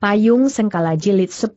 Payung Sengkala Jilid 10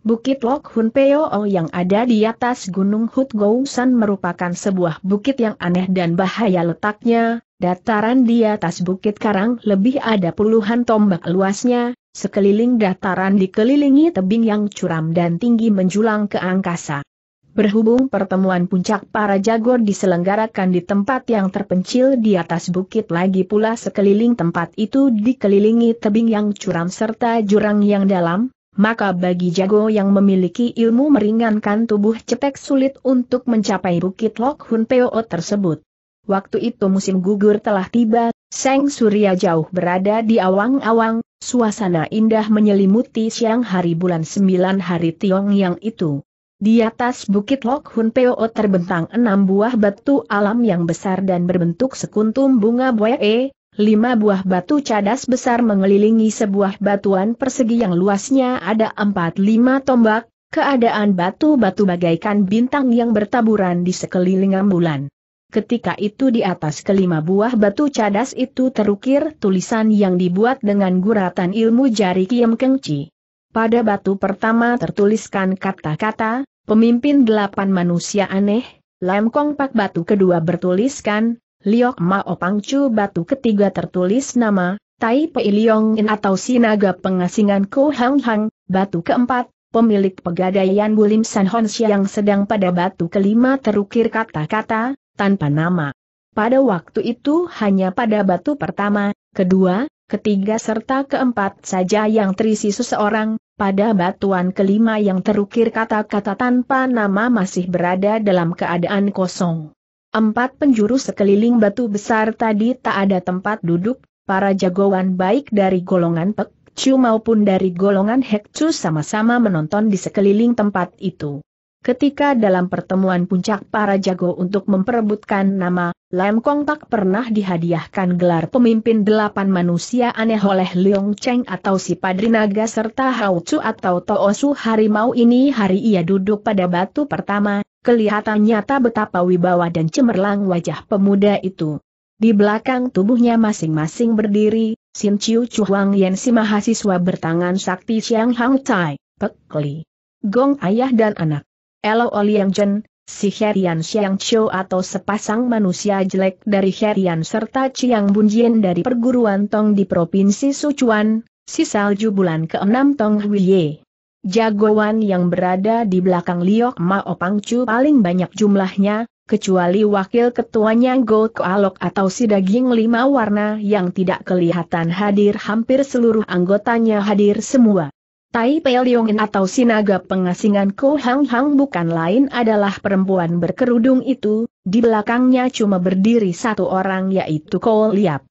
Bukit Lok Hun Peo oh yang ada di atas Gunung Hut Gousan merupakan sebuah bukit yang aneh dan bahaya letaknya, dataran di atas Bukit Karang lebih ada puluhan tombak luasnya, sekeliling dataran dikelilingi tebing yang curam dan tinggi menjulang ke angkasa. Berhubung pertemuan puncak para jago diselenggarakan di tempat yang terpencil di atas bukit lagi pula sekeliling tempat itu dikelilingi tebing yang curam serta jurang yang dalam, maka bagi jago yang memiliki ilmu meringankan tubuh cetek sulit untuk mencapai bukit Lok Hun Peo tersebut. Waktu itu musim gugur telah tiba, Seng Surya jauh berada di awang-awang, suasana indah menyelimuti siang hari bulan sembilan hari Tiong yang itu. Di atas bukit Lok Hun Peo terbentang enam buah batu alam yang besar dan berbentuk sekuntum bunga E. lima buah batu cadas besar mengelilingi sebuah batuan persegi yang luasnya ada empat lima tombak, keadaan batu-batu bagaikan bintang yang bertaburan di sekeliling ambulan. Ketika itu di atas kelima buah batu cadas itu terukir tulisan yang dibuat dengan guratan ilmu jari Kiem Kengci. Pada batu pertama tertuliskan kata-kata, Pemimpin delapan manusia aneh, Lam Kong Pak batu kedua bertuliskan, Liok Mao Pangcu batu ketiga tertulis nama, Tai Pei Liong In atau Sinaga Pengasingan Ko Hang Hang, batu keempat, pemilik pegadaian Bulim San Hon yang sedang pada batu kelima terukir kata-kata, tanpa nama. Pada waktu itu hanya pada batu pertama, kedua, ketiga serta keempat saja yang terisi seseorang, pada batuan kelima yang terukir kata-kata tanpa nama masih berada dalam keadaan kosong. Empat penjuru sekeliling batu besar tadi tak ada tempat duduk, para jagoan baik dari golongan Pek Chu maupun dari golongan Hekcu sama-sama menonton di sekeliling tempat itu. Ketika dalam pertemuan puncak para jago untuk memperebutkan nama, Lam Kong tak pernah dihadiahkan gelar pemimpin delapan manusia aneh oleh Leong Cheng atau si Padri Naga serta Hao Chu atau Su harimau ini hari ia duduk pada batu pertama, kelihatan nyata betapa wibawa dan cemerlang wajah pemuda itu. Di belakang tubuhnya masing-masing berdiri, Sin Chiu Chu Chuang Yan si mahasiswa bertangan sakti Xiang Hang Tai, Pek Li. Gong ayah dan anak. Elo Oliang Chen, si Herian Xiang Chiu atau sepasang manusia jelek dari Herian serta Chiang Bunjian dari perguruan Tong di Provinsi Sichuan, si salju bulan ke-6 Tong Huiye. Jagoan yang berada di belakang Liok Mao Pangcu paling banyak jumlahnya, kecuali wakil ketuanya Go Kualok atau si daging lima warna yang tidak kelihatan hadir hampir seluruh anggotanya hadir semua. Tai Pei Leongin atau Sinaga Pengasingan Ko Hang Hang bukan lain adalah perempuan berkerudung itu, di belakangnya cuma berdiri satu orang yaitu Ko Liap.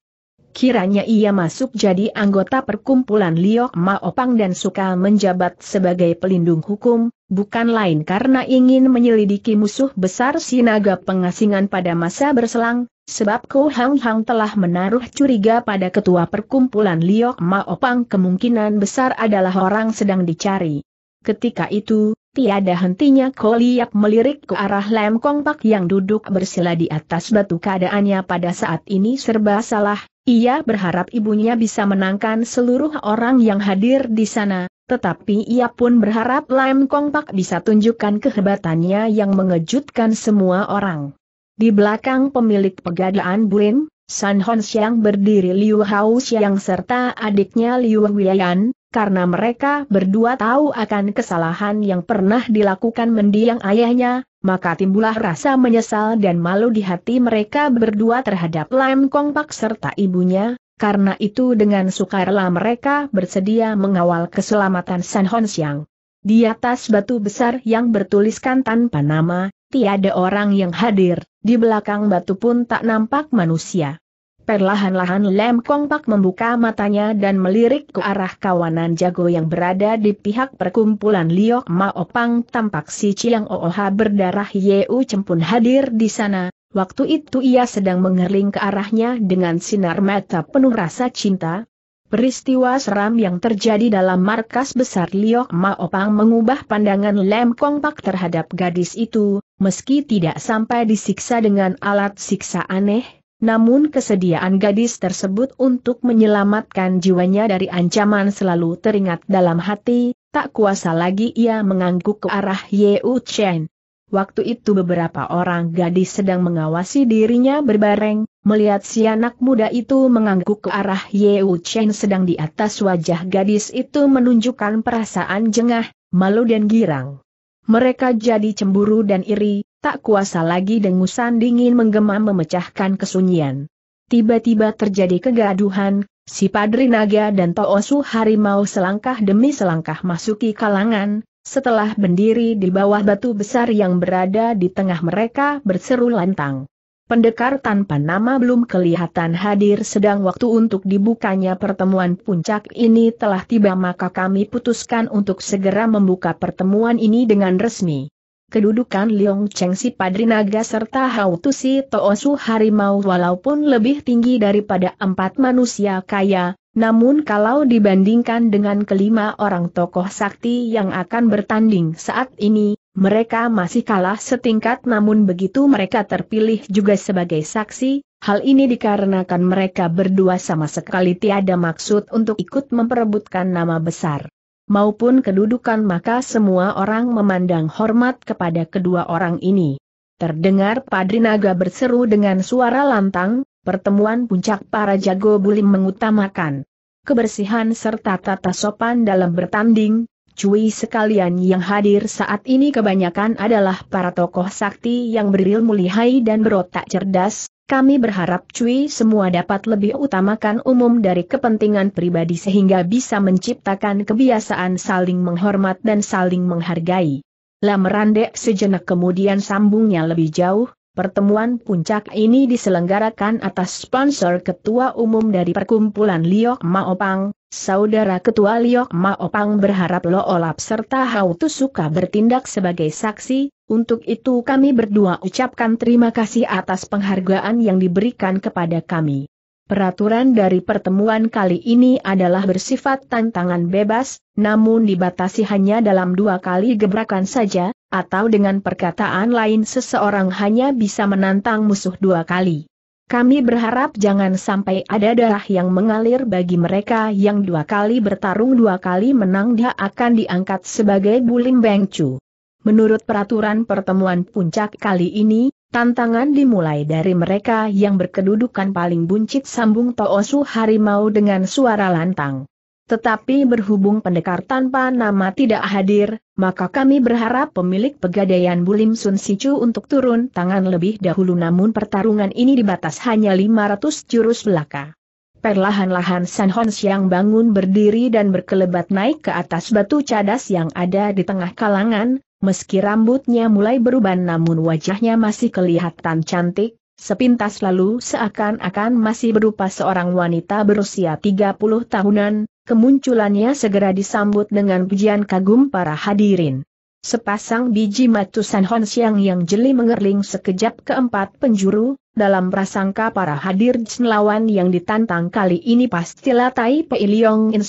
Kiranya ia masuk jadi anggota perkumpulan Liok Maopang dan suka menjabat sebagai pelindung hukum, bukan lain karena ingin menyelidiki musuh besar sinaga pengasingan pada masa berselang, sebab Ko Hang Hang telah menaruh curiga pada ketua perkumpulan Liok Maopang kemungkinan besar adalah orang sedang dicari. Ketika itu, tiada hentinya Ko Liap melirik ke arah Lem Kong Pak yang duduk bersila di atas batu keadaannya pada saat ini serba salah, ia berharap ibunya bisa menangkan seluruh orang yang hadir di sana, tetapi ia pun berharap Lam Kong Pak bisa tunjukkan kehebatannya yang mengejutkan semua orang. Di belakang pemilik pegadaan Buin, San Hon Xiang berdiri Liu Hao Xiang serta adiknya Liu Wian, karena mereka berdua tahu akan kesalahan yang pernah dilakukan mendiang ayahnya, maka timbullah rasa menyesal dan malu di hati mereka berdua terhadap Lam Kong Pak serta ibunya, karena itu dengan sukarela mereka bersedia mengawal keselamatan San Hon Siang. Di atas batu besar yang bertuliskan tanpa nama, tiada orang yang hadir, di belakang batu pun tak nampak manusia. Perlahan-lahan Lem Kong Pak membuka matanya dan melirik ke arah kawanan jago yang berada di pihak perkumpulan Liok Maopang tampak si Chiang Ooha berdarah Yeu Cempun hadir di sana. Waktu itu ia sedang mengerling ke arahnya dengan sinar mata penuh rasa cinta. Peristiwa seram yang terjadi dalam markas besar Liok Maopang mengubah pandangan Lem Kong Pak terhadap gadis itu, meski tidak sampai disiksa dengan alat siksa aneh, namun kesediaan gadis tersebut untuk menyelamatkan jiwanya dari ancaman selalu teringat dalam hati, tak kuasa lagi ia mengangguk ke arah Yeu Chen. Waktu itu beberapa orang gadis sedang mengawasi dirinya berbareng, melihat si anak muda itu mengangguk ke arah Yeu Chen sedang di atas wajah gadis itu menunjukkan perasaan jengah, malu dan girang. Mereka jadi cemburu dan iri, Tak kuasa lagi dengusan dingin menggema memecahkan kesunyian. Tiba-tiba terjadi kegaduhan, si Padri Naga dan Toosu Harimau selangkah demi selangkah masuki kalangan, setelah berdiri di bawah batu besar yang berada di tengah mereka berseru lantang. Pendekar tanpa nama belum kelihatan hadir sedang waktu untuk dibukanya pertemuan puncak ini telah tiba maka kami putuskan untuk segera membuka pertemuan ini dengan resmi kedudukan Liong Cheng si Naga serta Hau Tu si Toosu Harimau walaupun lebih tinggi daripada empat manusia kaya, namun kalau dibandingkan dengan kelima orang tokoh sakti yang akan bertanding saat ini, mereka masih kalah setingkat namun begitu mereka terpilih juga sebagai saksi, hal ini dikarenakan mereka berdua sama sekali tiada maksud untuk ikut memperebutkan nama besar maupun kedudukan maka semua orang memandang hormat kepada kedua orang ini. Terdengar Padri Naga berseru dengan suara lantang, pertemuan puncak para jago bulim mengutamakan kebersihan serta tata sopan dalam bertanding, Cuy sekalian yang hadir saat ini kebanyakan adalah para tokoh sakti yang berilmu lihai dan berotak cerdas, kami berharap Cui semua dapat lebih utamakan umum dari kepentingan pribadi sehingga bisa menciptakan kebiasaan saling menghormat dan saling menghargai. Lah merandek sejenak kemudian sambungnya lebih jauh, pertemuan puncak ini diselenggarakan atas sponsor Ketua Umum dari Perkumpulan Liok Maopang, Saudara Ketua Liok Maopang berharap Lo Olap serta Hau suka bertindak sebagai saksi, untuk itu kami berdua ucapkan terima kasih atas penghargaan yang diberikan kepada kami. Peraturan dari pertemuan kali ini adalah bersifat tantangan bebas, namun dibatasi hanya dalam dua kali gebrakan saja, atau dengan perkataan lain seseorang hanya bisa menantang musuh dua kali. Kami berharap jangan sampai ada darah yang mengalir bagi mereka yang dua kali bertarung dua kali menang dia akan diangkat sebagai Bulim Bengcu. Menurut peraturan pertemuan puncak kali ini, tantangan dimulai dari mereka yang berkedudukan paling buncit sambung Toosu Harimau dengan suara lantang. Tetapi berhubung pendekar tanpa nama tidak hadir, maka kami berharap pemilik pegadaian Bulim Sun Sichu untuk turun tangan lebih dahulu namun pertarungan ini dibatas hanya 500 jurus belaka. Perlahan-lahan San Hon Siang bangun berdiri dan berkelebat naik ke atas batu cadas yang ada di tengah kalangan, Meski rambutnya mulai beruban namun wajahnya masih kelihatan cantik, sepintas lalu seakan-akan masih berupa seorang wanita berusia 30 tahunan, kemunculannya segera disambut dengan pujian kagum para hadirin. Sepasang biji matusan Hon Siang yang jeli mengerling sekejap keempat penjuru, dalam prasangka para hadir lawan yang ditantang kali ini pastilah Tai Pei Liong In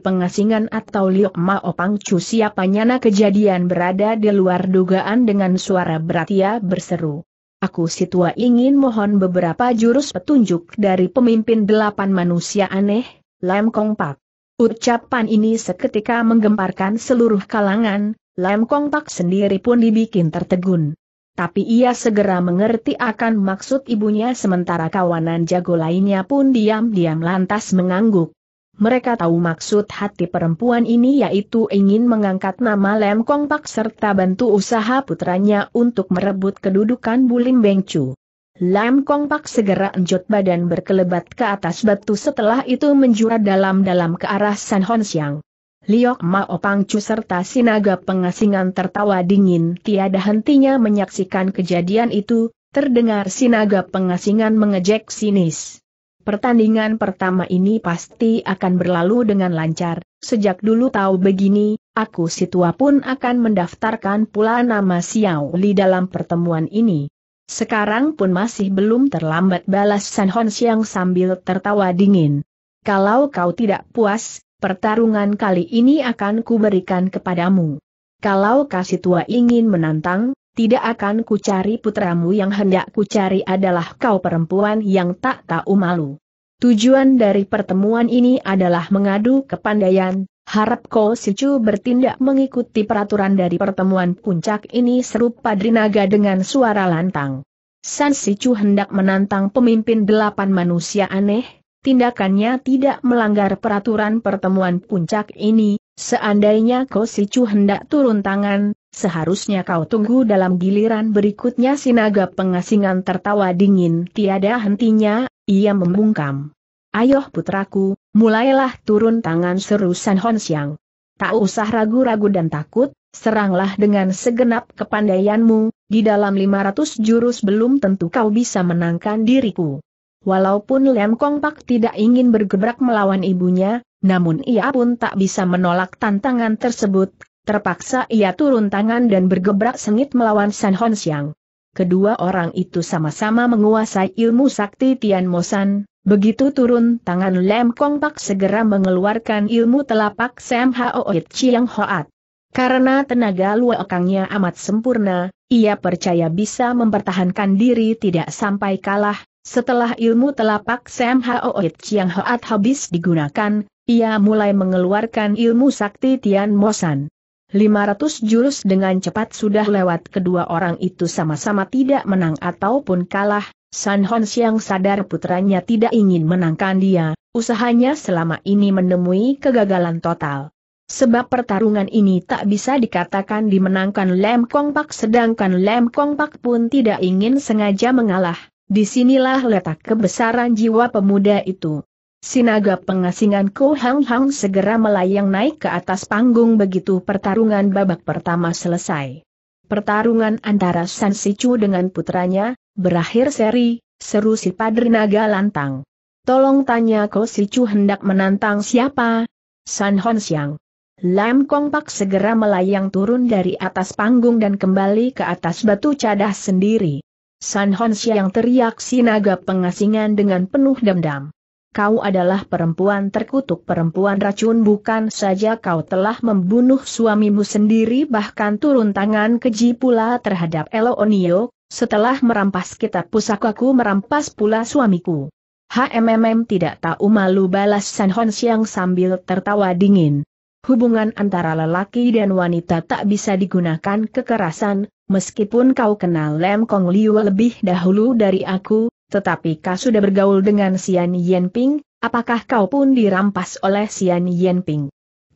Pengasingan atau Liok Mao Pang Chu siapa nyana kejadian berada di luar dugaan dengan suara berat ia berseru. Aku si ingin mohon beberapa jurus petunjuk dari pemimpin delapan manusia aneh, Lam Kong Pak. Ucapan ini seketika menggemparkan seluruh kalangan, Lam Kong Pak sendiri pun dibikin tertegun tapi ia segera mengerti akan maksud ibunya sementara kawanan jago lainnya pun diam-diam lantas mengangguk. Mereka tahu maksud hati perempuan ini yaitu ingin mengangkat nama Lem Kong Pak serta bantu usaha putranya untuk merebut kedudukan Bulim Bengcu. Lam Kong Pak segera enjot badan berkelebat ke atas batu setelah itu menjura dalam-dalam ke arah San Hon Siang. Liok Mao Pangcu serta Sinaga Pengasingan tertawa dingin tiada hentinya menyaksikan kejadian itu, terdengar Sinaga Pengasingan mengejek sinis. Pertandingan pertama ini pasti akan berlalu dengan lancar, sejak dulu tahu begini, aku si tua pun akan mendaftarkan pula nama Xiao Li dalam pertemuan ini. Sekarang pun masih belum terlambat balas San Hon Siang sambil tertawa dingin. Kalau kau tidak puas, pertarungan kali ini akan kuberikan kepadamu. Kalau kasih tua ingin menantang, tidak akan kucari putramu yang hendak kucari adalah kau perempuan yang tak tahu malu. Tujuan dari pertemuan ini adalah mengadu kepandaian, harap kau sicu bertindak mengikuti peraturan dari pertemuan puncak ini Serupa Padrinaga dengan suara lantang. San Sicu hendak menantang pemimpin delapan manusia aneh, tindakannya tidak melanggar peraturan pertemuan puncak ini, seandainya Ko sichu hendak turun tangan, seharusnya kau tunggu dalam giliran berikutnya si pengasingan tertawa dingin tiada hentinya, ia membungkam. Ayoh putraku, mulailah turun tangan seru San Hon Siang. Tak usah ragu-ragu dan takut, seranglah dengan segenap kepandaianmu, di dalam 500 jurus belum tentu kau bisa menangkan diriku. Walaupun Lem Kong Pak tidak ingin bergebrak melawan ibunya, namun ia pun tak bisa menolak tantangan tersebut, terpaksa ia turun tangan dan bergebrak sengit melawan San Hon Xiang. Kedua orang itu sama-sama menguasai ilmu sakti Tian Mo Mosan, begitu turun tangan Lem Kong Pak segera mengeluarkan ilmu telapak Sam Hao Chiang Hoat. Karena tenaga luakangnya amat sempurna, ia percaya bisa mempertahankan diri tidak sampai kalah, setelah ilmu telapak Sam Haoit Chiang Hoat habis digunakan, ia mulai mengeluarkan ilmu sakti Tian Mosan. 500 jurus dengan cepat sudah lewat kedua orang itu sama-sama tidak menang ataupun kalah, San Hon Siang sadar putranya tidak ingin menangkan dia, usahanya selama ini menemui kegagalan total. Sebab pertarungan ini tak bisa dikatakan dimenangkan Lem Kong Pak sedangkan Lem Kong Pak pun tidak ingin sengaja mengalah, Disinilah letak kebesaran jiwa pemuda itu. Sinaga pengasingan Ko Hang Hang segera melayang naik ke atas panggung begitu pertarungan babak pertama selesai. Pertarungan antara San Sichu dengan putranya, berakhir seri, seru si Padre Naga lantang. Tolong tanya Ko Sichu hendak menantang siapa? San Hon Siang. Lam Kong Pak segera melayang turun dari atas panggung dan kembali ke atas batu cadah sendiri. San Honsya yang teriak si naga pengasingan dengan penuh dendam. Kau adalah perempuan terkutuk perempuan racun bukan saja kau telah membunuh suamimu sendiri bahkan turun tangan keji pula terhadap Elonio, setelah merampas kitab pusakaku merampas pula suamiku. HMMM tidak tahu malu balas San Honsya yang sambil tertawa dingin. Hubungan antara lelaki dan wanita tak bisa digunakan kekerasan, Meskipun kau kenal Lem Kong Liu lebih dahulu dari aku, tetapi kau sudah bergaul dengan Xian Yenping, apakah kau pun dirampas oleh Xian Yenping?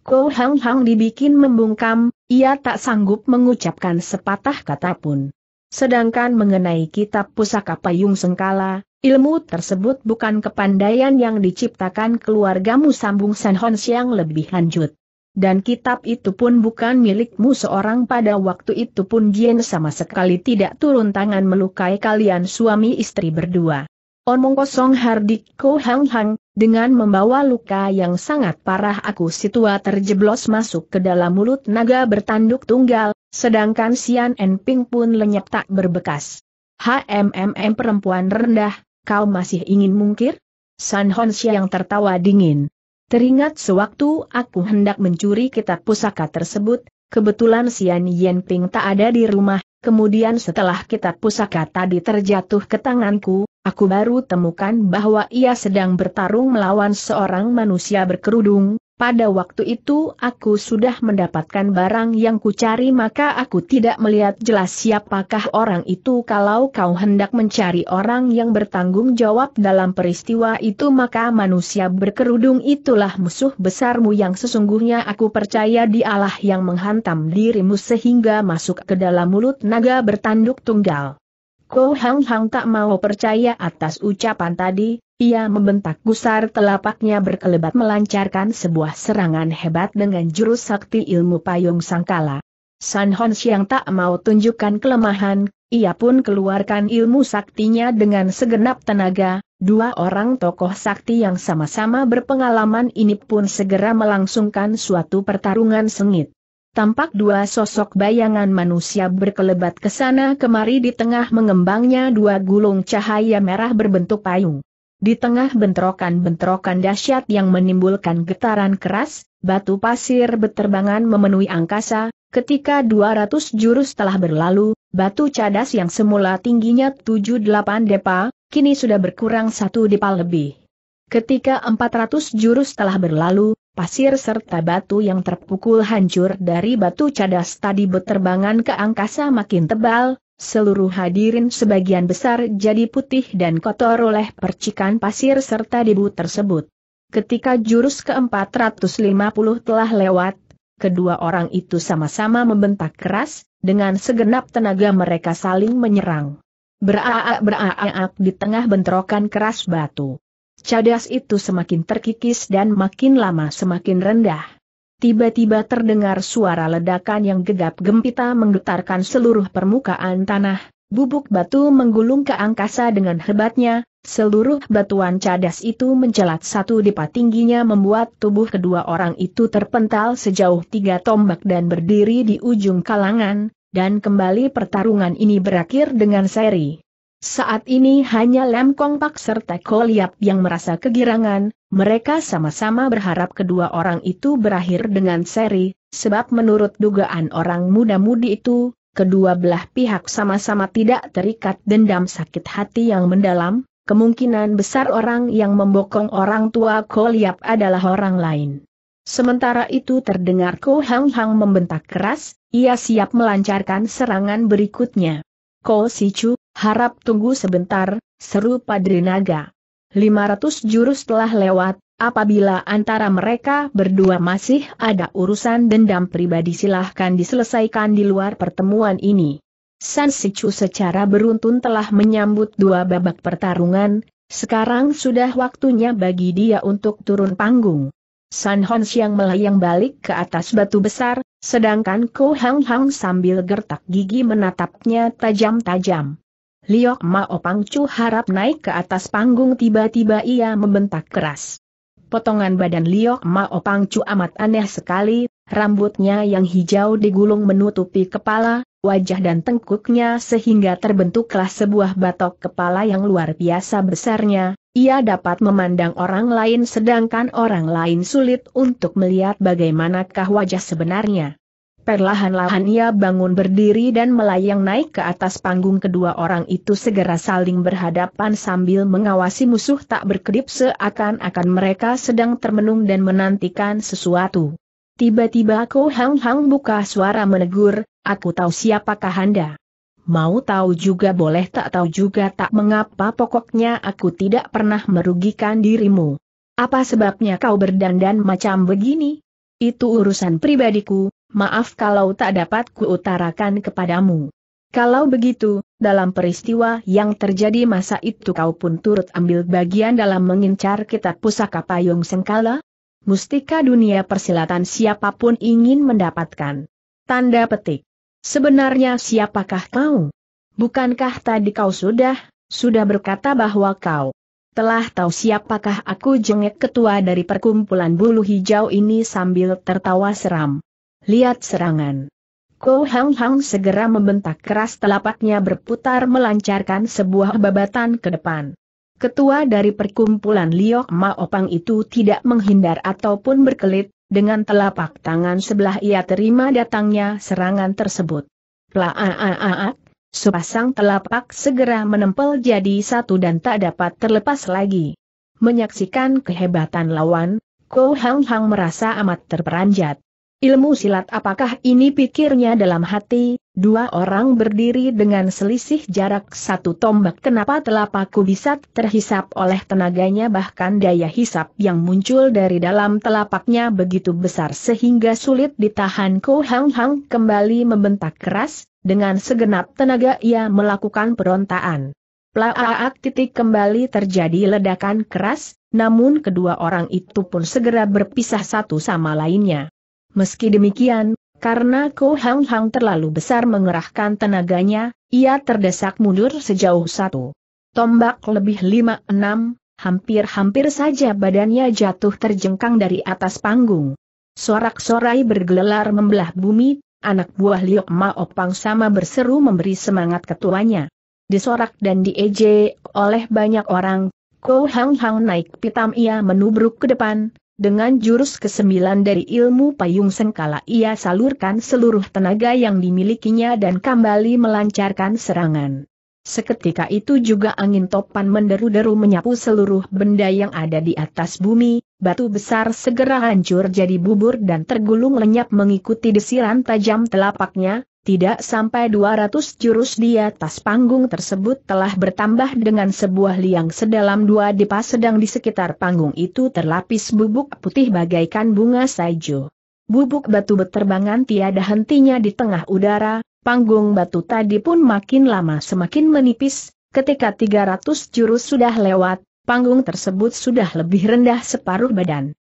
Ko Hang Hang dibikin membungkam, ia tak sanggup mengucapkan sepatah kata pun. Sedangkan mengenai kitab pusaka payung sengkala, ilmu tersebut bukan kepandaian yang diciptakan keluargamu sambung San Hon Siang lebih lanjut. Dan kitab itu pun bukan milikmu seorang pada waktu itu pun Jin sama sekali tidak turun tangan melukai kalian suami istri berdua. Omong kosong Hardik Ko Hang Hang, dengan membawa luka yang sangat parah aku situa terjeblos masuk ke dalam mulut naga bertanduk tunggal, sedangkan Sian En Ping pun lenyap tak berbekas. HMMM perempuan rendah, kau masih ingin mungkir? San Hon yang tertawa dingin. Teringat sewaktu aku hendak mencuri kitab pusaka tersebut, kebetulan Sian Yenping tak ada di rumah, kemudian setelah kitab pusaka tadi terjatuh ke tanganku, aku baru temukan bahwa ia sedang bertarung melawan seorang manusia berkerudung, pada waktu itu aku sudah mendapatkan barang yang kucari maka aku tidak melihat jelas siapakah orang itu kalau kau hendak mencari orang yang bertanggung jawab dalam peristiwa itu maka manusia berkerudung itulah musuh besarmu yang sesungguhnya aku percaya dialah yang menghantam dirimu sehingga masuk ke dalam mulut naga bertanduk tunggal. Ko Hang Hang tak mau percaya atas ucapan tadi, ia membentak gusar telapaknya berkelebat melancarkan sebuah serangan hebat dengan jurus sakti ilmu payung sangkala. San Hons yang tak mau tunjukkan kelemahan, ia pun keluarkan ilmu saktinya dengan segenap tenaga, dua orang tokoh sakti yang sama-sama berpengalaman ini pun segera melangsungkan suatu pertarungan sengit. Tampak dua sosok bayangan manusia berkelebat ke sana kemari di tengah mengembangnya dua gulung cahaya merah berbentuk payung. Di tengah bentrokan-bentrokan dahsyat yang menimbulkan getaran keras, batu pasir berterbangan memenuhi angkasa, ketika 200 jurus telah berlalu, batu cadas yang semula tingginya 78 depa, kini sudah berkurang satu depa lebih. Ketika 400 jurus telah berlalu, pasir serta batu yang terpukul hancur dari batu cadas tadi berterbangan ke angkasa makin tebal, Seluruh hadirin sebagian besar jadi putih dan kotor oleh percikan pasir serta debu tersebut. Ketika jurus ke-450 telah lewat, kedua orang itu sama-sama membentak keras, dengan segenap tenaga mereka saling menyerang. Beraak-beraak di tengah bentrokan keras batu. Cadas itu semakin terkikis dan makin lama semakin rendah. Tiba-tiba terdengar suara ledakan yang gegap gempita menggetarkan seluruh permukaan tanah, bubuk batu menggulung ke angkasa dengan hebatnya, seluruh batuan cadas itu mencelat satu dipa tingginya membuat tubuh kedua orang itu terpental sejauh tiga tombak dan berdiri di ujung kalangan, dan kembali pertarungan ini berakhir dengan seri. Saat ini hanya Lem Kong Pak serta Koliap yang merasa kegirangan, mereka sama-sama berharap kedua orang itu berakhir dengan seri, sebab menurut dugaan orang muda-mudi itu, kedua belah pihak sama-sama tidak terikat dendam sakit hati yang mendalam, kemungkinan besar orang yang membokong orang tua Koliap adalah orang lain. Sementara itu terdengar Ko Hang Hang membentak keras, ia siap melancarkan serangan berikutnya. Ko Sichu, harap tunggu sebentar, seru Padre Naga. 500 jurus telah lewat, apabila antara mereka berdua masih ada urusan dendam pribadi silahkan diselesaikan di luar pertemuan ini. San Sichu secara beruntun telah menyambut dua babak pertarungan, sekarang sudah waktunya bagi dia untuk turun panggung. San Hon yang melayang balik ke atas batu besar, sedangkan Ko Hang Hang sambil gertak gigi menatapnya tajam-tajam. Liok Mao Pangcu harap naik ke atas panggung tiba-tiba ia membentak keras. Potongan badan Liok Mao Pangcu amat aneh sekali, rambutnya yang hijau digulung menutupi kepala, wajah dan tengkuknya sehingga terbentuklah sebuah batok kepala yang luar biasa besarnya, ia dapat memandang orang lain sedangkan orang lain sulit untuk melihat bagaimanakah wajah sebenarnya. Perlahan-lahan ia bangun berdiri dan melayang naik ke atas panggung kedua orang itu segera saling berhadapan sambil mengawasi musuh tak berkedip seakan-akan mereka sedang termenung dan menantikan sesuatu. Tiba-tiba Ko Hang Hang buka suara menegur, aku tahu siapakah Anda. Mau tahu juga boleh tak tahu juga tak mengapa pokoknya aku tidak pernah merugikan dirimu. Apa sebabnya kau berdandan macam begini? Itu urusan pribadiku, maaf kalau tak dapat kuutarakan kepadamu. Kalau begitu, dalam peristiwa yang terjadi masa itu kau pun turut ambil bagian dalam mengincar kitab pusaka payung sengkala? Mustika dunia persilatan siapapun ingin mendapatkan. Tanda petik. Sebenarnya siapakah kau? Bukankah tadi kau sudah, sudah berkata bahwa kau telah tahu siapakah aku jengek ketua dari perkumpulan bulu hijau ini sambil tertawa seram lihat serangan. Ko Hang Hang segera membentak keras telapaknya berputar melancarkan sebuah babatan ke depan. Ketua dari perkumpulan Liok Opang itu tidak menghindar ataupun berkelit, dengan telapak tangan sebelah ia terima datangnya serangan tersebut. Plaaaaak, ah, ah, ah, sepasang telapak segera menempel jadi satu dan tak dapat terlepas lagi. Menyaksikan kehebatan lawan, Ko Hang Hang merasa amat terperanjat. Ilmu silat apakah ini pikirnya dalam hati, dua orang berdiri dengan selisih jarak satu tombak kenapa telapakku bisa terhisap oleh tenaganya bahkan daya hisap yang muncul dari dalam telapaknya begitu besar sehingga sulit ditahan Ko Hang Hang kembali membentak keras, dengan segenap tenaga ia melakukan perontaan. Plaak titik kembali terjadi ledakan keras, namun kedua orang itu pun segera berpisah satu sama lainnya. Meski demikian, karena Ko Hang Hang terlalu besar mengerahkan tenaganya, ia terdesak mundur sejauh satu. Tombak lebih lima enam, hampir-hampir saja badannya jatuh terjengkang dari atas panggung. Sorak-sorai bergelelar membelah bumi, anak buah Liok Ma Opang sama berseru memberi semangat ketuanya. Disorak dan diejek oleh banyak orang, Ko Hang Hang naik pitam ia menubruk ke depan, dengan jurus kesembilan dari ilmu payung sengkala ia salurkan seluruh tenaga yang dimilikinya dan kembali melancarkan serangan. Seketika itu juga angin topan menderu-deru menyapu seluruh benda yang ada di atas bumi, batu besar segera hancur jadi bubur dan tergulung lenyap mengikuti desiran tajam telapaknya, tidak sampai 200 jurus di atas panggung tersebut telah bertambah dengan sebuah liang sedalam dua depa sedang di sekitar panggung itu terlapis bubuk putih bagaikan bunga saijo. Bubuk batu beterbangan tiada hentinya di tengah udara, panggung batu tadi pun makin lama semakin menipis, ketika 300 jurus sudah lewat, panggung tersebut sudah lebih rendah separuh badan.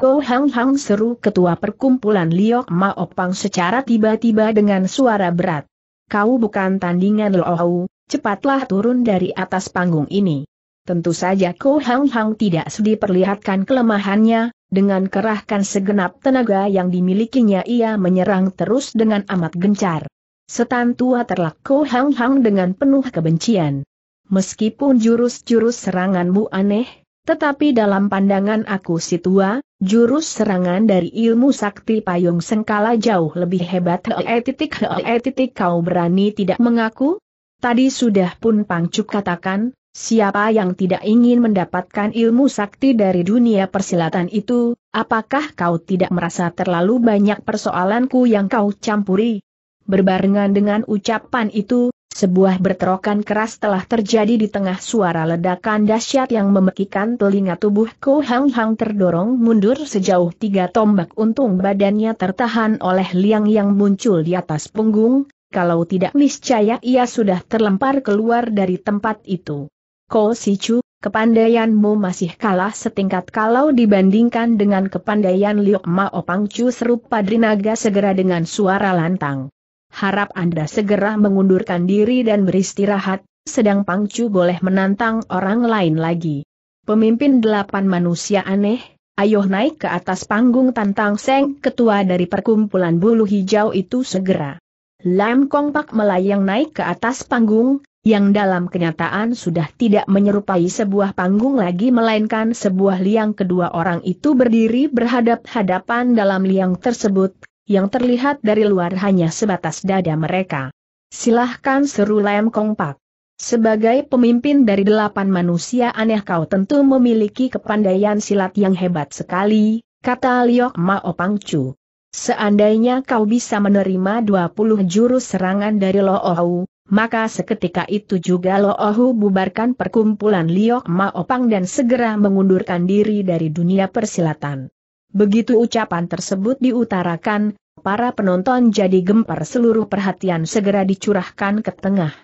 Ko Hang Hang seru ketua perkumpulan Liok Ma Opang secara tiba-tiba dengan suara berat. Kau bukan tandingan Lohau, cepatlah turun dari atas panggung ini. Tentu saja Ko Hang Hang tidak sedih perlihatkan kelemahannya, dengan kerahkan segenap tenaga yang dimilikinya ia menyerang terus dengan amat gencar. Setan tua terlak Ko Hang Hang dengan penuh kebencian. Meskipun jurus-jurus seranganmu aneh, tetapi dalam pandangan aku si tua, jurus serangan dari ilmu sakti payung sengkala jauh lebih hebat. He titik titik kau berani tidak mengaku? Tadi sudah pun Pangcuk katakan, siapa yang tidak ingin mendapatkan ilmu sakti dari dunia persilatan itu, apakah kau tidak merasa terlalu banyak persoalanku yang kau campuri? Berbarengan dengan ucapan itu, sebuah berterokan keras telah terjadi di tengah suara ledakan dahsyat yang memekikan telinga tubuh Ko Hang Hang terdorong mundur sejauh tiga tombak untung badannya tertahan oleh liang yang muncul di atas punggung, kalau tidak niscaya ia sudah terlempar keluar dari tempat itu. Ko Si Chu, kepandaianmu masih kalah setingkat kalau dibandingkan dengan kepandaian Liok Opang Chu. seru Padrinaga segera dengan suara lantang harap Anda segera mengundurkan diri dan beristirahat, sedang Pangcu boleh menantang orang lain lagi. Pemimpin delapan manusia aneh, ayo naik ke atas panggung tantang Seng ketua dari perkumpulan bulu hijau itu segera. Lam Kong Pak melayang naik ke atas panggung, yang dalam kenyataan sudah tidak menyerupai sebuah panggung lagi melainkan sebuah liang kedua orang itu berdiri berhadap-hadapan dalam liang tersebut, yang terlihat dari luar hanya sebatas dada mereka. Silahkan seru Lem Kong Pak. Sebagai pemimpin dari delapan manusia aneh kau tentu memiliki kepandaian silat yang hebat sekali, kata Liok Mao Chu. Seandainya kau bisa menerima 20 jurus serangan dari Lo Ohu, maka seketika itu juga Lo Ohu bubarkan perkumpulan Liok Mao Pang dan segera mengundurkan diri dari dunia persilatan. Begitu ucapan tersebut diutarakan, para penonton jadi gempar seluruh perhatian segera dicurahkan ke tengah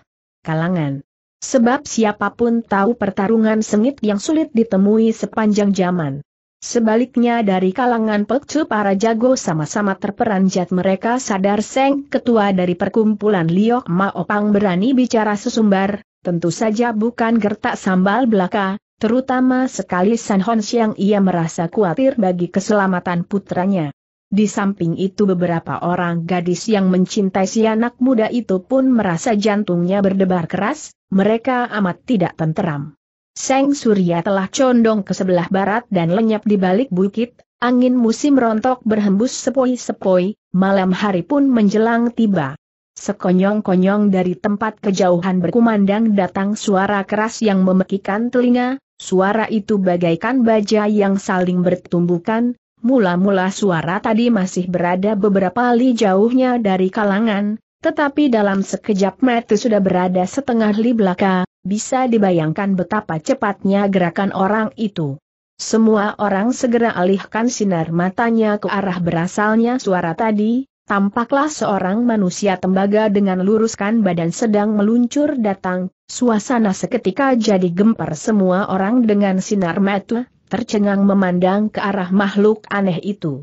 kalangan. Sebab siapapun tahu pertarungan sengit yang sulit ditemui sepanjang zaman. Sebaliknya dari kalangan pekcu para jago sama-sama terperanjat mereka sadar Seng ketua dari perkumpulan Liok Maopang berani bicara sesumbar, tentu saja bukan gertak sambal belaka, Terutama sekali San Hons yang ia merasa khawatir bagi keselamatan putranya. Di samping itu beberapa orang gadis yang mencintai si anak muda itu pun merasa jantungnya berdebar keras, mereka amat tidak tenteram. Seng Surya telah condong ke sebelah barat dan lenyap di balik bukit, angin musim rontok berhembus sepoi-sepoi, malam hari pun menjelang tiba. Sekonyong-konyong dari tempat kejauhan berkumandang datang suara keras yang memekikan telinga, Suara itu bagaikan baja yang saling bertumbukan, mula-mula suara tadi masih berada beberapa li jauhnya dari kalangan, tetapi dalam sekejap mata sudah berada setengah li belaka, bisa dibayangkan betapa cepatnya gerakan orang itu. Semua orang segera alihkan sinar matanya ke arah berasalnya suara tadi, Tampaklah seorang manusia tembaga dengan luruskan badan sedang meluncur datang, suasana seketika jadi gempar semua orang dengan sinar mata, tercengang memandang ke arah makhluk aneh itu.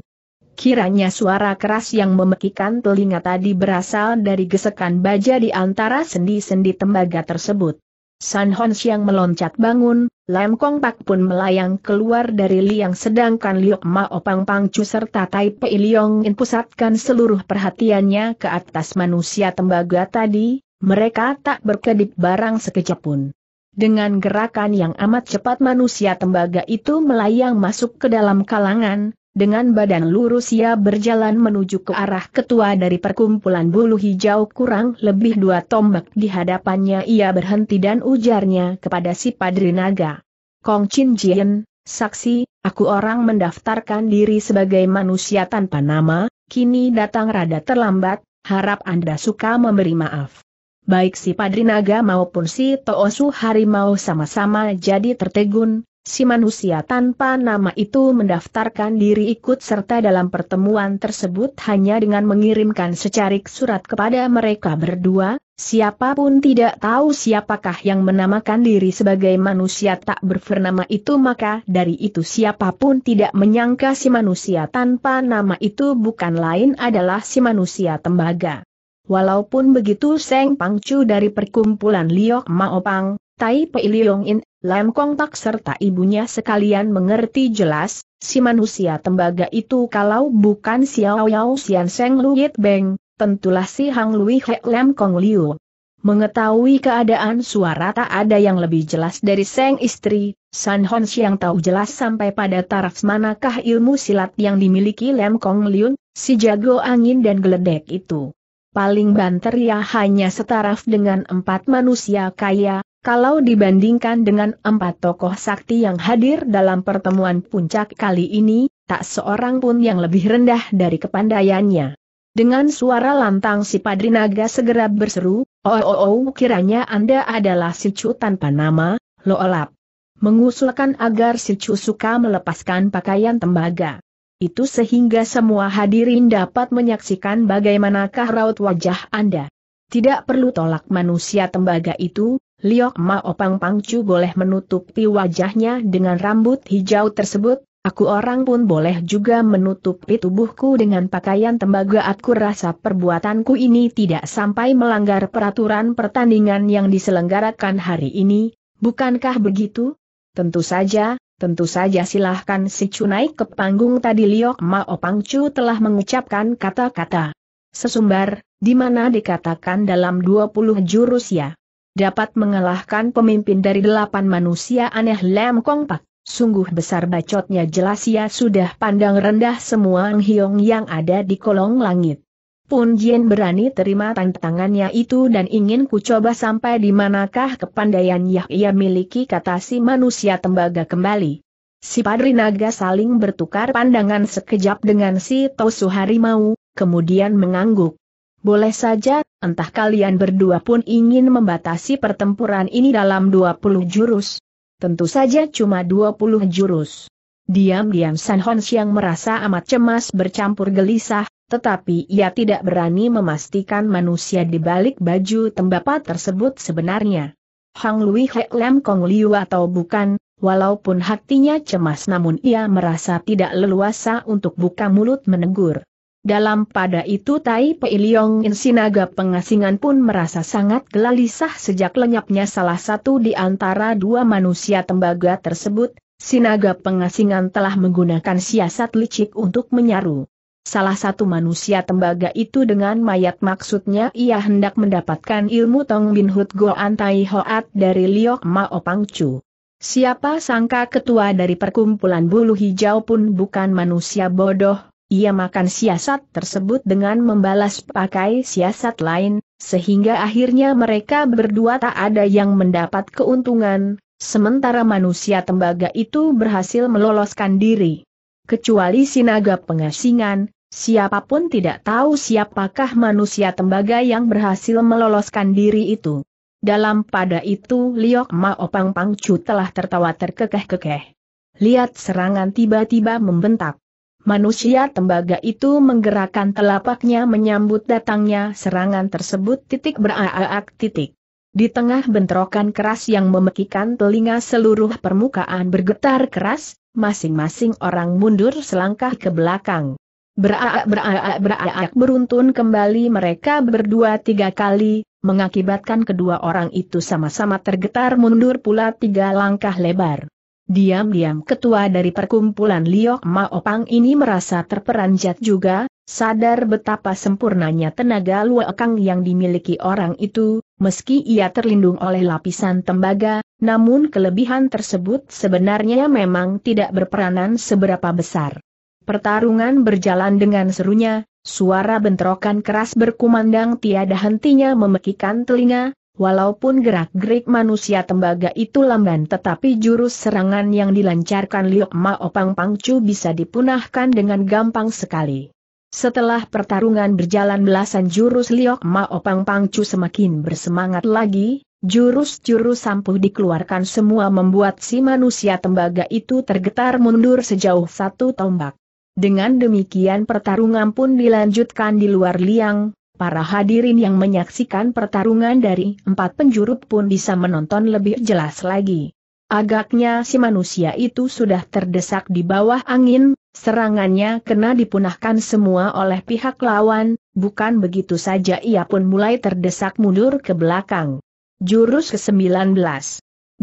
Kiranya suara keras yang memekikan telinga tadi berasal dari gesekan baja di antara sendi-sendi tembaga tersebut. San Hon Siang meloncat bangun, Lam Kong Pak pun melayang keluar dari liang sedangkan Liok Opang Pang Pangcu serta Tai Pei Liong In pusatkan seluruh perhatiannya ke atas manusia tembaga tadi, mereka tak berkedip barang sekejap pun. Dengan gerakan yang amat cepat manusia tembaga itu melayang masuk ke dalam kalangan, dengan badan lurus ia berjalan menuju ke arah ketua dari perkumpulan bulu hijau kurang lebih dua tombak di hadapannya ia berhenti dan ujarnya kepada si Padri Naga. Kong Chin Jien, saksi, aku orang mendaftarkan diri sebagai manusia tanpa nama, kini datang rada terlambat, harap Anda suka memberi maaf. Baik si Padri Naga maupun si Toosu Harimau sama-sama jadi tertegun, si manusia tanpa nama itu mendaftarkan diri ikut serta dalam pertemuan tersebut hanya dengan mengirimkan secarik surat kepada mereka berdua, siapapun tidak tahu siapakah yang menamakan diri sebagai manusia tak bernama itu maka dari itu siapapun tidak menyangka si manusia tanpa nama itu bukan lain adalah si manusia tembaga. Walaupun begitu Seng Pangcu dari perkumpulan Liok Maopang, Tai Pei Liong In, Lam Kong Tak serta ibunya sekalian mengerti jelas, si manusia tembaga itu kalau bukan Xiao Yao Xian Seng Yit Beng, tentulah si Hang Lui He Lam Kong Liu. Mengetahui keadaan suara tak ada yang lebih jelas dari Seng istri, San Hon Siang tahu jelas sampai pada taraf manakah ilmu silat yang dimiliki Lam Kong Liu, si jago angin dan geledek itu. Paling banter ya hanya setaraf dengan empat manusia kaya, kalau dibandingkan dengan empat tokoh sakti yang hadir dalam pertemuan puncak kali ini, tak seorang pun yang lebih rendah dari kepandaiannya. Dengan suara lantang si Padri Naga segera berseru, oh, oh, oh kiranya Anda adalah si Cu tanpa nama, loolap. Mengusulkan agar si Cu suka melepaskan pakaian tembaga. Itu sehingga semua hadirin dapat menyaksikan bagaimanakah raut wajah Anda. Tidak perlu tolak manusia tembaga itu, Liok Ma Opang Pangcu boleh menutupi wajahnya dengan rambut hijau tersebut, aku orang pun boleh juga menutupi tubuhku dengan pakaian tembaga aku rasa perbuatanku ini tidak sampai melanggar peraturan pertandingan yang diselenggarakan hari ini, bukankah begitu? Tentu saja, tentu saja silahkan si Chu naik ke panggung tadi Liok Opang Pangcu telah mengucapkan kata-kata sesumbar, di mana dikatakan dalam 20 jurus ya dapat mengalahkan pemimpin dari delapan manusia aneh Lam Kong Pak. Sungguh besar bacotnya jelas ia sudah pandang rendah semua Ang Hiong yang ada di kolong langit. Pun Jien berani terima tantangannya itu dan ingin ku coba sampai di manakah kepandaian yang ia miliki kata si manusia tembaga kembali. Si Padri Naga saling bertukar pandangan sekejap dengan si Tosu Harimau, kemudian mengangguk. Boleh saja, entah kalian berdua pun ingin membatasi pertempuran ini dalam 20 jurus. Tentu saja cuma 20 jurus. Diam-diam San Hon yang merasa amat cemas bercampur gelisah, tetapi ia tidak berani memastikan manusia di balik baju tembapa tersebut sebenarnya. Hang Lui Hek Lam Kong Liu atau bukan, walaupun hatinya cemas namun ia merasa tidak leluasa untuk buka mulut menegur. Dalam pada itu Tai Pei Liong Insinaga pengasingan pun merasa sangat gelisah sejak lenyapnya salah satu di antara dua manusia tembaga tersebut, Sinaga pengasingan telah menggunakan siasat licik untuk menyaru. Salah satu manusia tembaga itu dengan mayat maksudnya ia hendak mendapatkan ilmu Tong Bin Hut Goan Tai Hoat dari Liok Mao Pangcu. Siapa sangka ketua dari perkumpulan bulu hijau pun bukan manusia bodoh, ia makan siasat tersebut dengan membalas pakai siasat lain, sehingga akhirnya mereka berdua tak ada yang mendapat keuntungan, sementara manusia tembaga itu berhasil meloloskan diri. Kecuali sinaga pengasingan, siapapun tidak tahu siapakah manusia tembaga yang berhasil meloloskan diri itu. Dalam pada itu Liok Mao Pang Pangcu telah tertawa terkekeh-kekeh. Lihat serangan tiba-tiba membentak. Manusia tembaga itu menggerakkan telapaknya menyambut datangnya serangan tersebut titik beraak titik. Di tengah bentrokan keras yang memekikan telinga seluruh permukaan bergetar keras, masing-masing orang mundur selangkah ke belakang. Beraak beraak beraak beruntun kembali mereka berdua tiga kali, mengakibatkan kedua orang itu sama-sama tergetar mundur pula tiga langkah lebar. Diam-diam ketua dari perkumpulan Liok Maopang ini merasa terperanjat juga, sadar betapa sempurnanya tenaga luekang yang dimiliki orang itu, meski ia terlindung oleh lapisan tembaga, namun kelebihan tersebut sebenarnya memang tidak berperanan seberapa besar. Pertarungan berjalan dengan serunya, suara bentrokan keras berkumandang tiada hentinya memekikan telinga, Walaupun gerak-gerik manusia tembaga itu lamban tetapi jurus serangan yang dilancarkan Liok Mao Pang Pangcu bisa dipunahkan dengan gampang sekali. Setelah pertarungan berjalan belasan jurus Liok Mao Pang Pangcu semakin bersemangat lagi, jurus-jurus sampuh dikeluarkan semua membuat si manusia tembaga itu tergetar mundur sejauh satu tombak. Dengan demikian pertarungan pun dilanjutkan di luar liang, para hadirin yang menyaksikan pertarungan dari empat penjuru pun bisa menonton lebih jelas lagi. Agaknya si manusia itu sudah terdesak di bawah angin, serangannya kena dipunahkan semua oleh pihak lawan, bukan begitu saja ia pun mulai terdesak mundur ke belakang. Jurus ke-19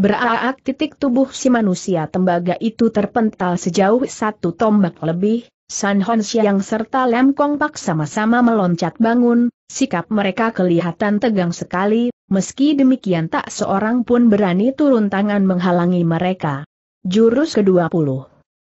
Beraak titik tubuh si manusia tembaga itu terpental sejauh satu tombak lebih, San Hon Xiang serta Lam Kong Pak sama-sama meloncat bangun, sikap mereka kelihatan tegang sekali, meski demikian tak seorang pun berani turun tangan menghalangi mereka. Jurus ke-20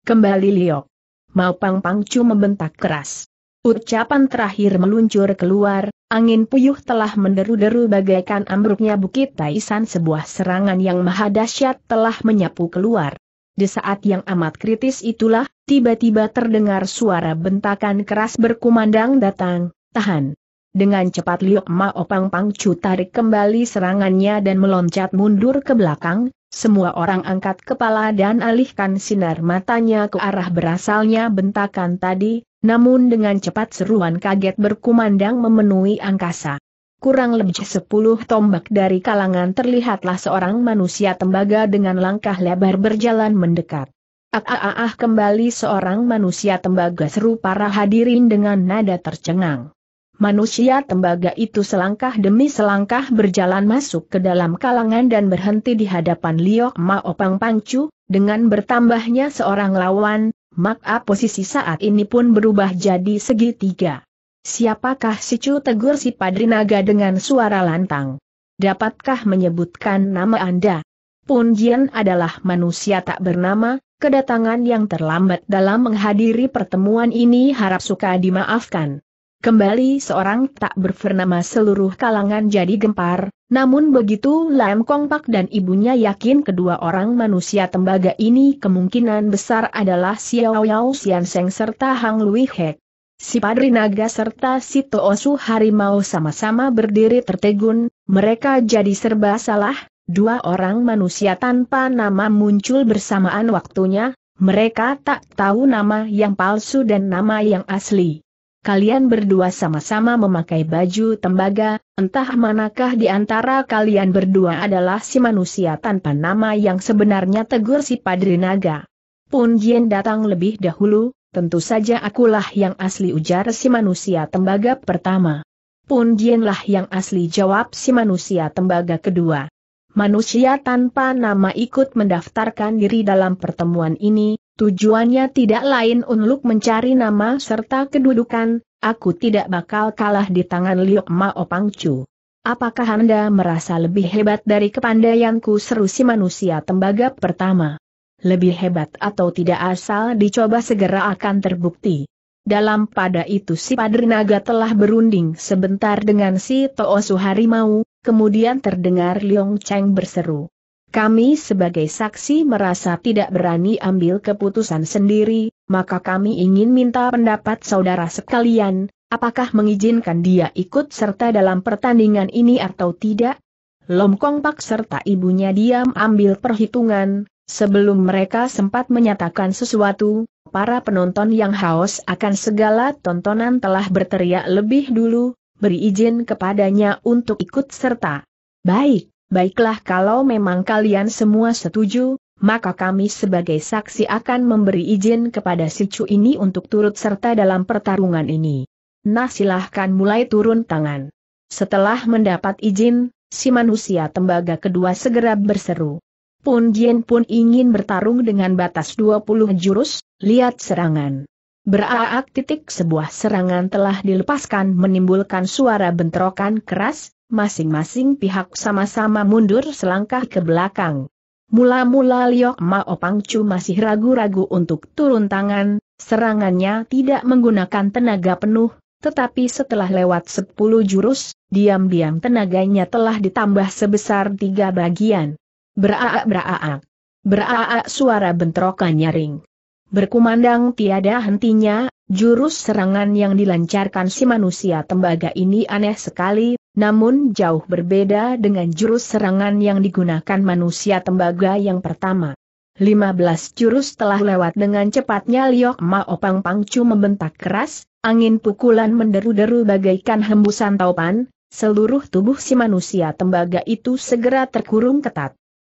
Kembali Liok Mau Pang Pang Chu membentak keras. Ucapan terakhir meluncur keluar, angin puyuh telah menderu-deru bagaikan ambruknya Bukit Taisan sebuah serangan yang maha dahsyat telah menyapu keluar. Di saat yang amat kritis itulah, tiba-tiba terdengar suara bentakan keras berkumandang datang, tahan. Dengan cepat Liok Ma Opang Pangcu tarik kembali serangannya dan meloncat mundur ke belakang, semua orang angkat kepala dan alihkan sinar matanya ke arah berasalnya bentakan tadi, namun dengan cepat seruan kaget berkumandang memenuhi angkasa kurang lebih sepuluh tombak dari kalangan terlihatlah seorang manusia tembaga dengan langkah lebar berjalan mendekat. Ah, ah, ah, ah kembali seorang manusia tembaga seru para hadirin dengan nada tercengang. Manusia tembaga itu selangkah demi selangkah berjalan masuk ke dalam kalangan dan berhenti di hadapan Liok Maopang Pangcu, dengan bertambahnya seorang lawan, maka posisi saat ini pun berubah jadi segitiga. Siapakah si Cu tegur si Padri Naga dengan suara lantang? Dapatkah menyebutkan nama Anda? Pun Jian adalah manusia tak bernama, kedatangan yang terlambat dalam menghadiri pertemuan ini harap suka dimaafkan. Kembali seorang tak berfernama seluruh kalangan jadi gempar, namun begitu Lam Kong Pak dan ibunya yakin kedua orang manusia tembaga ini kemungkinan besar adalah Xiao Yao Xian Seng serta Hang Lui Hek. Si Padri Naga serta si Toosu Harimau sama-sama berdiri tertegun, mereka jadi serba salah, dua orang manusia tanpa nama muncul bersamaan waktunya, mereka tak tahu nama yang palsu dan nama yang asli. Kalian berdua sama-sama memakai baju tembaga, entah manakah di antara kalian berdua adalah si manusia tanpa nama yang sebenarnya tegur si Padri Naga. Pun Jien datang lebih dahulu, tentu saja akulah yang asli ujar si manusia tembaga pertama. Pun Jianlah yang asli jawab si manusia tembaga kedua. Manusia tanpa nama ikut mendaftarkan diri dalam pertemuan ini, tujuannya tidak lain untuk mencari nama serta kedudukan, aku tidak bakal kalah di tangan Liok Mao Pangcu. Apakah Anda merasa lebih hebat dari kepandaianku seru si manusia tembaga pertama? lebih hebat atau tidak asal dicoba segera akan terbukti. Dalam pada itu si Padri Naga telah berunding sebentar dengan si Toosu Harimau, kemudian terdengar Liong Cheng berseru. Kami sebagai saksi merasa tidak berani ambil keputusan sendiri, maka kami ingin minta pendapat saudara sekalian, apakah mengizinkan dia ikut serta dalam pertandingan ini atau tidak? Lomkong Pak serta ibunya diam ambil perhitungan, Sebelum mereka sempat menyatakan sesuatu, para penonton yang haus akan segala tontonan telah berteriak lebih dulu, beri izin kepadanya untuk ikut serta. Baik, baiklah kalau memang kalian semua setuju, maka kami sebagai saksi akan memberi izin kepada si Chu ini untuk turut serta dalam pertarungan ini. Nah silahkan mulai turun tangan. Setelah mendapat izin, si manusia tembaga kedua segera berseru. Pun Jien pun ingin bertarung dengan batas 20 jurus, lihat serangan. Beraak titik sebuah serangan telah dilepaskan menimbulkan suara bentrokan keras, masing-masing pihak sama-sama mundur selangkah ke belakang. Mula-mula Liok Mao Pangcu masih ragu-ragu untuk turun tangan, serangannya tidak menggunakan tenaga penuh, tetapi setelah lewat 10 jurus, diam-diam tenaganya telah ditambah sebesar tiga bagian. Beraak-beraak. Beraak suara bentrokan nyaring. Berkumandang tiada hentinya, jurus serangan yang dilancarkan si manusia tembaga ini aneh sekali, namun jauh berbeda dengan jurus serangan yang digunakan manusia tembaga yang pertama. 15 jurus telah lewat dengan cepatnya Liok Mao Pang Pangcu membentak keras, angin pukulan menderu-deru bagaikan hembusan taupan, seluruh tubuh si manusia tembaga itu segera terkurung ketat.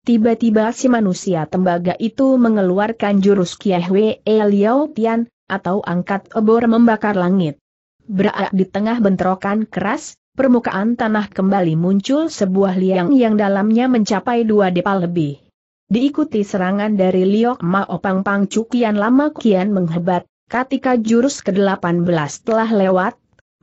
Tiba-tiba si manusia tembaga itu mengeluarkan jurus Kiai Hwe Tian, atau angkat obor membakar langit. Berak di tengah bentrokan keras, permukaan tanah kembali muncul sebuah liang yang dalamnya mencapai dua depa lebih. Diikuti serangan dari Liok Maopang Pangcukian Pang Cukian lama kian menghebat, ketika jurus ke-18 telah lewat,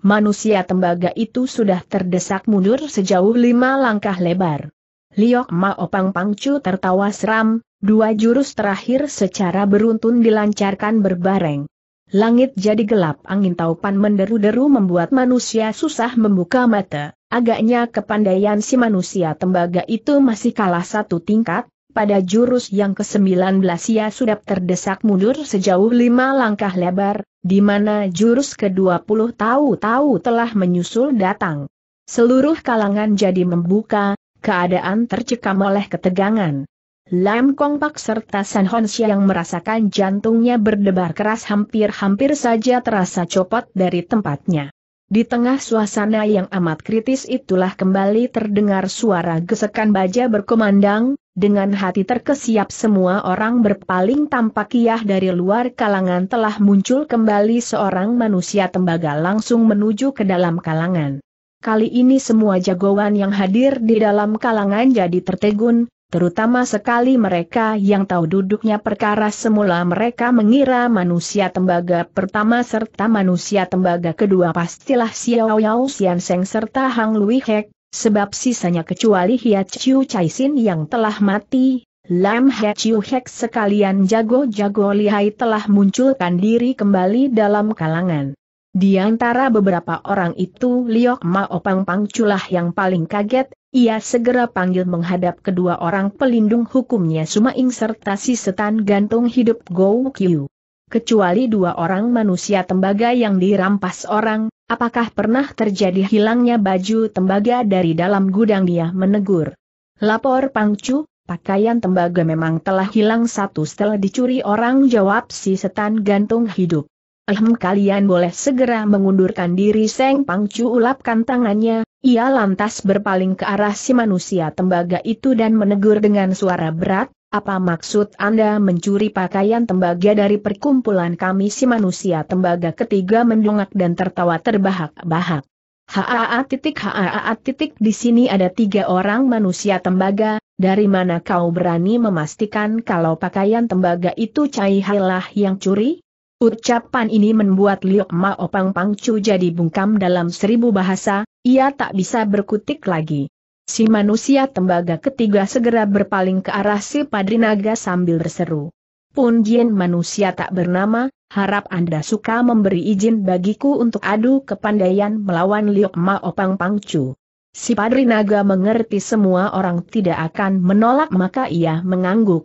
manusia tembaga itu sudah terdesak mundur sejauh lima langkah lebar. Liok Ma Opang Pangcu tertawa seram, dua jurus terakhir secara beruntun dilancarkan berbareng. Langit jadi gelap angin taupan menderu-deru membuat manusia susah membuka mata, agaknya kepandaian si manusia tembaga itu masih kalah satu tingkat, pada jurus yang ke-19 ia sudah terdesak mundur sejauh lima langkah lebar, di mana jurus ke-20 tahu-tahu telah menyusul datang. Seluruh kalangan jadi membuka, keadaan tercekam oleh ketegangan. Lam Kong Pak serta San Hon yang merasakan jantungnya berdebar keras hampir-hampir saja terasa copot dari tempatnya. Di tengah suasana yang amat kritis itulah kembali terdengar suara gesekan baja berkumandang, dengan hati terkesiap semua orang berpaling tampak kiah dari luar kalangan telah muncul kembali seorang manusia tembaga langsung menuju ke dalam kalangan. Kali ini semua jagoan yang hadir di dalam kalangan jadi tertegun, terutama sekali mereka yang tahu duduknya perkara semula mereka mengira manusia tembaga pertama serta manusia tembaga kedua pastilah Xiao Yao Xian Seng serta Hang Lui Hek, sebab sisanya kecuali Hia Chiu Chai Sin yang telah mati, Lam He Chiu Hek sekalian jago-jago lihai telah munculkan diri kembali dalam kalangan. Di antara beberapa orang itu Liok Mao Pang Pang Culah yang paling kaget, ia segera panggil menghadap kedua orang pelindung hukumnya Sumaing serta si setan gantung hidup Go Kiu. Kecuali dua orang manusia tembaga yang dirampas orang, apakah pernah terjadi hilangnya baju tembaga dari dalam gudang dia menegur. Lapor Pangcu, pakaian tembaga memang telah hilang satu setelah dicuri orang jawab si setan gantung hidup. Ehem kalian boleh segera mengundurkan diri Seng Pangcu ulapkan tangannya, ia lantas berpaling ke arah si manusia tembaga itu dan menegur dengan suara berat, apa maksud Anda mencuri pakaian tembaga dari perkumpulan kami si manusia tembaga ketiga mendongak dan tertawa terbahak-bahak. Haa titik haa titik di sini ada tiga orang manusia tembaga, dari mana kau berani memastikan kalau pakaian tembaga itu Cai Hailah yang curi? Ucapan ini membuat Liok Mao Pang Pangcu jadi bungkam dalam seribu bahasa, ia tak bisa berkutik lagi. Si manusia tembaga ketiga segera berpaling ke arah si padri naga sambil berseru. Pun Jin manusia tak bernama, harap Anda suka memberi izin bagiku untuk adu kepandaian melawan Liok Mao Pang Pangcu. Si Padrinaga mengerti semua orang tidak akan menolak maka ia mengangguk.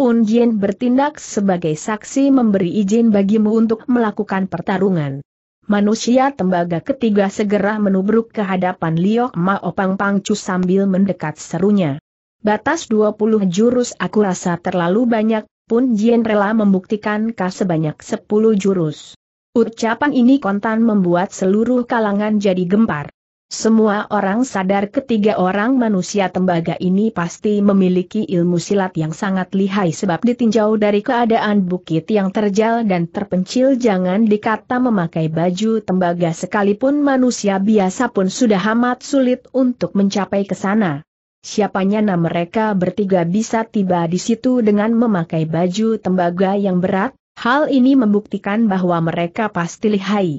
Pun Jin bertindak sebagai saksi memberi izin bagimu untuk melakukan pertarungan. Manusia tembaga ketiga segera menubruk ke hadapan Liok Mao Pang Pangcu sambil mendekat serunya. Batas 20 jurus aku rasa terlalu banyak, pun Jin rela membuktikan kah sebanyak 10 jurus. Ucapan ini kontan membuat seluruh kalangan jadi gempar. Semua orang sadar ketiga orang manusia tembaga ini pasti memiliki ilmu silat yang sangat lihai sebab ditinjau dari keadaan bukit yang terjal dan terpencil jangan dikata memakai baju tembaga sekalipun manusia biasa pun sudah amat sulit untuk mencapai ke sana. Siapanya nama mereka bertiga bisa tiba di situ dengan memakai baju tembaga yang berat, hal ini membuktikan bahwa mereka pasti lihai.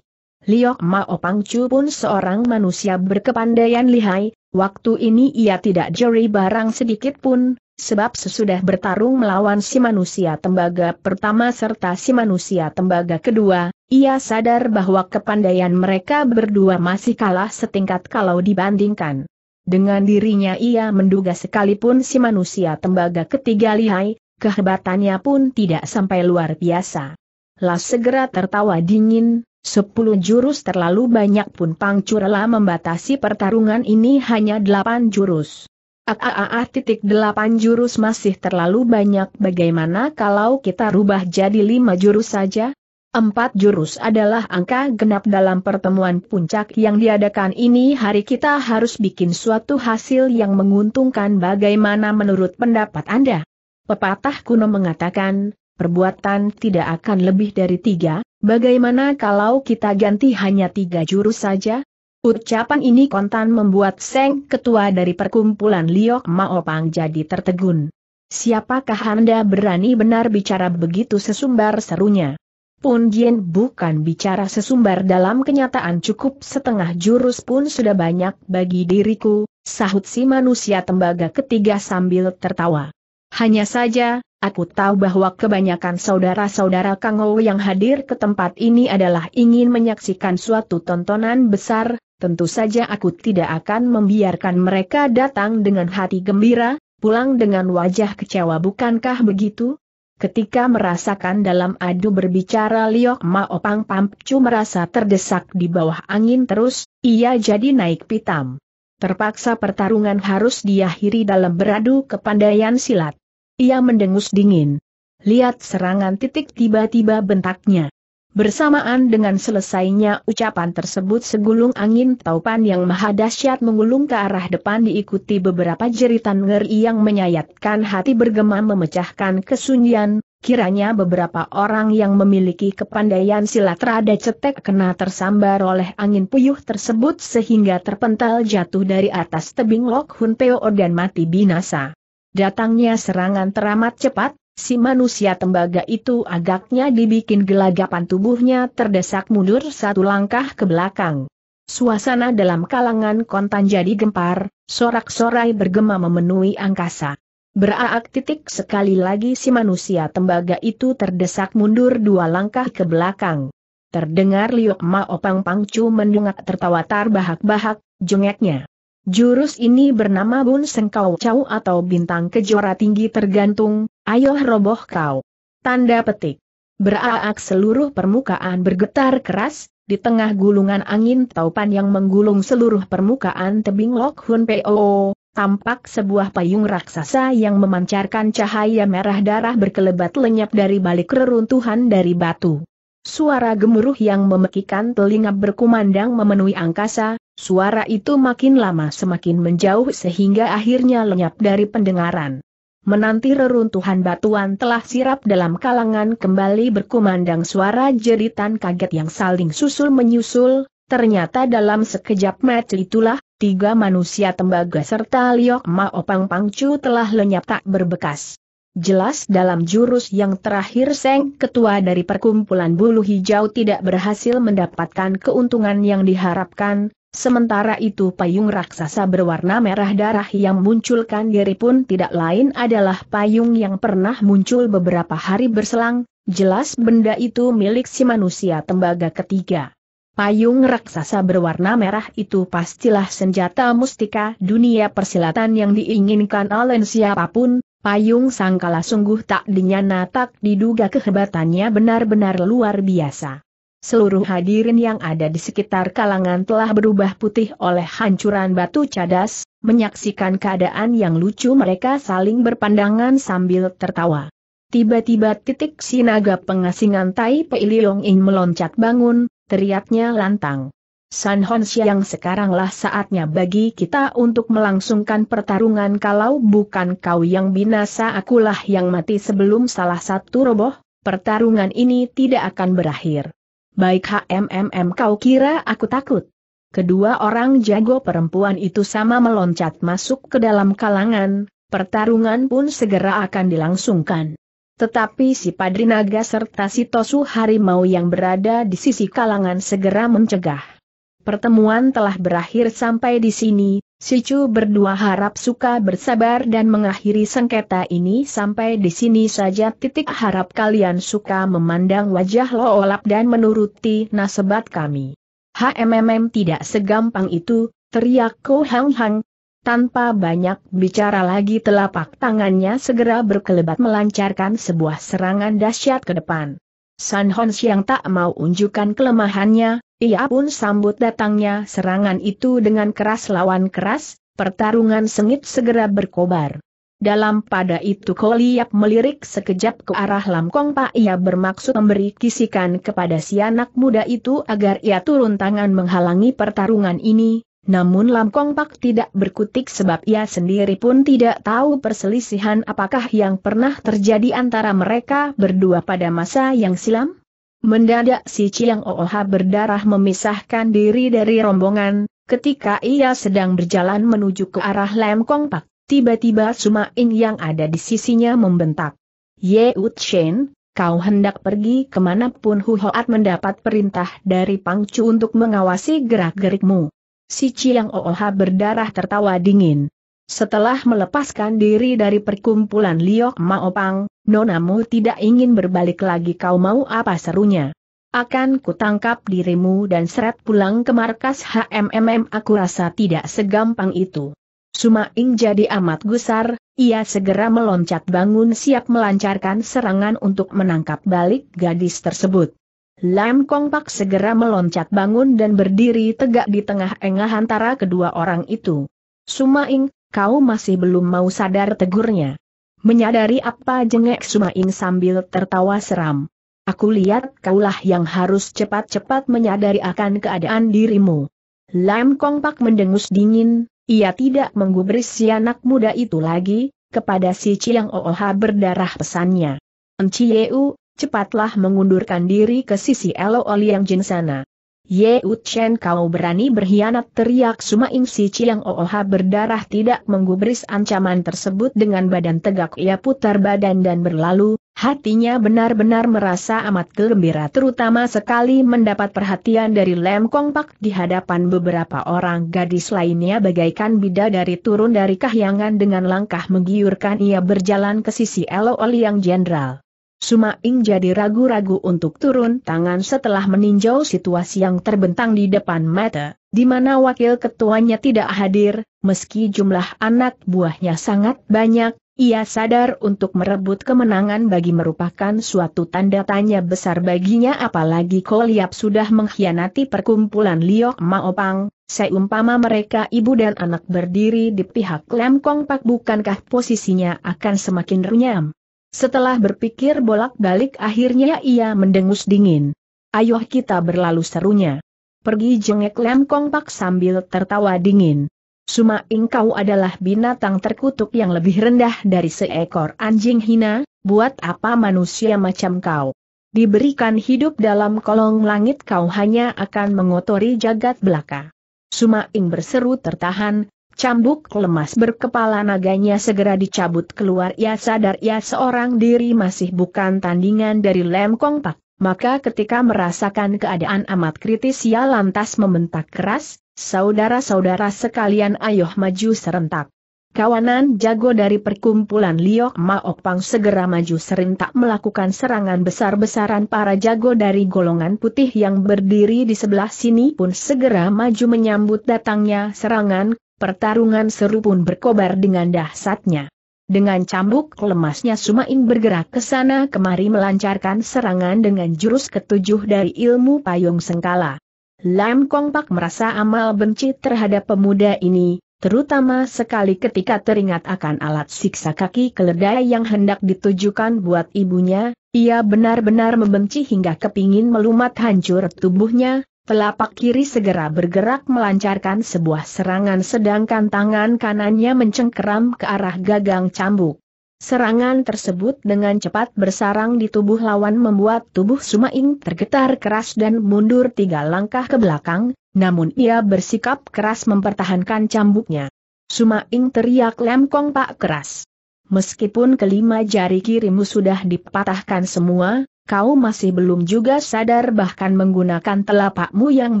Liok Mao Pangcu pun seorang manusia berkepandaian lihai, waktu ini ia tidak jeri barang sedikit pun, sebab sesudah bertarung melawan si manusia tembaga pertama serta si manusia tembaga kedua, ia sadar bahwa kepandaian mereka berdua masih kalah setingkat kalau dibandingkan. Dengan dirinya ia menduga sekalipun si manusia tembaga ketiga lihai, kehebatannya pun tidak sampai luar biasa. Las segera tertawa dingin, Sepuluh jurus terlalu banyak pun Pang Curela membatasi pertarungan ini hanya delapan jurus. Aaah titik delapan jurus masih terlalu banyak bagaimana kalau kita rubah jadi lima jurus saja? Empat jurus adalah angka genap dalam pertemuan puncak yang diadakan ini hari kita harus bikin suatu hasil yang menguntungkan bagaimana menurut pendapat Anda? Pepatah kuno mengatakan, perbuatan tidak akan lebih dari tiga, Bagaimana kalau kita ganti hanya tiga jurus saja? Ucapan ini kontan membuat Seng ketua dari perkumpulan Liok Maopang jadi tertegun. Siapakah Anda berani benar bicara begitu sesumbar serunya? Pun Jin bukan bicara sesumbar dalam kenyataan cukup setengah jurus pun sudah banyak bagi diriku, sahut si manusia tembaga ketiga sambil tertawa. Hanya saja, aku tahu bahwa kebanyakan saudara-saudara Kang Ou yang hadir ke tempat ini adalah ingin menyaksikan suatu tontonan besar, tentu saja aku tidak akan membiarkan mereka datang dengan hati gembira, pulang dengan wajah kecewa bukankah begitu? Ketika merasakan dalam adu berbicara Liok Mao Pang Pampcu merasa terdesak di bawah angin terus, ia jadi naik pitam. Terpaksa pertarungan harus diakhiri dalam beradu kepandaian silat. Ia mendengus dingin. Lihat serangan titik tiba-tiba bentaknya. Bersamaan dengan selesainya ucapan tersebut segulung angin taupan yang maha dahsyat mengulung ke arah depan diikuti beberapa jeritan ngeri yang menyayatkan hati bergema memecahkan kesunyian, Kiranya beberapa orang yang memiliki kepandaian silat rada cetek kena tersambar oleh angin puyuh tersebut sehingga terpental jatuh dari atas tebing Lok Hun Peo dan mati binasa. Datangnya serangan teramat cepat, si manusia tembaga itu agaknya dibikin gelagapan tubuhnya terdesak mundur satu langkah ke belakang. Suasana dalam kalangan kontan jadi gempar, sorak-sorai bergema memenuhi angkasa. Beraak titik sekali lagi si manusia tembaga itu terdesak mundur dua langkah ke belakang. Terdengar liuk Ma Opang Pangcu mendungak tertawa terbahak-bahak, jengeknya. Jurus ini bernama Bun Sengkau Cau atau Bintang Kejora Tinggi Tergantung, ayo roboh kau. Tanda petik. Beraak seluruh permukaan bergetar keras, di tengah gulungan angin taupan yang menggulung seluruh permukaan tebing Lok Hun Po, tampak sebuah payung raksasa yang memancarkan cahaya merah darah berkelebat lenyap dari balik reruntuhan dari batu. Suara gemuruh yang memekikan telinga berkumandang memenuhi angkasa, suara itu makin lama semakin menjauh sehingga akhirnya lenyap dari pendengaran. Menanti reruntuhan batuan telah sirap dalam kalangan kembali berkumandang suara jeritan kaget yang saling susul menyusul, ternyata dalam sekejap mata itulah, tiga manusia tembaga serta Liok Mao Pang Pangcu telah lenyap tak berbekas. Jelas dalam jurus yang terakhir Seng Ketua dari perkumpulan bulu hijau tidak berhasil mendapatkan keuntungan yang diharapkan, sementara itu payung raksasa berwarna merah darah yang munculkan diri pun tidak lain adalah payung yang pernah muncul beberapa hari berselang, jelas benda itu milik si manusia tembaga ketiga. Payung raksasa berwarna merah itu pastilah senjata mustika dunia persilatan yang diinginkan oleh siapapun, payung sangkala sungguh tak dinyana tak diduga kehebatannya benar-benar luar biasa. Seluruh hadirin yang ada di sekitar kalangan telah berubah putih oleh hancuran batu cadas, menyaksikan keadaan yang lucu mereka saling berpandangan sambil tertawa. Tiba-tiba titik sinaga pengasingan Tai Pei Leong In meloncat bangun, teriaknya lantang. San Hon Siang sekaranglah saatnya bagi kita untuk melangsungkan pertarungan kalau bukan kau yang binasa akulah yang mati sebelum salah satu roboh, pertarungan ini tidak akan berakhir. Baik HMMM kau kira aku takut. Kedua orang jago perempuan itu sama meloncat masuk ke dalam kalangan, pertarungan pun segera akan dilangsungkan. Tetapi si Padri Naga serta si Tosu Harimau yang berada di sisi kalangan segera mencegah. Pertemuan telah berakhir sampai di sini, si Chu berdua harap suka bersabar dan mengakhiri sengketa ini sampai di sini saja titik harap kalian suka memandang wajah Lo Olap dan menuruti nasebat kami. HMMM tidak segampang itu, teriak Ko Hang Hang, tanpa banyak bicara lagi telapak tangannya segera berkelebat melancarkan sebuah serangan dahsyat ke depan. San Hon yang tak mau unjukkan kelemahannya, ia pun sambut datangnya serangan itu dengan keras lawan keras, pertarungan sengit segera berkobar. Dalam pada itu Koliap melirik sekejap ke arah Lam Kong Pak ia bermaksud memberi kisikan kepada si anak muda itu agar ia turun tangan menghalangi pertarungan ini, namun Lam Kong Pak tidak berkutik sebab ia sendiri pun tidak tahu perselisihan apakah yang pernah terjadi antara mereka berdua pada masa yang silam. Mendadak si Chiang Ooha berdarah memisahkan diri dari rombongan, ketika ia sedang berjalan menuju ke arah Lam Kong Pak, tiba-tiba Suma In yang ada di sisinya membentak. Ye Ut Shen, kau hendak pergi kemanapun Hu Hoat mendapat perintah dari Pang Chu untuk mengawasi gerak-gerikmu. Si Chiang Ooha berdarah tertawa dingin. Setelah melepaskan diri dari perkumpulan Liok Maopang, Nona Mu tidak ingin berbalik lagi kau mau apa serunya. Akan kutangkap dirimu dan seret pulang ke markas HMMM aku rasa tidak segampang itu. Suma Ing jadi amat gusar, ia segera meloncat bangun siap melancarkan serangan untuk menangkap balik gadis tersebut. Lam Kong Pak segera meloncat bangun dan berdiri tegak di tengah-engah antara kedua orang itu. Sumaing, kau masih belum mau sadar tegurnya. Menyadari apa jengek Sumaing sambil tertawa seram. Aku lihat kaulah yang harus cepat-cepat menyadari akan keadaan dirimu. Lam Kong Pak mendengus dingin, ia tidak menggubris si anak muda itu lagi, kepada si Chiang Ooha berdarah pesannya. Enci Yeu, cepatlah mengundurkan diri ke sisi Elo Oliang Jin sana. Ye Chen kau berani berkhianat teriak Suma Ing Si Chiang Ooha berdarah tidak menggubris ancaman tersebut dengan badan tegak ia putar badan dan berlalu, hatinya benar-benar merasa amat gembira terutama sekali mendapat perhatian dari Lem Kong Pak di hadapan beberapa orang gadis lainnya bagaikan bidadari turun dari kahyangan dengan langkah menggiurkan ia berjalan ke sisi Elo Oliang Jenderal. Sumaing jadi ragu-ragu untuk turun tangan setelah meninjau situasi yang terbentang di depan mata, di mana wakil ketuanya tidak hadir, meski jumlah anak buahnya sangat banyak, ia sadar untuk merebut kemenangan bagi merupakan suatu tanda tanya besar baginya apalagi Koliap sudah mengkhianati perkumpulan Liok Maopang, seumpama mereka ibu dan anak berdiri di pihak Lemkong Pak bukankah posisinya akan semakin runyam. Setelah berpikir bolak-balik akhirnya ia mendengus dingin. Ayo kita berlalu serunya. Pergi jengek Lem kongpak Pak sambil tertawa dingin. Suma engkau adalah binatang terkutuk yang lebih rendah dari seekor anjing hina, buat apa manusia macam kau? Diberikan hidup dalam kolong langit kau hanya akan mengotori jagat belaka. Suma ing berseru tertahan, Cambuk lemas berkepala naganya segera dicabut keluar. Ia sadar ia seorang diri masih bukan tandingan dari Lem Kong Pak. Maka ketika merasakan keadaan amat kritis ia lantas membentak keras, saudara-saudara sekalian ayoh maju serentak. Kawanan jago dari perkumpulan Liok Maopang segera maju serentak melakukan serangan besar-besaran para jago dari golongan putih yang berdiri di sebelah sini pun segera maju menyambut datangnya serangan pertarungan seru pun berkobar dengan dahsyatnya. Dengan cambuk lemasnya Sumain bergerak ke sana kemari melancarkan serangan dengan jurus ketujuh dari ilmu payung sengkala. Lam Kong Pak merasa amal benci terhadap pemuda ini, terutama sekali ketika teringat akan alat siksa kaki keledai yang hendak ditujukan buat ibunya, ia benar-benar membenci hingga kepingin melumat hancur tubuhnya, Telapak kiri segera bergerak melancarkan sebuah serangan sedangkan tangan kanannya mencengkeram ke arah gagang cambuk. Serangan tersebut dengan cepat bersarang di tubuh lawan membuat tubuh Sumaing tergetar keras dan mundur tiga langkah ke belakang, namun ia bersikap keras mempertahankan cambuknya. Sumaing teriak lemkong pak keras. Meskipun kelima jari kirimu sudah dipatahkan semua, kau masih belum juga sadar bahkan menggunakan telapakmu yang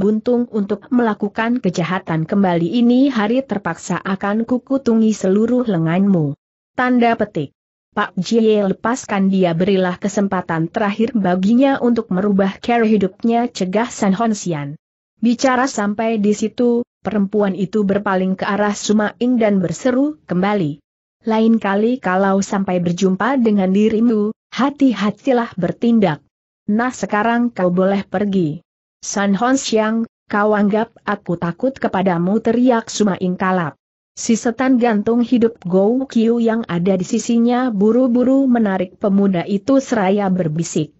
buntung untuk melakukan kejahatan kembali ini hari terpaksa akan kukutungi seluruh lenganmu. Tanda petik. Pak Jie lepaskan dia berilah kesempatan terakhir baginya untuk merubah cara hidupnya cegah San Hon Sian. Bicara sampai di situ, perempuan itu berpaling ke arah Sumaing dan berseru kembali. Lain kali kalau sampai berjumpa dengan dirimu, hati-hatilah bertindak. Nah sekarang kau boleh pergi. San Hon Siang, kau anggap aku takut kepadamu teriak Suma Ingkalap. Si setan gantung hidup Go Kiu yang ada di sisinya buru-buru menarik pemuda itu seraya berbisik.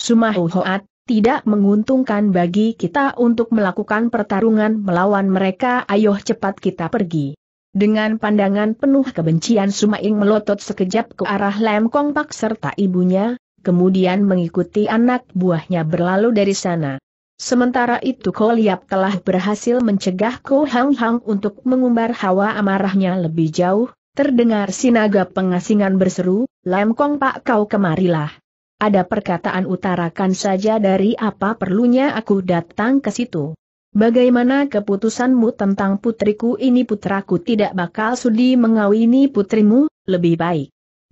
Suma Hoat, tidak menguntungkan bagi kita untuk melakukan pertarungan melawan mereka ayo cepat kita pergi. Dengan pandangan penuh kebencian Sumaing melotot sekejap ke arah Lem Kong Pak serta ibunya, kemudian mengikuti anak buahnya berlalu dari sana. Sementara itu Ko Liap telah berhasil mencegah Ko Hang Hang untuk mengumbar hawa amarahnya lebih jauh, terdengar sinaga pengasingan berseru, Lem Kong Pak kau kemarilah. Ada perkataan utarakan saja dari apa perlunya aku datang ke situ. Bagaimana keputusanmu tentang putriku ini putraku tidak bakal sudi mengawini putrimu, lebih baik.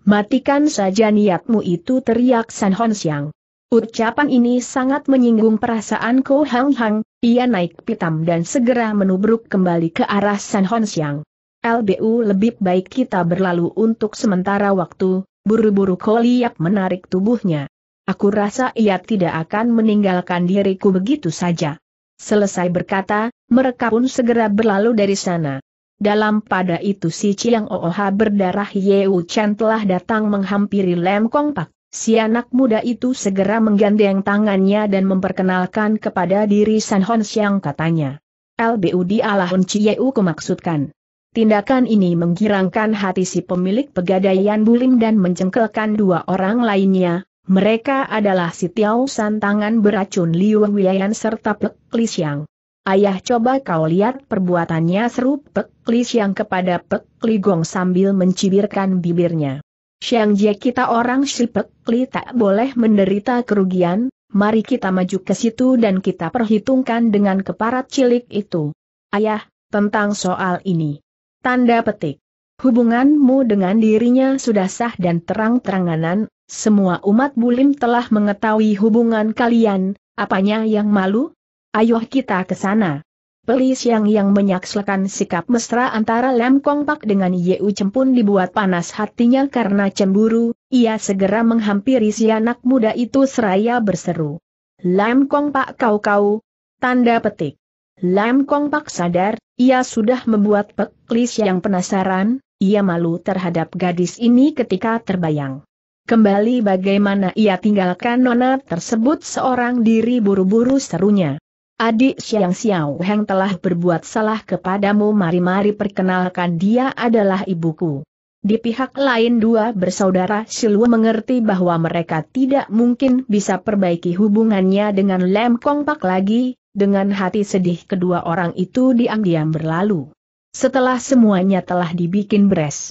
Matikan saja niatmu itu teriak San Hon Siang. Ucapan ini sangat menyinggung perasaan Ko Hang Hang, ia naik pitam dan segera menubruk kembali ke arah San Hon Siang. LBU lebih baik kita berlalu untuk sementara waktu, buru-buru Liap menarik tubuhnya. Aku rasa ia tidak akan meninggalkan diriku begitu saja. Selesai berkata, mereka pun segera berlalu dari sana. Dalam pada itu si Chiang Ooha berdarah Yeu Chen telah datang menghampiri Lem Kong Pak. Si anak muda itu segera menggandeng tangannya dan memperkenalkan kepada diri San Hon Xiang katanya. LBU di Alahun Cieu kemaksudkan. Tindakan ini menggirangkan hati si pemilik pegadaian Bulim dan menjengkelkan dua orang lainnya, mereka adalah si Tiao San tangan beracun Liu Wiayan serta Pek Lisiang. Ayah coba kau lihat perbuatannya seru Pek Lisiang kepada Pek Ligong sambil mencibirkan bibirnya. Siang Jie kita orang si Pek Li tak boleh menderita kerugian, mari kita maju ke situ dan kita perhitungkan dengan keparat cilik itu. Ayah, tentang soal ini. Tanda petik. Hubunganmu dengan dirinya sudah sah dan terang-teranganan, semua umat bulim telah mengetahui hubungan kalian, apanya yang malu? Ayo kita ke sana. Pelis yang yang menyaksikan sikap mesra antara Lem Kong Pak dengan Yeu Cempun dibuat panas hatinya karena cemburu, ia segera menghampiri si anak muda itu seraya berseru. Lem Kong Pak kau-kau, tanda petik. Lam Kong Pak sadar, ia sudah membuat peklis yang penasaran, ia malu terhadap gadis ini ketika terbayang. Kembali bagaimana ia tinggalkan nona tersebut seorang diri buru-buru serunya. Adik Xiang Xiao Heng telah berbuat salah kepadamu mari-mari perkenalkan dia adalah ibuku. Di pihak lain dua bersaudara Silwa mengerti bahwa mereka tidak mungkin bisa perbaiki hubungannya dengan Lem Kong Pak lagi, dengan hati sedih kedua orang itu diam-diam berlalu. Setelah semuanya telah dibikin beres,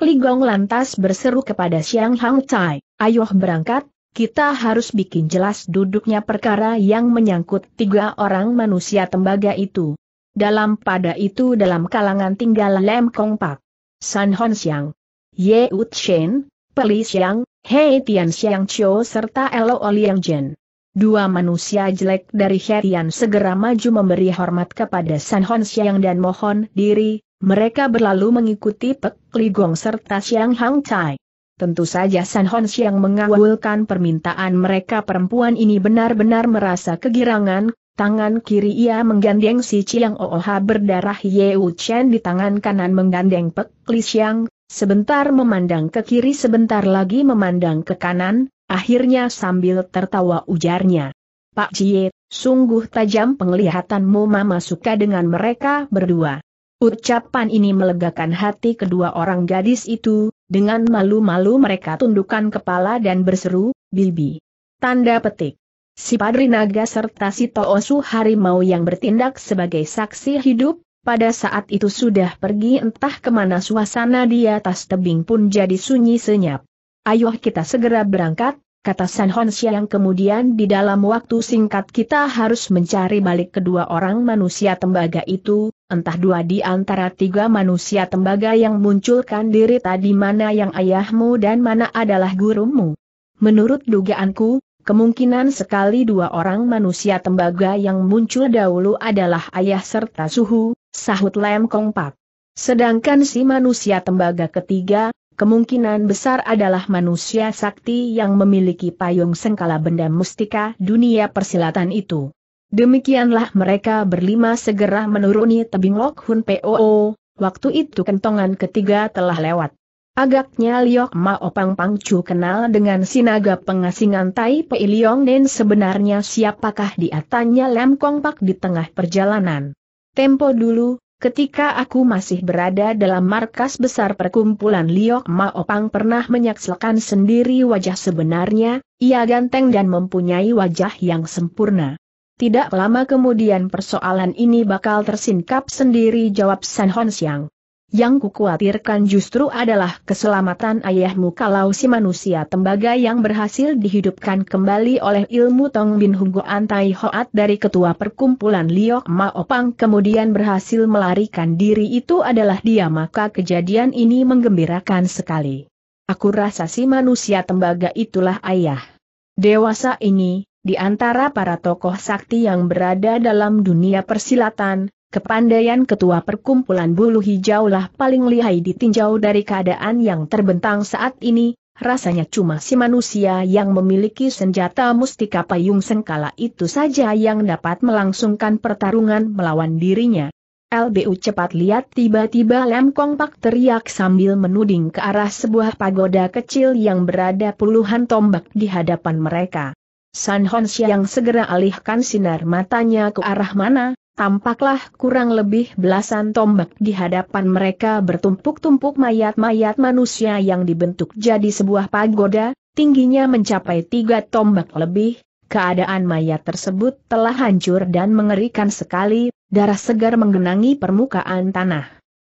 Kligong lantas berseru kepada Xiang Hang Cai, ayo berangkat, kita harus bikin jelas duduknya perkara yang menyangkut tiga orang manusia tembaga itu. Dalam pada itu dalam kalangan tinggal Lem Kong Pak, San Hon Xiang, Ye Ut Shen, Peli Xiang, Hei Tian Xiang Chou serta Elo Oliang Jen. Dua manusia jelek dari Hetian segera maju memberi hormat kepada San Hon Xiang dan mohon diri, mereka berlalu mengikuti Pek Gong serta Xiang Hang Chai. Tentu saja San Hon Xiang mengawulkan permintaan mereka perempuan ini benar-benar merasa kegirangan, tangan kiri ia menggandeng si Chiang Ooha berdarah U Chen di tangan kanan menggandeng Pek Li Xiang, sebentar memandang ke kiri sebentar lagi memandang ke kanan, akhirnya sambil tertawa ujarnya. Pak Jie, sungguh tajam penglihatanmu mama suka dengan mereka berdua. Ucapan ini melegakan hati kedua orang gadis itu, dengan malu-malu mereka tundukkan kepala dan berseru, Bibi. Tanda petik. Si Padri Naga serta si Toosu Harimau yang bertindak sebagai saksi hidup, pada saat itu sudah pergi entah kemana suasana di atas tebing pun jadi sunyi senyap. Ayo kita segera berangkat, kata San yang kemudian di dalam waktu singkat kita harus mencari balik kedua orang manusia tembaga itu, entah dua di antara tiga manusia tembaga yang munculkan diri tadi mana yang ayahmu dan mana adalah gurumu. Menurut dugaanku, kemungkinan sekali dua orang manusia tembaga yang muncul dahulu adalah ayah serta suhu, sahut Lem Kongpak. Sedangkan si manusia tembaga ketiga, kemungkinan besar adalah manusia sakti yang memiliki payung sengkala benda mustika dunia persilatan itu. Demikianlah mereka berlima segera menuruni tebing Lok Hun POO, waktu itu kentongan ketiga telah lewat. Agaknya Liok Ma Opang Pangcu kenal dengan sinaga pengasingan Tai Pei Liong Nen. sebenarnya siapakah diatanya Lam Kong Pak di tengah perjalanan. Tempo dulu, Ketika aku masih berada dalam markas besar perkumpulan Liok Maopang pernah menyaksikan sendiri wajah sebenarnya, ia ganteng dan mempunyai wajah yang sempurna. Tidak lama kemudian persoalan ini bakal tersingkap sendiri jawab San Hon Siang. Yang kukhawatirkan justru adalah keselamatan ayahmu kalau si manusia tembaga yang berhasil dihidupkan kembali oleh ilmu Tong Bin Hugo Antai Hoat dari ketua perkumpulan Liok Maopang kemudian berhasil melarikan diri itu adalah dia maka kejadian ini menggembirakan sekali. Aku rasa si manusia tembaga itulah ayah. Dewasa ini, di antara para tokoh sakti yang berada dalam dunia persilatan, Kepandaian ketua perkumpulan bulu Hijau lah paling lihai ditinjau dari keadaan yang terbentang saat ini, rasanya cuma si manusia yang memiliki senjata mustika payung sengkala itu saja yang dapat melangsungkan pertarungan melawan dirinya. LBU cepat lihat tiba-tiba Lem Kong Pak teriak sambil menuding ke arah sebuah pagoda kecil yang berada puluhan tombak di hadapan mereka. San Hon yang segera alihkan sinar matanya ke arah mana, Tampaklah kurang lebih belasan tombak di hadapan mereka bertumpuk-tumpuk mayat-mayat manusia yang dibentuk jadi sebuah pagoda, tingginya mencapai tiga tombak lebih, keadaan mayat tersebut telah hancur dan mengerikan sekali, darah segar menggenangi permukaan tanah.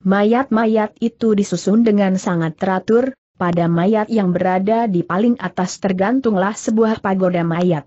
Mayat-mayat itu disusun dengan sangat teratur, pada mayat yang berada di paling atas tergantunglah sebuah pagoda mayat.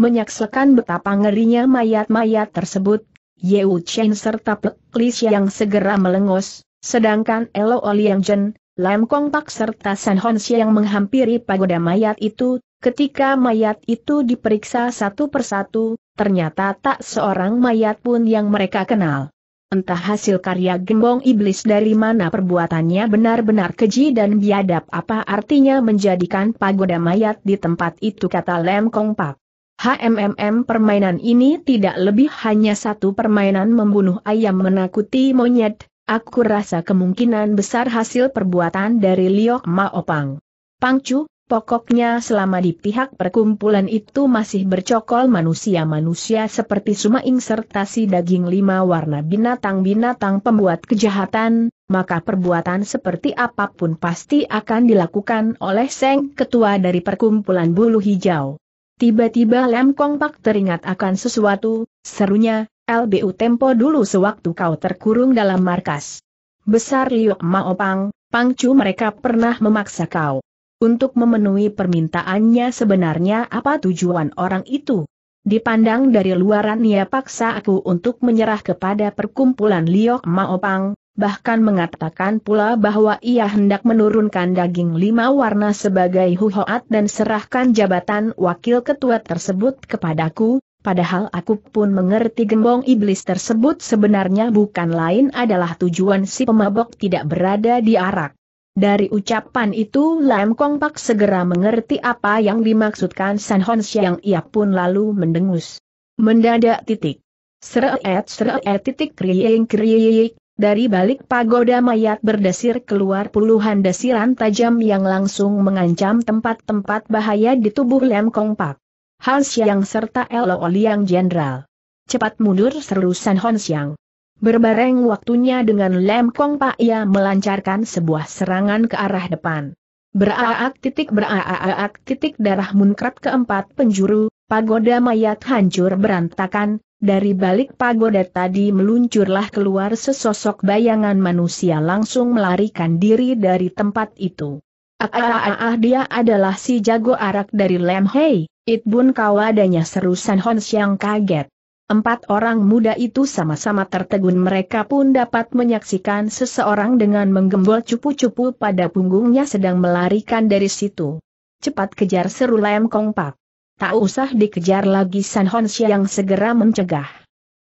Menyaksikan betapa ngerinya mayat-mayat tersebut, Yeu Chen serta Pek yang segera melengos, sedangkan Elo Oliang Jen, Lam Kong Pak serta San Hon yang menghampiri pagoda mayat itu, ketika mayat itu diperiksa satu persatu, ternyata tak seorang mayat pun yang mereka kenal. Entah hasil karya gembong iblis dari mana perbuatannya benar-benar keji dan biadab apa artinya menjadikan pagoda mayat di tempat itu kata Lem Kong Pak. HMMM permainan ini tidak lebih hanya satu permainan membunuh ayam menakuti monyet, aku rasa kemungkinan besar hasil perbuatan dari Liok Maopang. Pangcu, pokoknya selama di pihak perkumpulan itu masih bercokol manusia-manusia seperti sumaing serta si daging lima warna binatang-binatang pembuat kejahatan, maka perbuatan seperti apapun pasti akan dilakukan oleh Seng Ketua dari Perkumpulan Bulu Hijau. Tiba-tiba Lem Kong Pak teringat akan sesuatu, serunya, LBU Tempo dulu sewaktu kau terkurung dalam markas. Besar Mao Maopang, Pangcu mereka pernah memaksa kau. Untuk memenuhi permintaannya sebenarnya apa tujuan orang itu? Dipandang dari luaran ia paksa aku untuk menyerah kepada perkumpulan Liok Maopang, bahkan mengatakan pula bahwa ia hendak menurunkan daging lima warna sebagai huhoat dan serahkan jabatan wakil ketua tersebut kepadaku, padahal aku pun mengerti gembong iblis tersebut sebenarnya bukan lain adalah tujuan si pemabok tidak berada di arak. Dari ucapan itu Lam Kong Pak segera mengerti apa yang dimaksudkan San Hon yang ia pun lalu mendengus. Mendadak titik. Seret seret titik kriyeng kriyeng. Dari balik pagoda mayat berdesir keluar puluhan desiran tajam yang langsung mengancam tempat-tempat bahaya di tubuh Lem Kong Pak. Han Xiang serta Lo Liang Jenderal. Cepat mundur seru San Hon Xiang. Berbareng waktunya dengan Lem Kong Pak ia melancarkan sebuah serangan ke arah depan. Beraaak titik beraaak titik darah munkrat keempat penjuru, pagoda mayat hancur berantakan, dari balik pagoda tadi meluncurlah keluar sesosok bayangan manusia langsung melarikan diri dari tempat itu. Ah, ah, ah, dia adalah si jago arak dari Lem Hei, It Bun Kawadanya San Hons yang kaget. Empat orang muda itu sama-sama tertegun mereka pun dapat menyaksikan seseorang dengan menggembol cupu-cupu pada punggungnya sedang melarikan dari situ. Cepat kejar seru Lem Kongpak. Tak usah dikejar lagi San yang segera mencegah.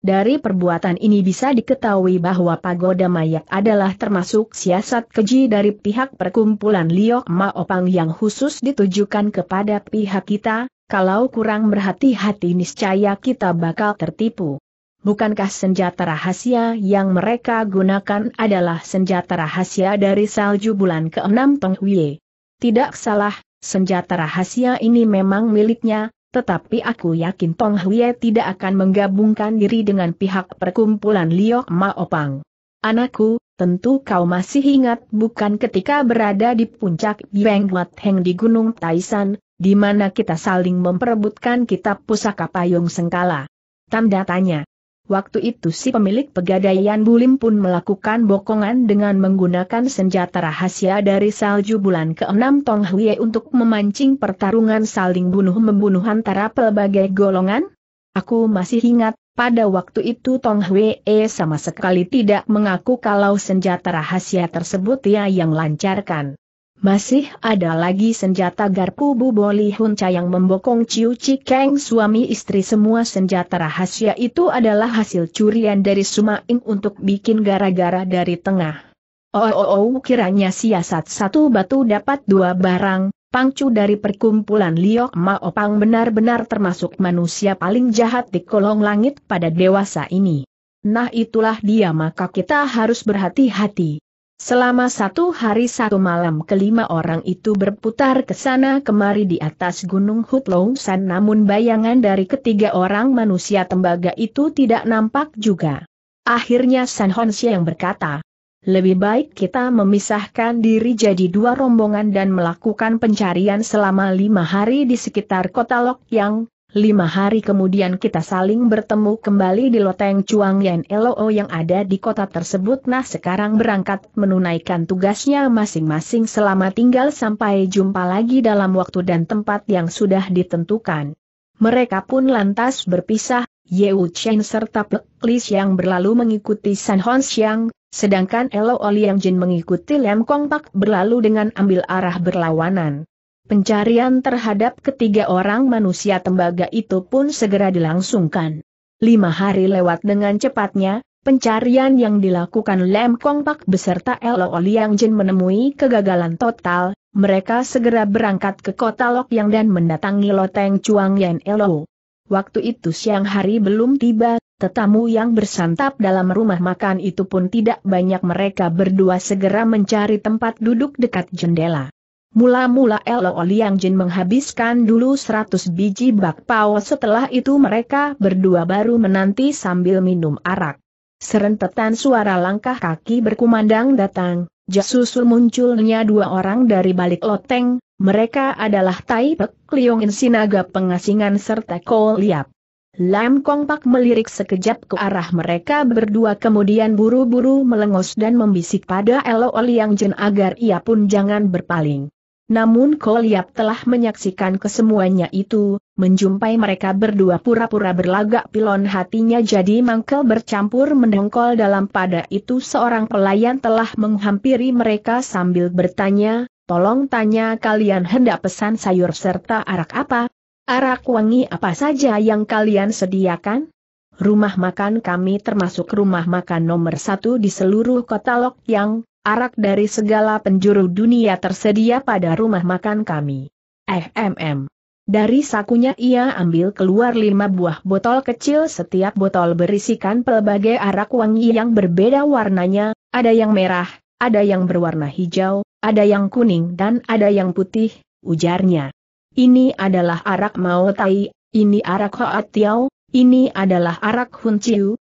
Dari perbuatan ini bisa diketahui bahwa pagoda mayat adalah termasuk siasat keji dari pihak perkumpulan Liok Maopang yang khusus ditujukan kepada pihak kita, kalau kurang berhati-hati niscaya kita bakal tertipu. Bukankah senjata rahasia yang mereka gunakan adalah senjata rahasia dari salju bulan ke-6 Hui? Tidak salah, Senjata rahasia ini memang miliknya, tetapi aku yakin Tong Hwie tidak akan menggabungkan diri dengan pihak perkumpulan Liok Maopang. Anakku, tentu kau masih ingat bukan ketika berada di puncak Bieng Wat Heng di Gunung Taisan, di mana kita saling memperebutkan kitab pusaka payung sengkala. Tanda tanya. Waktu itu si pemilik pegadaian Bulim pun melakukan bokongan dengan menggunakan senjata rahasia dari salju bulan ke-6 Tong Hwie untuk memancing pertarungan saling bunuh-membunuh antara pelbagai golongan? Aku masih ingat, pada waktu itu Tong Hwie sama sekali tidak mengaku kalau senjata rahasia tersebut ia yang lancarkan. Masih ada lagi senjata garpu bu boli Hunca yang membokong Ciu Cikeng suami istri semua senjata rahasia itu adalah hasil curian dari Sumaing untuk bikin gara-gara dari tengah. Oh, oh, oh kiranya siasat satu batu dapat dua barang, pangcu dari perkumpulan Liok Maopang benar-benar termasuk manusia paling jahat di kolong langit pada dewasa ini. Nah itulah dia maka kita harus berhati-hati. Selama satu hari satu malam kelima orang itu berputar ke sana kemari di atas gunung Hutlongsan namun bayangan dari ketiga orang manusia tembaga itu tidak nampak juga. Akhirnya San Honsia yang berkata, lebih baik kita memisahkan diri jadi dua rombongan dan melakukan pencarian selama lima hari di sekitar kota Lok Yang, Lima hari kemudian kita saling bertemu kembali di loteng Chuang Yen LOO yang ada di kota tersebut. Nah sekarang berangkat menunaikan tugasnya masing-masing selama tinggal sampai jumpa lagi dalam waktu dan tempat yang sudah ditentukan. Mereka pun lantas berpisah, Yeu Chen serta Pek Lis yang berlalu mengikuti San Hon Xiang, sedangkan LOO Liang Jin mengikuti Lem Kong Pak berlalu dengan ambil arah berlawanan. Pencarian terhadap ketiga orang manusia tembaga itu pun segera dilangsungkan. Lima hari lewat dengan cepatnya, pencarian yang dilakukan Lem Kong Pak beserta Elo Liang Jin menemui kegagalan total, mereka segera berangkat ke kota Lok Yang dan mendatangi Loteng Chuang Yen Elo. Waktu itu siang hari belum tiba, tetamu yang bersantap dalam rumah makan itu pun tidak banyak mereka berdua segera mencari tempat duduk dekat jendela. Mula-mula Lo Liang Jin menghabiskan dulu 100 biji bakpao setelah itu mereka berdua baru menanti sambil minum arak. Serentetan suara langkah kaki berkumandang datang, jasusul munculnya dua orang dari balik loteng, mereka adalah Tai Pek Liongin Sinaga Pengasingan serta Ko Liap. Lam Kong Pak melirik sekejap ke arah mereka berdua kemudian buru-buru melengos dan membisik pada Lo Liang Jin agar ia pun jangan berpaling. Namun Koliap telah menyaksikan kesemuanya itu, menjumpai mereka berdua pura-pura berlagak pilon hatinya jadi mangkel bercampur mendongkol dalam pada itu seorang pelayan telah menghampiri mereka sambil bertanya, tolong tanya kalian hendak pesan sayur serta arak apa? Arak wangi apa saja yang kalian sediakan? Rumah makan kami termasuk rumah makan nomor satu di seluruh kota yang arak dari segala penjuru dunia tersedia pada rumah makan kami. Eh, mm. Dari sakunya ia ambil keluar lima buah botol kecil setiap botol berisikan pelbagai arak wangi yang berbeda warnanya, ada yang merah, ada yang berwarna hijau, ada yang kuning dan ada yang putih, ujarnya. Ini adalah arak Maotai, ini arak Hoat Tiao, ini adalah arak Hun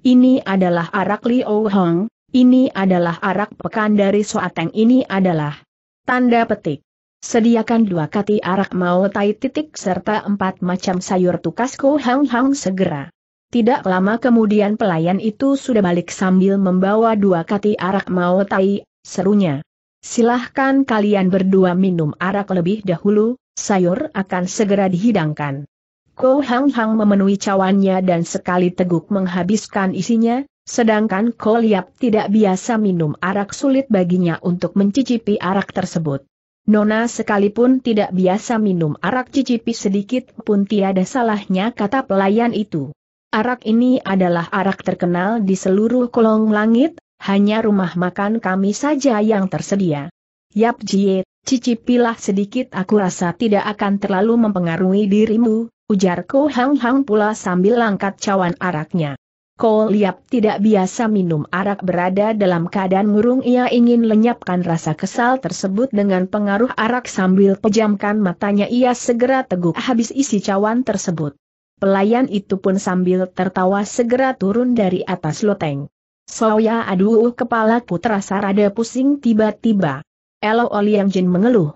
ini adalah arak Liu ini adalah arak pekan dari Soateng ini adalah tanda petik. Sediakan dua kati arak mau tai titik serta empat macam sayur tukas ko hang hang segera. Tidak lama kemudian pelayan itu sudah balik sambil membawa dua kati arak mau tai, serunya. Silahkan kalian berdua minum arak lebih dahulu, sayur akan segera dihidangkan. Ko Hang Hang memenuhi cawannya dan sekali teguk menghabiskan isinya, Sedangkan Koliap tidak biasa minum arak sulit baginya untuk mencicipi arak tersebut. Nona sekalipun tidak biasa minum arak cicipi sedikit pun tiada salahnya kata pelayan itu. Arak ini adalah arak terkenal di seluruh kolong langit, hanya rumah makan kami saja yang tersedia. Yap Jie, cicipilah sedikit aku rasa tidak akan terlalu mempengaruhi dirimu, ujar Ko Hang Hang pula sambil langkat cawan araknya. Ko Liap tidak biasa minum arak berada dalam keadaan murung ia ingin lenyapkan rasa kesal tersebut dengan pengaruh arak sambil pejamkan matanya ia segera teguk habis isi cawan tersebut. Pelayan itu pun sambil tertawa segera turun dari atas loteng. Soya aduh kepala putra sarada pusing tiba-tiba. Elo Oliang Jin mengeluh.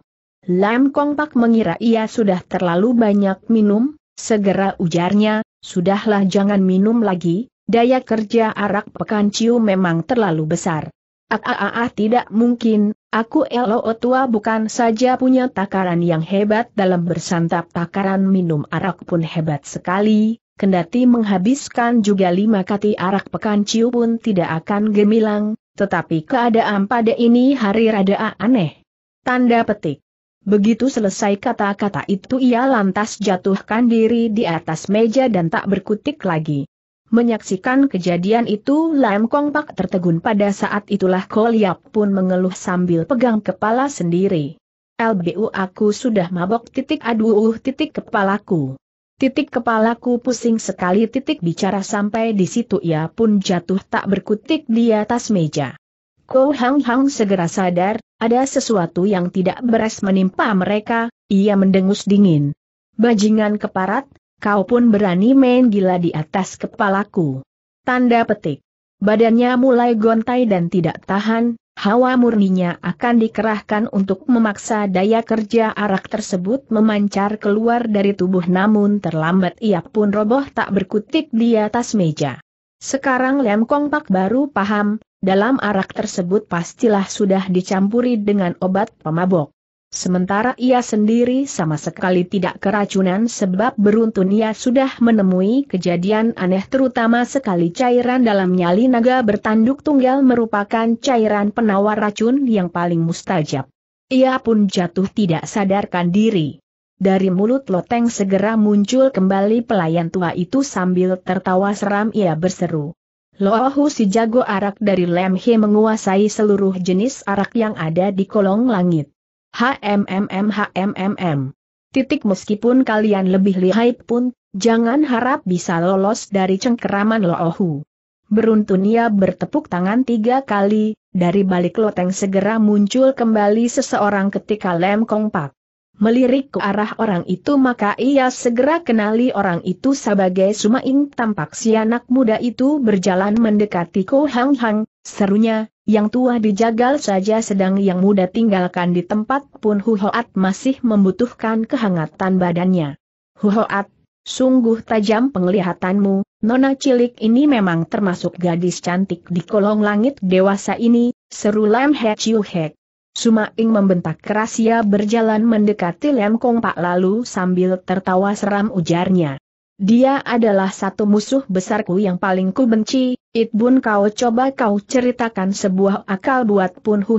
Lam Kong Pak mengira ia sudah terlalu banyak minum, segera ujarnya, sudahlah jangan minum lagi, Daya kerja arak pekan Ciu memang terlalu besar. Ah, ah, ah, ah, tidak mungkin, aku elo tua bukan saja punya takaran yang hebat dalam bersantap takaran minum arak pun hebat sekali, kendati menghabiskan juga lima kati arak pekan ciu pun tidak akan gemilang, tetapi keadaan pada ini hari rada aneh. Tanda petik. Begitu selesai kata-kata itu ia lantas jatuhkan diri di atas meja dan tak berkutik lagi. Menyaksikan kejadian itu Lam Kong Pak tertegun pada saat itulah Koliap pun mengeluh sambil pegang kepala sendiri. LBU aku sudah mabok titik aduh titik kepalaku. Titik kepalaku pusing sekali titik bicara sampai di situ ia pun jatuh tak berkutik di atas meja. Ko Hang Hang segera sadar, ada sesuatu yang tidak beres menimpa mereka, ia mendengus dingin. Bajingan keparat, kau pun berani main gila di atas kepalaku. Tanda petik. Badannya mulai gontai dan tidak tahan, hawa murninya akan dikerahkan untuk memaksa daya kerja arak tersebut memancar keluar dari tubuh namun terlambat ia pun roboh tak berkutik di atas meja. Sekarang Lem Kong Pak baru paham, dalam arak tersebut pastilah sudah dicampuri dengan obat pemabok. Sementara ia sendiri sama sekali tidak keracunan sebab beruntun ia sudah menemui kejadian aneh terutama sekali cairan dalam nyali naga bertanduk tunggal merupakan cairan penawar racun yang paling mustajab. Ia pun jatuh tidak sadarkan diri. Dari mulut loteng segera muncul kembali pelayan tua itu sambil tertawa seram ia berseru. Lohu si jago arak dari Lemhe menguasai seluruh jenis arak yang ada di kolong langit. HMMM HMMM. Titik meskipun kalian lebih lihai pun, jangan harap bisa lolos dari cengkeraman Loohu. Beruntun ia bertepuk tangan tiga kali, dari balik loteng segera muncul kembali seseorang ketika lem kompak. Melirik ke arah orang itu maka ia segera kenali orang itu sebagai Sumaing tampak si anak muda itu berjalan mendekati Ko Hang Hang, serunya, yang tua dijagal saja sedang yang muda tinggalkan di tempat pun Huhoat masih membutuhkan kehangatan badannya. Huhoat, sungguh tajam penglihatanmu, nona cilik ini memang termasuk gadis cantik di kolong langit dewasa ini, seru Lam He Chiu Hek. Sumaing membentak keras ia berjalan mendekati Lam Kong Pak lalu sambil tertawa seram ujarnya. Dia adalah satu musuh besarku yang paling ku benci, It pun kau coba kau ceritakan sebuah akal buat Pun Hu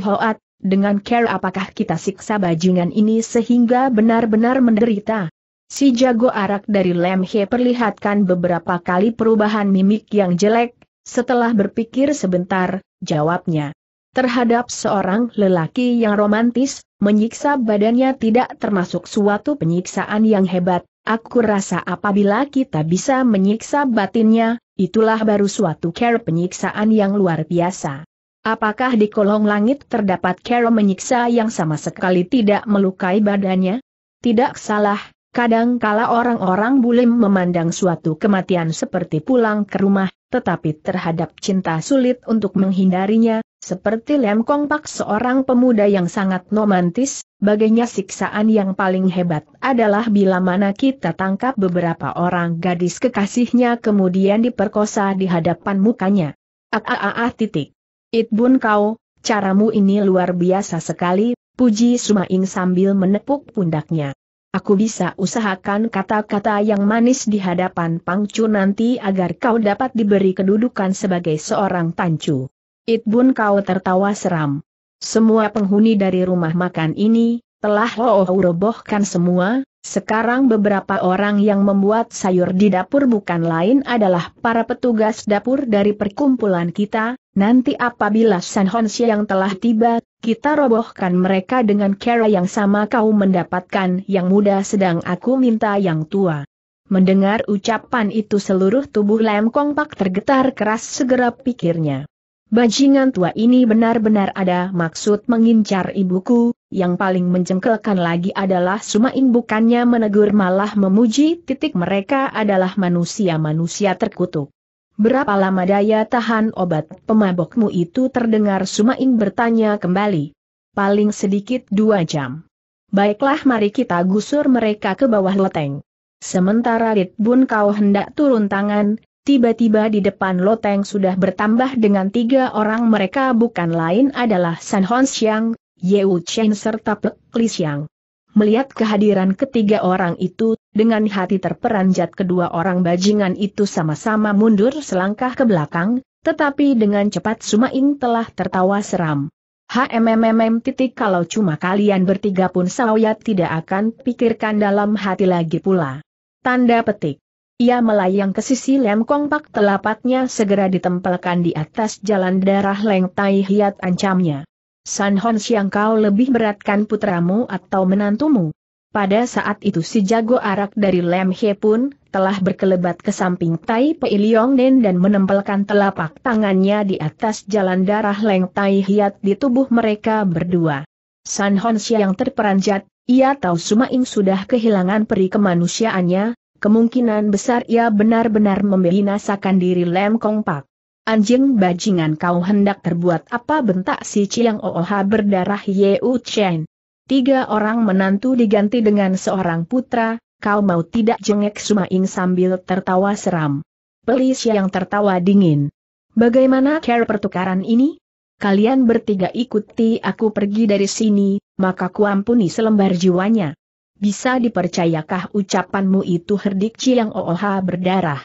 dengan care apakah kita siksa bajingan ini sehingga benar-benar menderita. Si jago arak dari lemhe perlihatkan beberapa kali perubahan mimik yang jelek, setelah berpikir sebentar, jawabnya. Terhadap seorang lelaki yang romantis, menyiksa badannya tidak termasuk suatu penyiksaan yang hebat, Aku rasa apabila kita bisa menyiksa batinnya, itulah baru suatu care penyiksaan yang luar biasa. Apakah di kolong langit terdapat care menyiksa yang sama sekali tidak melukai badannya? Tidak salah, kadang-kala orang-orang bulim memandang suatu kematian seperti pulang ke rumah, tetapi terhadap cinta sulit untuk menghindarinya, seperti Lem Kong seorang pemuda yang sangat romantis, Bagainya siksaan yang paling hebat adalah bila mana kita tangkap beberapa orang gadis kekasihnya kemudian diperkosa di hadapan mukanya. Aaaa titik. Itbun kau, caramu ini luar biasa sekali, puji Sumaing sambil menepuk pundaknya. Aku bisa usahakan kata-kata yang manis di hadapan Pangcu nanti agar kau dapat diberi kedudukan sebagai seorang Tancu. Itbun kau tertawa seram. Semua penghuni dari rumah makan ini, telah Ho robohkan semua, sekarang beberapa orang yang membuat sayur di dapur bukan lain adalah para petugas dapur dari perkumpulan kita, nanti apabila San Honsi yang telah tiba, kita robohkan mereka dengan cara yang sama kau mendapatkan yang muda sedang aku minta yang tua. Mendengar ucapan itu seluruh tubuh Lem Kong Pak tergetar keras segera pikirnya. Bajingan tua ini benar-benar ada maksud mengincar ibuku, yang paling mencengkelkan lagi adalah Sumaing bukannya menegur malah memuji titik mereka adalah manusia-manusia terkutuk. Berapa lama daya tahan obat pemabokmu itu terdengar Sumaing bertanya kembali. Paling sedikit dua jam. Baiklah mari kita gusur mereka ke bawah loteng. Sementara Ritbun kau hendak turun tangan, Tiba-tiba di depan loteng sudah bertambah dengan tiga orang mereka bukan lain adalah San Hon Xiang, Wu Chen serta Pek Li Xiang. Melihat kehadiran ketiga orang itu, dengan hati terperanjat kedua orang bajingan itu sama-sama mundur selangkah ke belakang, tetapi dengan cepat Sumaing telah tertawa seram. HMMMM titik kalau cuma kalian bertiga pun Saoya tidak akan pikirkan dalam hati lagi pula. Tanda petik. Ia melayang ke sisi lem kompak telapaknya segera ditempelkan di atas jalan darah Leng Tai Hiat ancamnya. San Hon Siang kau lebih beratkan putramu atau menantumu. Pada saat itu si jago arak dari Lem He pun telah berkelebat ke samping Tai Pei Liong nen dan menempelkan telapak tangannya di atas jalan darah Leng Tai Hiat di tubuh mereka berdua. San Hon Siang terperanjat, ia tahu Ing sudah kehilangan peri kemanusiaannya, Kemungkinan besar ia benar-benar membinasakan diri Lem Kong Pak. Anjing bajingan kau hendak terbuat apa bentak si Chiang Ooha berdarah Yeu Chen. Tiga orang menantu diganti dengan seorang putra, kau mau tidak jengek Sumaing sambil tertawa seram. Pelis yang tertawa dingin. Bagaimana care pertukaran ini? Kalian bertiga ikuti aku pergi dari sini, maka kuampuni selembar jiwanya. Bisa dipercayakah ucapanmu itu herdik yang Ooha berdarah?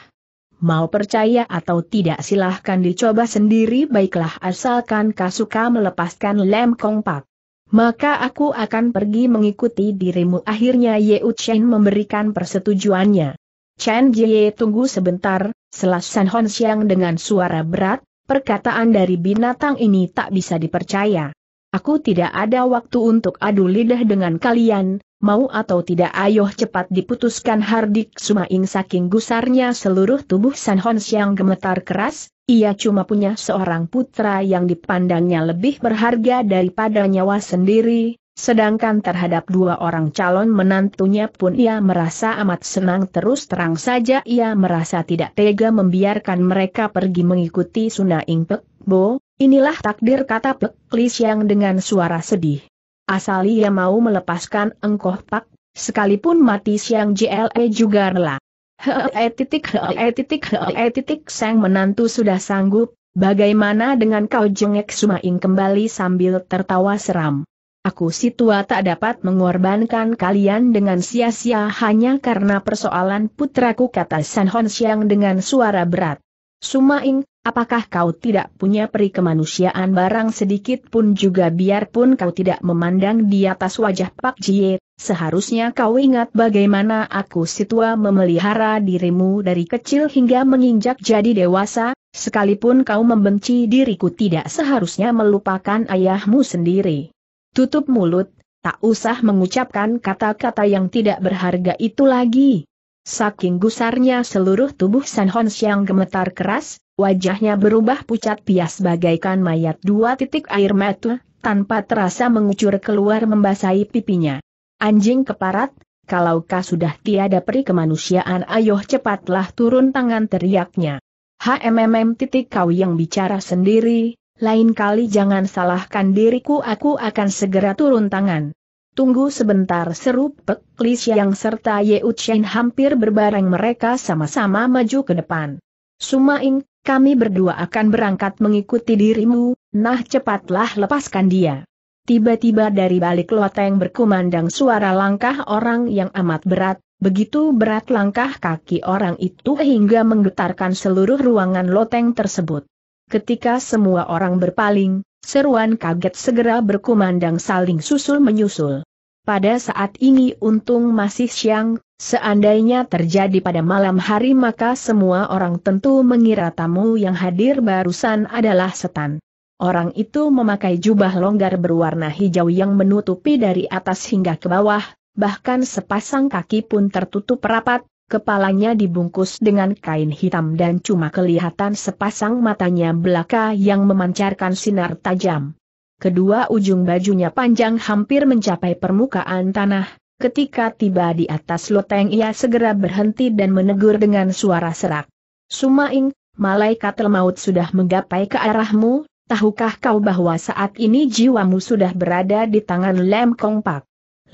Mau percaya atau tidak silahkan dicoba sendiri baiklah asalkan Kasuka melepaskan lem kongpak, Maka aku akan pergi mengikuti dirimu akhirnya Ye Chen memberikan persetujuannya. Chen Jie tunggu sebentar, selas San Hon Xiang dengan suara berat, perkataan dari binatang ini tak bisa dipercaya. Aku tidak ada waktu untuk adu lidah dengan kalian, Mau atau tidak ayoh cepat diputuskan Hardik Sumaing saking gusarnya seluruh tubuh San Hon Siang gemetar keras, ia cuma punya seorang putra yang dipandangnya lebih berharga daripada nyawa sendiri, sedangkan terhadap dua orang calon menantunya pun ia merasa amat senang terus terang saja ia merasa tidak tega membiarkan mereka pergi mengikuti Sunaing Pek Bo, inilah takdir kata Pek Lis yang dengan suara sedih. Asal ia mau melepaskan engkoh pak, sekalipun mati siang JLE juga rela. Hee titik hee titik hee titik sang menantu sudah sanggup, bagaimana dengan kau jengek sumaing kembali sambil tertawa seram. Aku si tua tak dapat mengorbankan kalian dengan sia-sia hanya karena persoalan putraku kata San Hon Siang dengan suara berat. Sumaing, Apakah kau tidak punya peri kemanusiaan barang sedikit pun juga biarpun kau tidak memandang di atas wajah Pak Jie, seharusnya kau ingat bagaimana aku situa memelihara dirimu dari kecil hingga menginjak jadi dewasa, sekalipun kau membenci diriku tidak seharusnya melupakan ayahmu sendiri. Tutup mulut, tak usah mengucapkan kata-kata yang tidak berharga itu lagi. Saking gusarnya seluruh tubuh San Hon Siang gemetar keras, wajahnya berubah pucat pias bagaikan mayat dua titik air mata, tanpa terasa mengucur keluar membasahi pipinya. Anjing keparat, kalau kau sudah tiada peri kemanusiaan ayo cepatlah turun tangan teriaknya. HMMM titik kau yang bicara sendiri, lain kali jangan salahkan diriku aku akan segera turun tangan. Tunggu sebentar seru Pek Li yang serta Ye Uchen hampir berbareng mereka sama-sama maju ke depan. Sumaing, kami berdua akan berangkat mengikuti dirimu, nah cepatlah lepaskan dia. Tiba-tiba dari balik loteng berkumandang suara langkah orang yang amat berat, begitu berat langkah kaki orang itu hingga menggetarkan seluruh ruangan loteng tersebut. Ketika semua orang berpaling, Seruan kaget segera berkumandang saling susul menyusul. Pada saat ini untung masih siang, seandainya terjadi pada malam hari maka semua orang tentu mengira tamu yang hadir barusan adalah setan. Orang itu memakai jubah longgar berwarna hijau yang menutupi dari atas hingga ke bawah, bahkan sepasang kaki pun tertutup rapat, kepalanya dibungkus dengan kain hitam dan cuma kelihatan sepasang matanya belaka yang memancarkan sinar tajam kedua ujung bajunya panjang hampir mencapai permukaan tanah. Ketika tiba di atas loteng ia segera berhenti dan menegur dengan suara serak. Sumaing, malaikat maut sudah menggapai ke arahmu, tahukah kau bahwa saat ini jiwamu sudah berada di tangan lem kongpak?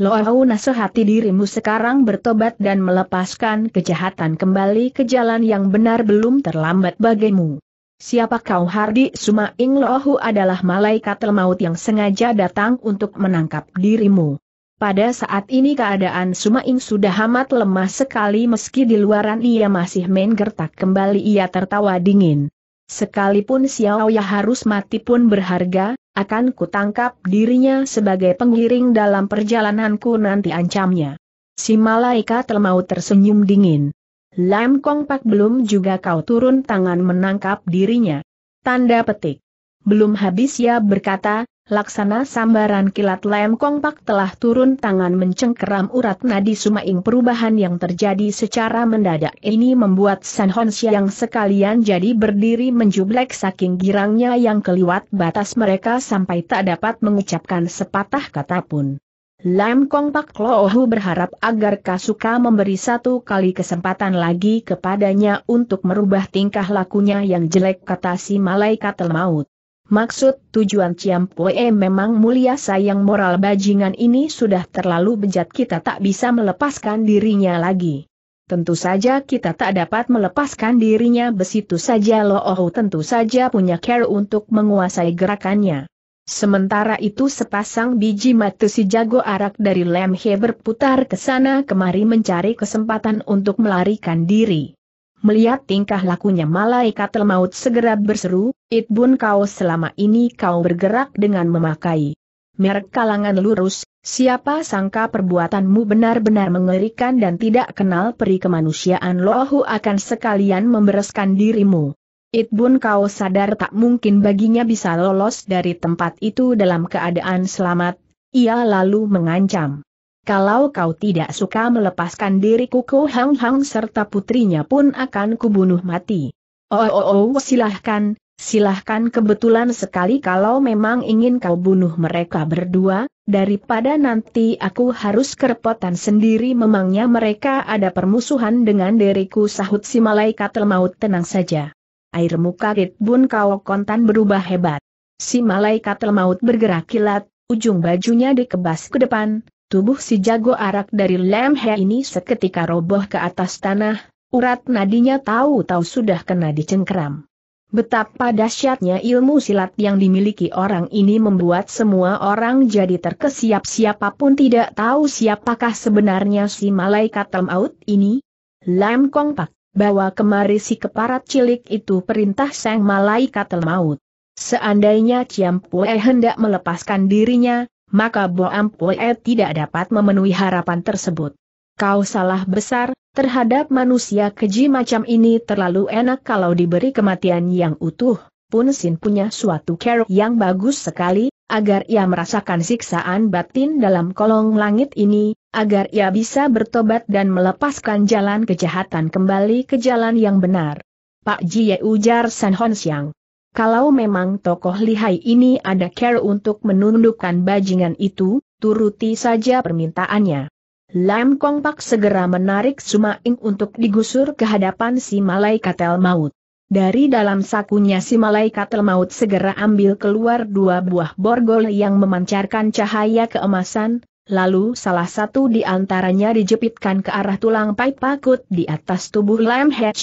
Loau nasihati dirimu sekarang bertobat dan melepaskan kejahatan kembali ke jalan yang benar belum terlambat bagimu. Siapa kau Hardi Ing Lohu adalah malaikat maut yang sengaja datang untuk menangkap dirimu. Pada saat ini keadaan Suma Ing sudah amat lemah sekali meski di luaran ia masih main gertak kembali ia tertawa dingin. Sekalipun Xiao harus mati pun berharga, akan kutangkap dirinya sebagai pengiring dalam perjalananku nanti ancamnya. Si malaikat maut tersenyum dingin. Lam Kong Pak belum juga kau turun tangan menangkap dirinya. Tanda petik. Belum habis ya berkata, laksana sambaran kilat Lam Kong Pak telah turun tangan mencengkeram urat nadi sumaing perubahan yang terjadi secara mendadak ini membuat San Hon yang sekalian jadi berdiri menjublek saking girangnya yang keliwat batas mereka sampai tak dapat mengucapkan sepatah kata pun. Lam Kong Pak Lohu berharap agar Kasuka memberi satu kali kesempatan lagi kepadanya untuk merubah tingkah lakunya yang jelek kata si malaikat maut. Maksud tujuan Ciam Poe memang mulia sayang moral bajingan ini sudah terlalu bejat kita tak bisa melepaskan dirinya lagi. Tentu saja kita tak dapat melepaskan dirinya besitu saja Lohu tentu saja punya care untuk menguasai gerakannya. Sementara itu sepasang biji mata si jago arak dari Lemhe berputar ke sana kemari mencari kesempatan untuk melarikan diri. Melihat tingkah lakunya malaikat maut segera berseru, It bun kau selama ini kau bergerak dengan memakai merek kalangan lurus, siapa sangka perbuatanmu benar-benar mengerikan dan tidak kenal peri kemanusiaan lohu akan sekalian membereskan dirimu. Itbun kau sadar tak mungkin baginya bisa lolos dari tempat itu dalam keadaan selamat, ia lalu mengancam. Kalau kau tidak suka melepaskan diriku kau Hang Hang serta putrinya pun akan kubunuh mati. Oh oh oh silahkan, silahkan kebetulan sekali kalau memang ingin kau bunuh mereka berdua, daripada nanti aku harus kerepotan sendiri memangnya mereka ada permusuhan dengan diriku sahut si malaikat maut tenang saja air muka Kit Bun Kao kontan berubah hebat. Si malaikat maut bergerak kilat, ujung bajunya dikebas ke depan, tubuh si jago arak dari lemhe He ini seketika roboh ke atas tanah, urat nadinya tahu-tahu sudah kena dicengkeram. Betapa dahsyatnya ilmu silat yang dimiliki orang ini membuat semua orang jadi terkesiap siapapun tidak tahu siapakah sebenarnya si malaikat maut ini. Lam Kong Pak, bawa kemari si keparat cilik itu perintah sang malaikat maut. Seandainya Ciam Pue hendak melepaskan dirinya, maka Boam Pue tidak dapat memenuhi harapan tersebut. Kau salah besar, terhadap manusia keji macam ini terlalu enak kalau diberi kematian yang utuh, pun Sin punya suatu kerok yang bagus sekali, agar ia merasakan siksaan batin dalam kolong langit ini, agar ia bisa bertobat dan melepaskan jalan kejahatan kembali ke jalan yang benar. Pak Jie ujar San Hon Siang. Kalau memang tokoh lihai ini ada care untuk menundukkan bajingan itu, turuti saja permintaannya. Lam Kong Pak segera menarik Suma Ing untuk digusur ke hadapan si malaikat el maut. Dari dalam sakunya si malaikat lemaut segera ambil keluar dua buah borgol yang memancarkan cahaya keemasan, lalu salah satu di antaranya dijepitkan ke arah tulang pipa pakut di atas tubuh Lam He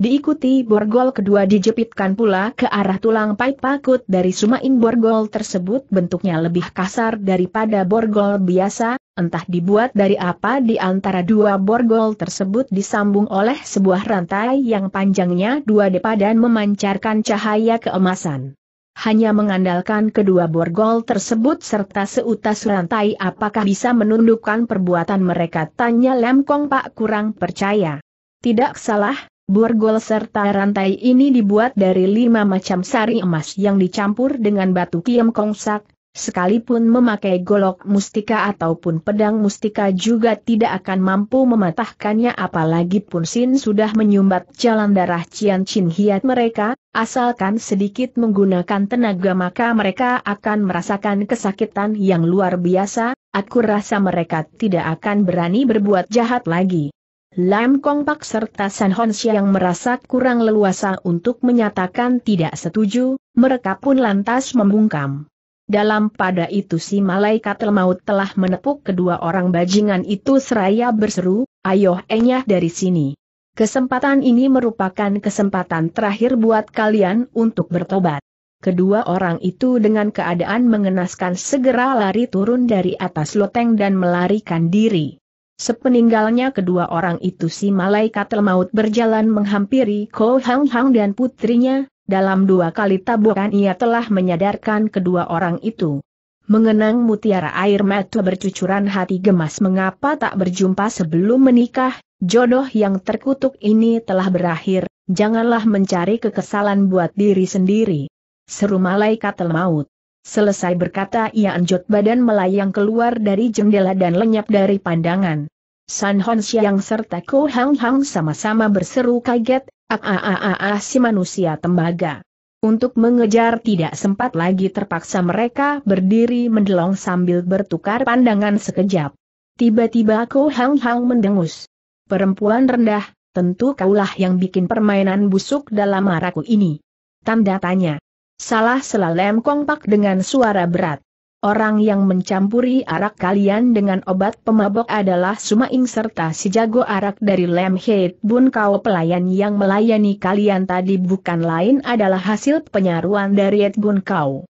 Diikuti borgol kedua dijepitkan pula ke arah tulang pai pakut dari sumain borgol tersebut bentuknya lebih kasar daripada borgol biasa, entah dibuat dari apa di antara dua borgol tersebut disambung oleh sebuah rantai yang panjangnya dua depa dan memancarkan cahaya keemasan. Hanya mengandalkan kedua borgol tersebut serta seutas rantai apakah bisa menundukkan perbuatan mereka tanya Lemkong Pak kurang percaya. Tidak salah, Burgol serta rantai ini dibuat dari lima macam sari emas yang dicampur dengan batu kiam kongsak, sekalipun memakai golok mustika ataupun pedang mustika juga tidak akan mampu mematahkannya apalagi pun Sin sudah menyumbat jalan darah Cian Chin Hiat mereka, asalkan sedikit menggunakan tenaga maka mereka akan merasakan kesakitan yang luar biasa, aku rasa mereka tidak akan berani berbuat jahat lagi. Lam Kong Pak serta San Honsha yang merasa kurang leluasa untuk menyatakan tidak setuju, mereka pun lantas membungkam. Dalam pada itu si malaikat maut telah menepuk kedua orang bajingan itu seraya berseru, ayo enyah dari sini. Kesempatan ini merupakan kesempatan terakhir buat kalian untuk bertobat. Kedua orang itu dengan keadaan mengenaskan segera lari turun dari atas loteng dan melarikan diri. Sepeninggalnya kedua orang itu si malaikat maut berjalan menghampiri Ko Hang Hang dan putrinya, dalam dua kali taburan ia telah menyadarkan kedua orang itu. Mengenang mutiara air mata bercucuran hati gemas mengapa tak berjumpa sebelum menikah, jodoh yang terkutuk ini telah berakhir, janganlah mencari kekesalan buat diri sendiri. Seru malaikat maut. Selesai berkata ia anjot badan melayang keluar dari jendela dan lenyap dari pandangan. San Hon Xiang serta Ko Hang Hang sama-sama berseru kaget, ah, ah, ah, ah si manusia tembaga. Untuk mengejar tidak sempat lagi terpaksa mereka berdiri mendelong sambil bertukar pandangan sekejap. Tiba-tiba Ko Hang Hang mendengus. Perempuan rendah, tentu kaulah yang bikin permainan busuk dalam maraku ini. Tanda tanya. Salah selalem kompak dengan suara berat. Orang yang mencampuri arak kalian dengan obat pemabok adalah Sumaing serta si jago arak dari Lem Head. Bun Kau pelayan yang melayani kalian tadi bukan lain adalah hasil penyaruan dari Ed Bun Kau.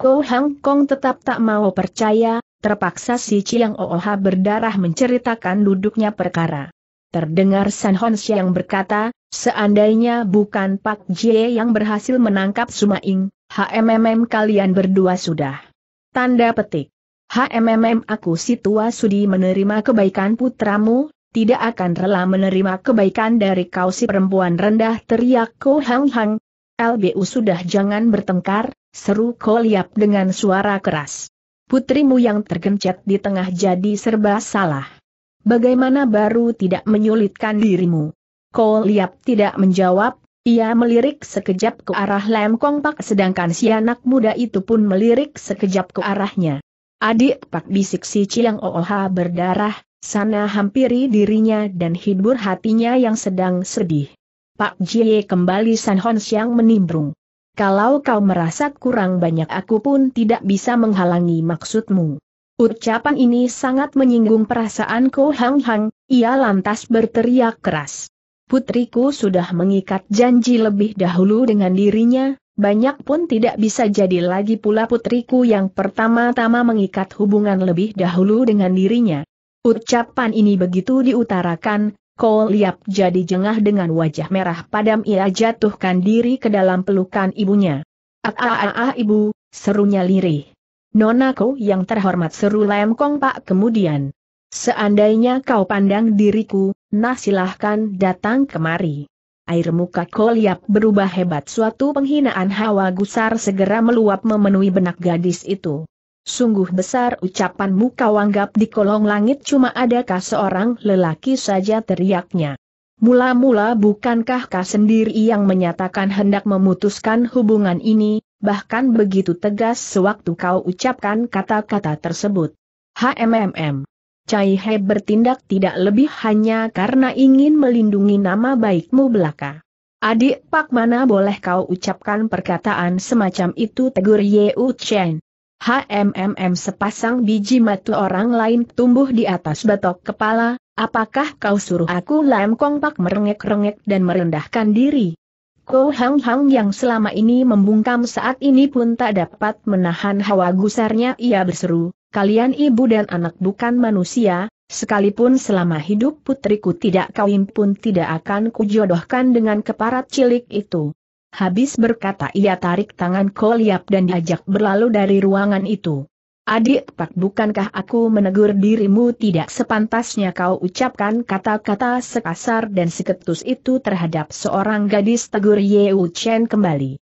Kau Hang Kong tetap tak mau percaya, terpaksa si Chiang Ooha berdarah menceritakan duduknya perkara. Terdengar San Hon yang berkata, seandainya bukan Pak Jie yang berhasil menangkap Sumaing, HMMM kalian berdua sudah Tanda petik. HMMM aku si tua sudi menerima kebaikan putramu, tidak akan rela menerima kebaikan dari kau si perempuan rendah teriak Ko Hang Hang. LBU sudah jangan bertengkar, seru Ko Liap dengan suara keras. Putrimu yang tergencet di tengah jadi serba salah. Bagaimana baru tidak menyulitkan dirimu? Ko Liap tidak menjawab, ia melirik sekejap ke arah Lem Kong Pak sedangkan si anak muda itu pun melirik sekejap ke arahnya. Adik Pak bisik si Ciang Ooha berdarah, sana hampiri dirinya dan hibur hatinya yang sedang sedih. Pak Jie kembali San Hon Siang menimbrung. Kalau kau merasa kurang banyak aku pun tidak bisa menghalangi maksudmu. Ucapan ini sangat menyinggung perasaan Ko Hang Hang, ia lantas berteriak keras putriku sudah mengikat janji lebih dahulu dengan dirinya, banyak pun tidak bisa jadi lagi pula putriku yang pertama-tama mengikat hubungan lebih dahulu dengan dirinya. Ucapan ini begitu diutarakan, Kol Liap jadi jengah dengan wajah merah padam ia jatuhkan diri ke dalam pelukan ibunya. Ah, ah, ah, ah ibu, serunya lirih. Nonako yang terhormat seru Lem Kong Pak kemudian. Seandainya kau pandang diriku, nah silahkan datang kemari. Air muka Koliap berubah hebat suatu penghinaan hawa gusar segera meluap memenuhi benak gadis itu. Sungguh besar ucapanmu kau anggap di kolong langit cuma adakah seorang lelaki saja teriaknya. Mula-mula bukankah kau sendiri yang menyatakan hendak memutuskan hubungan ini, bahkan begitu tegas sewaktu kau ucapkan kata-kata tersebut. HMMM Cai He bertindak tidak lebih hanya karena ingin melindungi nama baikmu belaka. Adik Pak mana boleh kau ucapkan perkataan semacam itu tegur Ye U Chen. HMMM sepasang biji mata orang lain tumbuh di atas batok kepala, apakah kau suruh aku Lam Kong Pak merengek-rengek dan merendahkan diri? Ko Hang Hang yang selama ini membungkam saat ini pun tak dapat menahan hawa gusarnya ia berseru, kalian ibu dan anak bukan manusia, sekalipun selama hidup putriku tidak kawin pun tidak akan kujodohkan dengan keparat cilik itu. Habis berkata ia tarik tangan Koliap dan diajak berlalu dari ruangan itu. Adik Pak bukankah aku menegur dirimu tidak sepantasnya kau ucapkan kata-kata sekasar dan seketus itu terhadap seorang gadis tegur Yeu Chen kembali.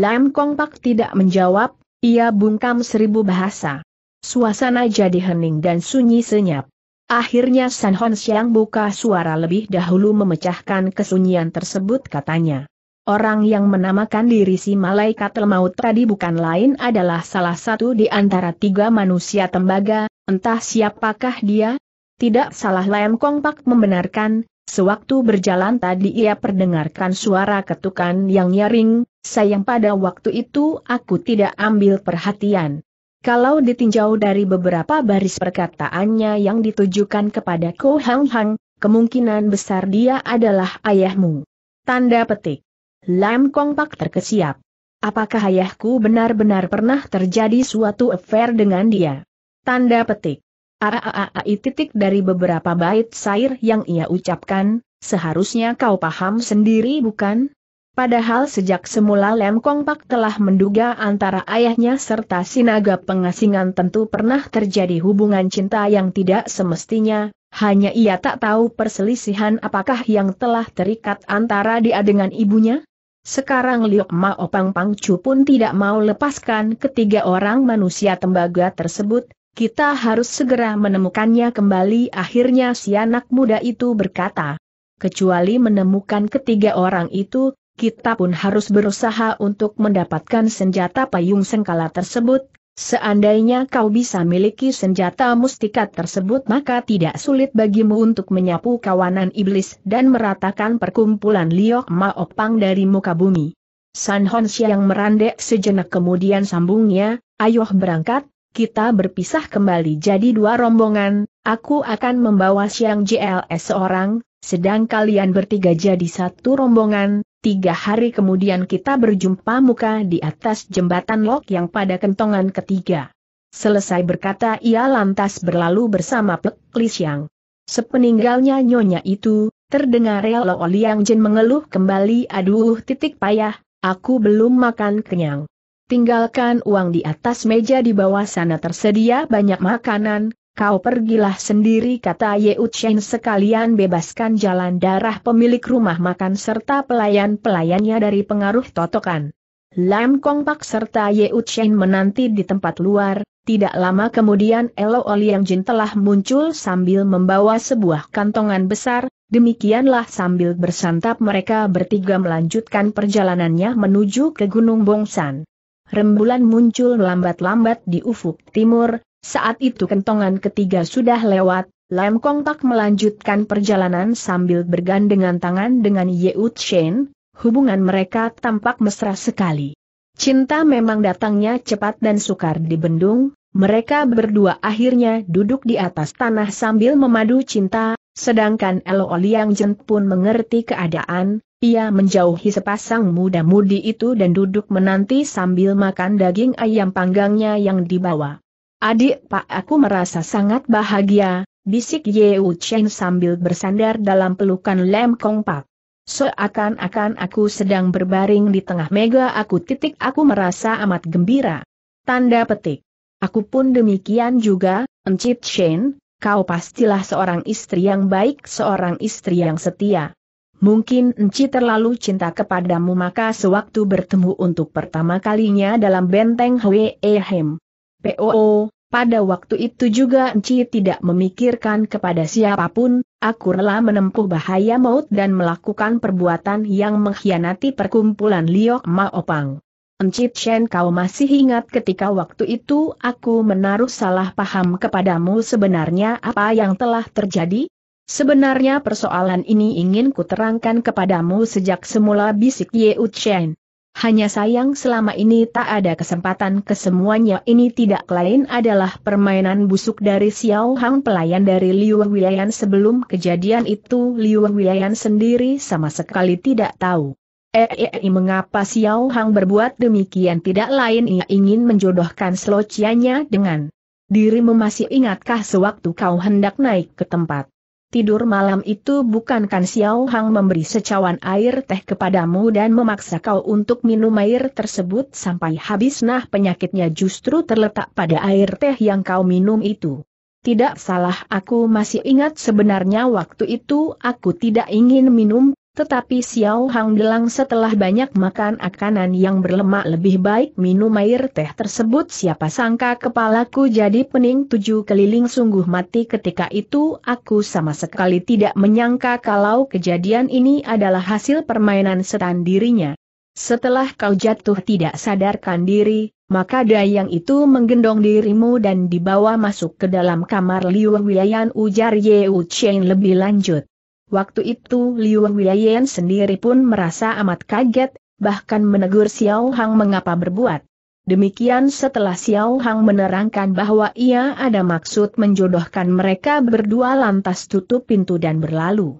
Lam Kong Pak tidak menjawab, ia bungkam seribu bahasa. Suasana jadi hening dan sunyi senyap. Akhirnya San Hon Xiang buka suara lebih dahulu memecahkan kesunyian tersebut katanya. Orang yang menamakan diri si malaikat Lemaut tadi bukan lain adalah salah satu di antara tiga manusia tembaga, entah siapakah dia? Tidak salah Lam Kong Pak membenarkan, sewaktu berjalan tadi ia perdengarkan suara ketukan yang nyaring, sayang pada waktu itu aku tidak ambil perhatian. Kalau ditinjau dari beberapa baris perkataannya yang ditujukan kepada Ko Hang Hang, kemungkinan besar dia adalah ayahmu. Tanda petik. Lam Kong Pak terkesiap. Apakah ayahku benar-benar pernah terjadi suatu affair dengan dia? Tanda petik. Aaaai titik dari beberapa bait syair yang ia ucapkan, seharusnya kau paham sendiri bukan? Padahal sejak semula Lem Kong Pak telah menduga antara ayahnya serta sinaga pengasingan tentu pernah terjadi hubungan cinta yang tidak semestinya, hanya ia tak tahu perselisihan apakah yang telah terikat antara dia dengan ibunya. Sekarang Liok Opang Pang Pangcu pun tidak mau lepaskan ketiga orang manusia tembaga tersebut, kita harus segera menemukannya kembali akhirnya si anak muda itu berkata. Kecuali menemukan ketiga orang itu, kita pun harus berusaha untuk mendapatkan senjata payung sengkala tersebut. Seandainya kau bisa miliki senjata mustika tersebut maka tidak sulit bagimu untuk menyapu kawanan iblis dan meratakan perkumpulan Liok Maopang dari muka bumi. San Hon yang merandek sejenak kemudian sambungnya, ayoh berangkat, kita berpisah kembali jadi dua rombongan, aku akan membawa Siang JLS seorang, sedang kalian bertiga jadi satu rombongan, Tiga hari kemudian kita berjumpa muka di atas jembatan lok yang pada kentongan ketiga. Selesai berkata ia lantas berlalu bersama Pek Lisyang. Sepeninggalnya nyonya itu, terdengar Relo Liang Jin mengeluh kembali aduh titik payah, aku belum makan kenyang. Tinggalkan uang di atas meja di bawah sana tersedia banyak makanan, Kau pergilah sendiri kata Ye Uchen sekalian bebaskan jalan darah pemilik rumah makan serta pelayan-pelayannya dari pengaruh totokan. Lam Kong Pak serta Ye Uchen menanti di tempat luar, tidak lama kemudian Elo Oliang Jin telah muncul sambil membawa sebuah kantongan besar, demikianlah sambil bersantap mereka bertiga melanjutkan perjalanannya menuju ke Gunung Bongsan. Rembulan muncul lambat-lambat di ufuk timur, saat itu kentongan ketiga sudah lewat, Lam Kong tak melanjutkan perjalanan sambil bergandengan tangan dengan Ye U Chen, hubungan mereka tampak mesra sekali. Cinta memang datangnya cepat dan sukar dibendung, mereka berdua akhirnya duduk di atas tanah sambil memadu cinta, sedangkan Elo Liang Jen pun mengerti keadaan, ia menjauhi sepasang muda-mudi itu dan duduk menanti sambil makan daging ayam panggangnya yang dibawa. Adik pak aku merasa sangat bahagia, bisik U Chen sambil bersandar dalam pelukan Lem Kong Pak. Seakan-akan aku sedang berbaring di tengah mega aku titik aku merasa amat gembira. Tanda petik. Aku pun demikian juga, Encik Shen, kau pastilah seorang istri yang baik, seorang istri yang setia. Mungkin Enci terlalu cinta kepadamu maka sewaktu bertemu untuk pertama kalinya dalam benteng Hwe Ehem. POO, pada waktu itu juga Enci tidak memikirkan kepada siapapun, aku rela menempuh bahaya maut dan melakukan perbuatan yang mengkhianati perkumpulan Liok Maopang. Enci Chen kau masih ingat ketika waktu itu aku menaruh salah paham kepadamu sebenarnya apa yang telah terjadi? Sebenarnya persoalan ini ingin kuterangkan kepadamu sejak semula bisik Ye Chen. Hanya sayang selama ini tak ada kesempatan kesemuanya ini tidak lain adalah permainan busuk dari Xiao Hang pelayan dari Liu Wilayan sebelum kejadian itu Liu Wilayan sendiri sama sekali tidak tahu. Eh, eh eh, mengapa Xiao Hang berbuat demikian tidak lain ia ingin menjodohkan selocianya dengan dirimu masih ingatkah sewaktu kau hendak naik ke tempat tidur malam itu bukankan Xiao Hang memberi secawan air teh kepadamu dan memaksa kau untuk minum air tersebut sampai habis nah penyakitnya justru terletak pada air teh yang kau minum itu. Tidak salah aku masih ingat sebenarnya waktu itu aku tidak ingin minum tetapi Xiao Hang bilang setelah banyak makan akanan yang berlemak lebih baik minum air teh tersebut siapa sangka kepalaku jadi pening tujuh keliling sungguh mati ketika itu aku sama sekali tidak menyangka kalau kejadian ini adalah hasil permainan setan dirinya. Setelah kau jatuh tidak sadarkan diri, maka dayang itu menggendong dirimu dan dibawa masuk ke dalam kamar Liu Wiayan ujar Yeu Chen lebih lanjut. Waktu itu Liu Huiyen sendiri pun merasa amat kaget, bahkan menegur Xiao Hang mengapa berbuat. Demikian setelah Xiao Hang menerangkan bahwa ia ada maksud menjodohkan mereka berdua lantas tutup pintu dan berlalu.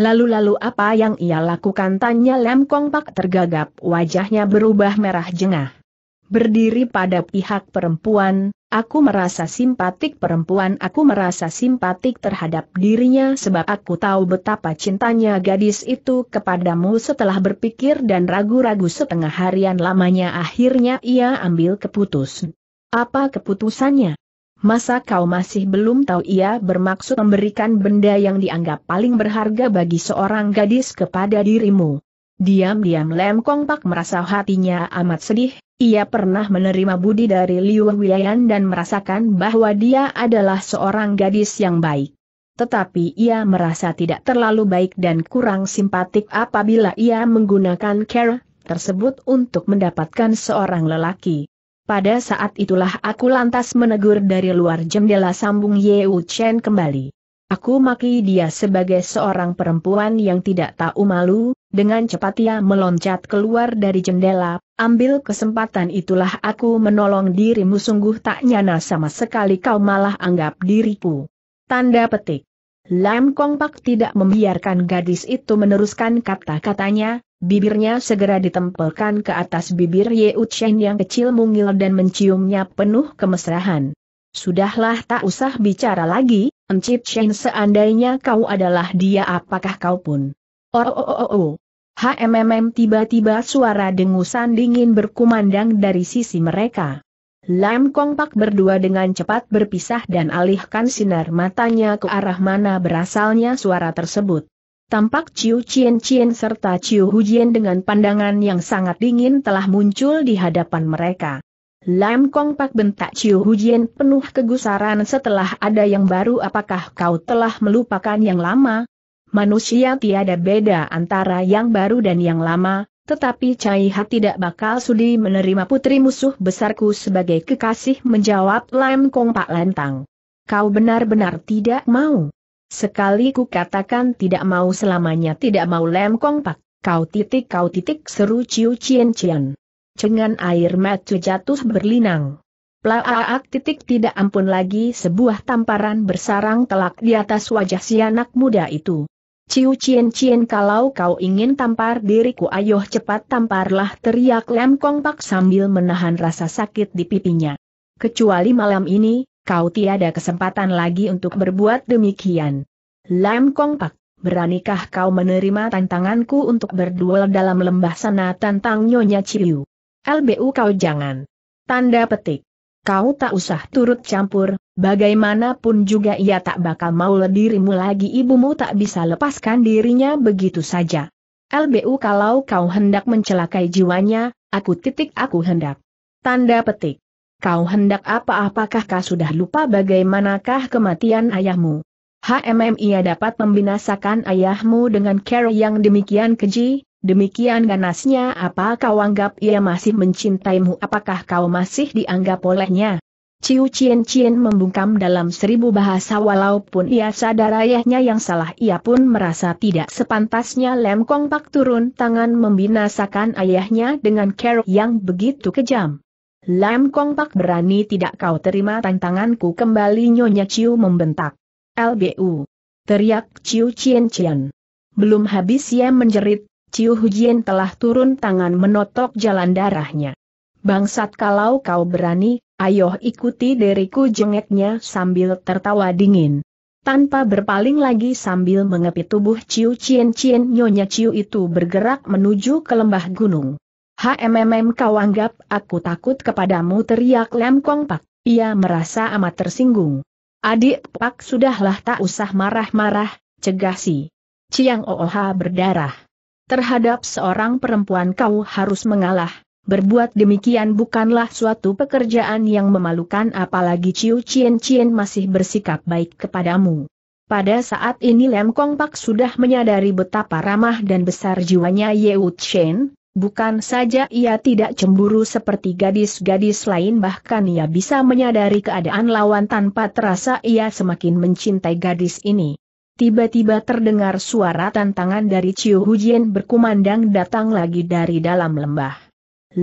Lalu-lalu apa yang ia lakukan tanya Lem Kong Pak tergagap wajahnya berubah merah jengah. Berdiri pada pihak perempuan, aku merasa simpatik perempuan aku merasa simpatik terhadap dirinya sebab aku tahu betapa cintanya gadis itu kepadamu setelah berpikir dan ragu-ragu setengah harian lamanya akhirnya ia ambil keputusan. Apa keputusannya? Masa kau masih belum tahu ia bermaksud memberikan benda yang dianggap paling berharga bagi seorang gadis kepada dirimu? Diam-diam Lem Kong Pak merasa hatinya amat sedih, ia pernah menerima budi dari Liu Wiyan dan merasakan bahwa dia adalah seorang gadis yang baik. Tetapi ia merasa tidak terlalu baik dan kurang simpatik apabila ia menggunakan care tersebut untuk mendapatkan seorang lelaki. Pada saat itulah aku lantas menegur dari luar jendela sambung Ye U Chen kembali. Aku maki dia sebagai seorang perempuan yang tidak tahu malu, dengan cepat ia meloncat keluar dari jendela, ambil kesempatan itulah aku menolong dirimu sungguh tak nyana sama sekali kau malah anggap diriku. Tanda petik. Lam Kong Pak tidak membiarkan gadis itu meneruskan kata-katanya, bibirnya segera ditempelkan ke atas bibir Ye Uchen yang kecil mungil dan menciumnya penuh kemesrahan. Sudahlah tak usah bicara lagi, Encik Chen seandainya kau adalah dia apakah kau pun? Oh, oh, oh, oh, oh. HMMM tiba-tiba suara dengusan dingin berkumandang dari sisi mereka. Lam Kong Pak berdua dengan cepat berpisah dan alihkan sinar matanya ke arah mana berasalnya suara tersebut. Tampak Ciu Cien Cien serta Ciu Hujian dengan pandangan yang sangat dingin telah muncul di hadapan mereka. Lam Kong Pak bentak Ciu Hujian penuh kegusaran setelah ada yang baru apakah kau telah melupakan yang lama? manusia tiada beda antara yang baru dan yang lama, tetapi Cai Ha tidak bakal sudi menerima putri musuh besarku sebagai kekasih menjawab Lam Kong Pak Lentang. Kau benar-benar tidak mau. Sekali ku katakan tidak mau selamanya tidak mau Lam Kong Pak, kau titik kau titik seru Ciu Cien Cien. Cengan air mata jatuh berlinang. Plaaak titik tidak ampun lagi sebuah tamparan bersarang telak di atas wajah si anak muda itu. Ciu Cien Cien kalau kau ingin tampar diriku ayo cepat tamparlah teriak Lem Kong Pak sambil menahan rasa sakit di pipinya. Kecuali malam ini, kau tiada kesempatan lagi untuk berbuat demikian. Lem Kong Pak, beranikah kau menerima tantanganku untuk berduel dalam lembah sana tantang Nyonya Ciu? LBU kau jangan. Tanda petik. Kau tak usah turut campur, bagaimanapun juga ia tak bakal mau dirimu lagi ibumu tak bisa lepaskan dirinya begitu saja. LBU kalau kau hendak mencelakai jiwanya, aku titik aku hendak. Tanda petik. Kau hendak apa-apakah kau sudah lupa bagaimanakah kematian ayahmu? HMM ia dapat membinasakan ayahmu dengan cara yang demikian keji, Demikian ganasnya apa kau anggap ia masih mencintaimu apakah kau masih dianggap olehnya? Ciu Cien Cien membungkam dalam seribu bahasa walaupun ia sadar ayahnya yang salah ia pun merasa tidak sepantasnya Lem Kong Pak turun tangan membinasakan ayahnya dengan cara yang begitu kejam. Lam Kong Pak berani tidak kau terima tantanganku kembali Nyonya Ciu membentak. LBU. Teriak Ciu Cien Cien. Belum habis ia menjerit, Ciu Hujien telah turun tangan menotok jalan darahnya. Bangsat kalau kau berani, ayo ikuti deriku jengeknya sambil tertawa dingin. Tanpa berpaling lagi sambil mengepit tubuh Ciu Cien Cien Nyonya Ciu itu bergerak menuju ke lembah gunung. HMMM kau anggap aku takut kepadamu teriak Lem Kong Pak, ia merasa amat tersinggung. Adik Pak sudahlah tak usah marah-marah, cegah si. Ciang Ooha berdarah. Terhadap seorang perempuan kau harus mengalah. Berbuat demikian bukanlah suatu pekerjaan yang memalukan apalagi Ciu Cien Cien masih bersikap baik kepadamu. Pada saat ini Lem Kong Pak sudah menyadari betapa ramah dan besar jiwanya Ye Yeu Chen, bukan saja ia tidak cemburu seperti gadis-gadis lain bahkan ia bisa menyadari keadaan lawan tanpa terasa ia semakin mencintai gadis ini. Tiba-tiba terdengar suara tantangan dari Ciu Hujian berkumandang datang lagi dari dalam lembah.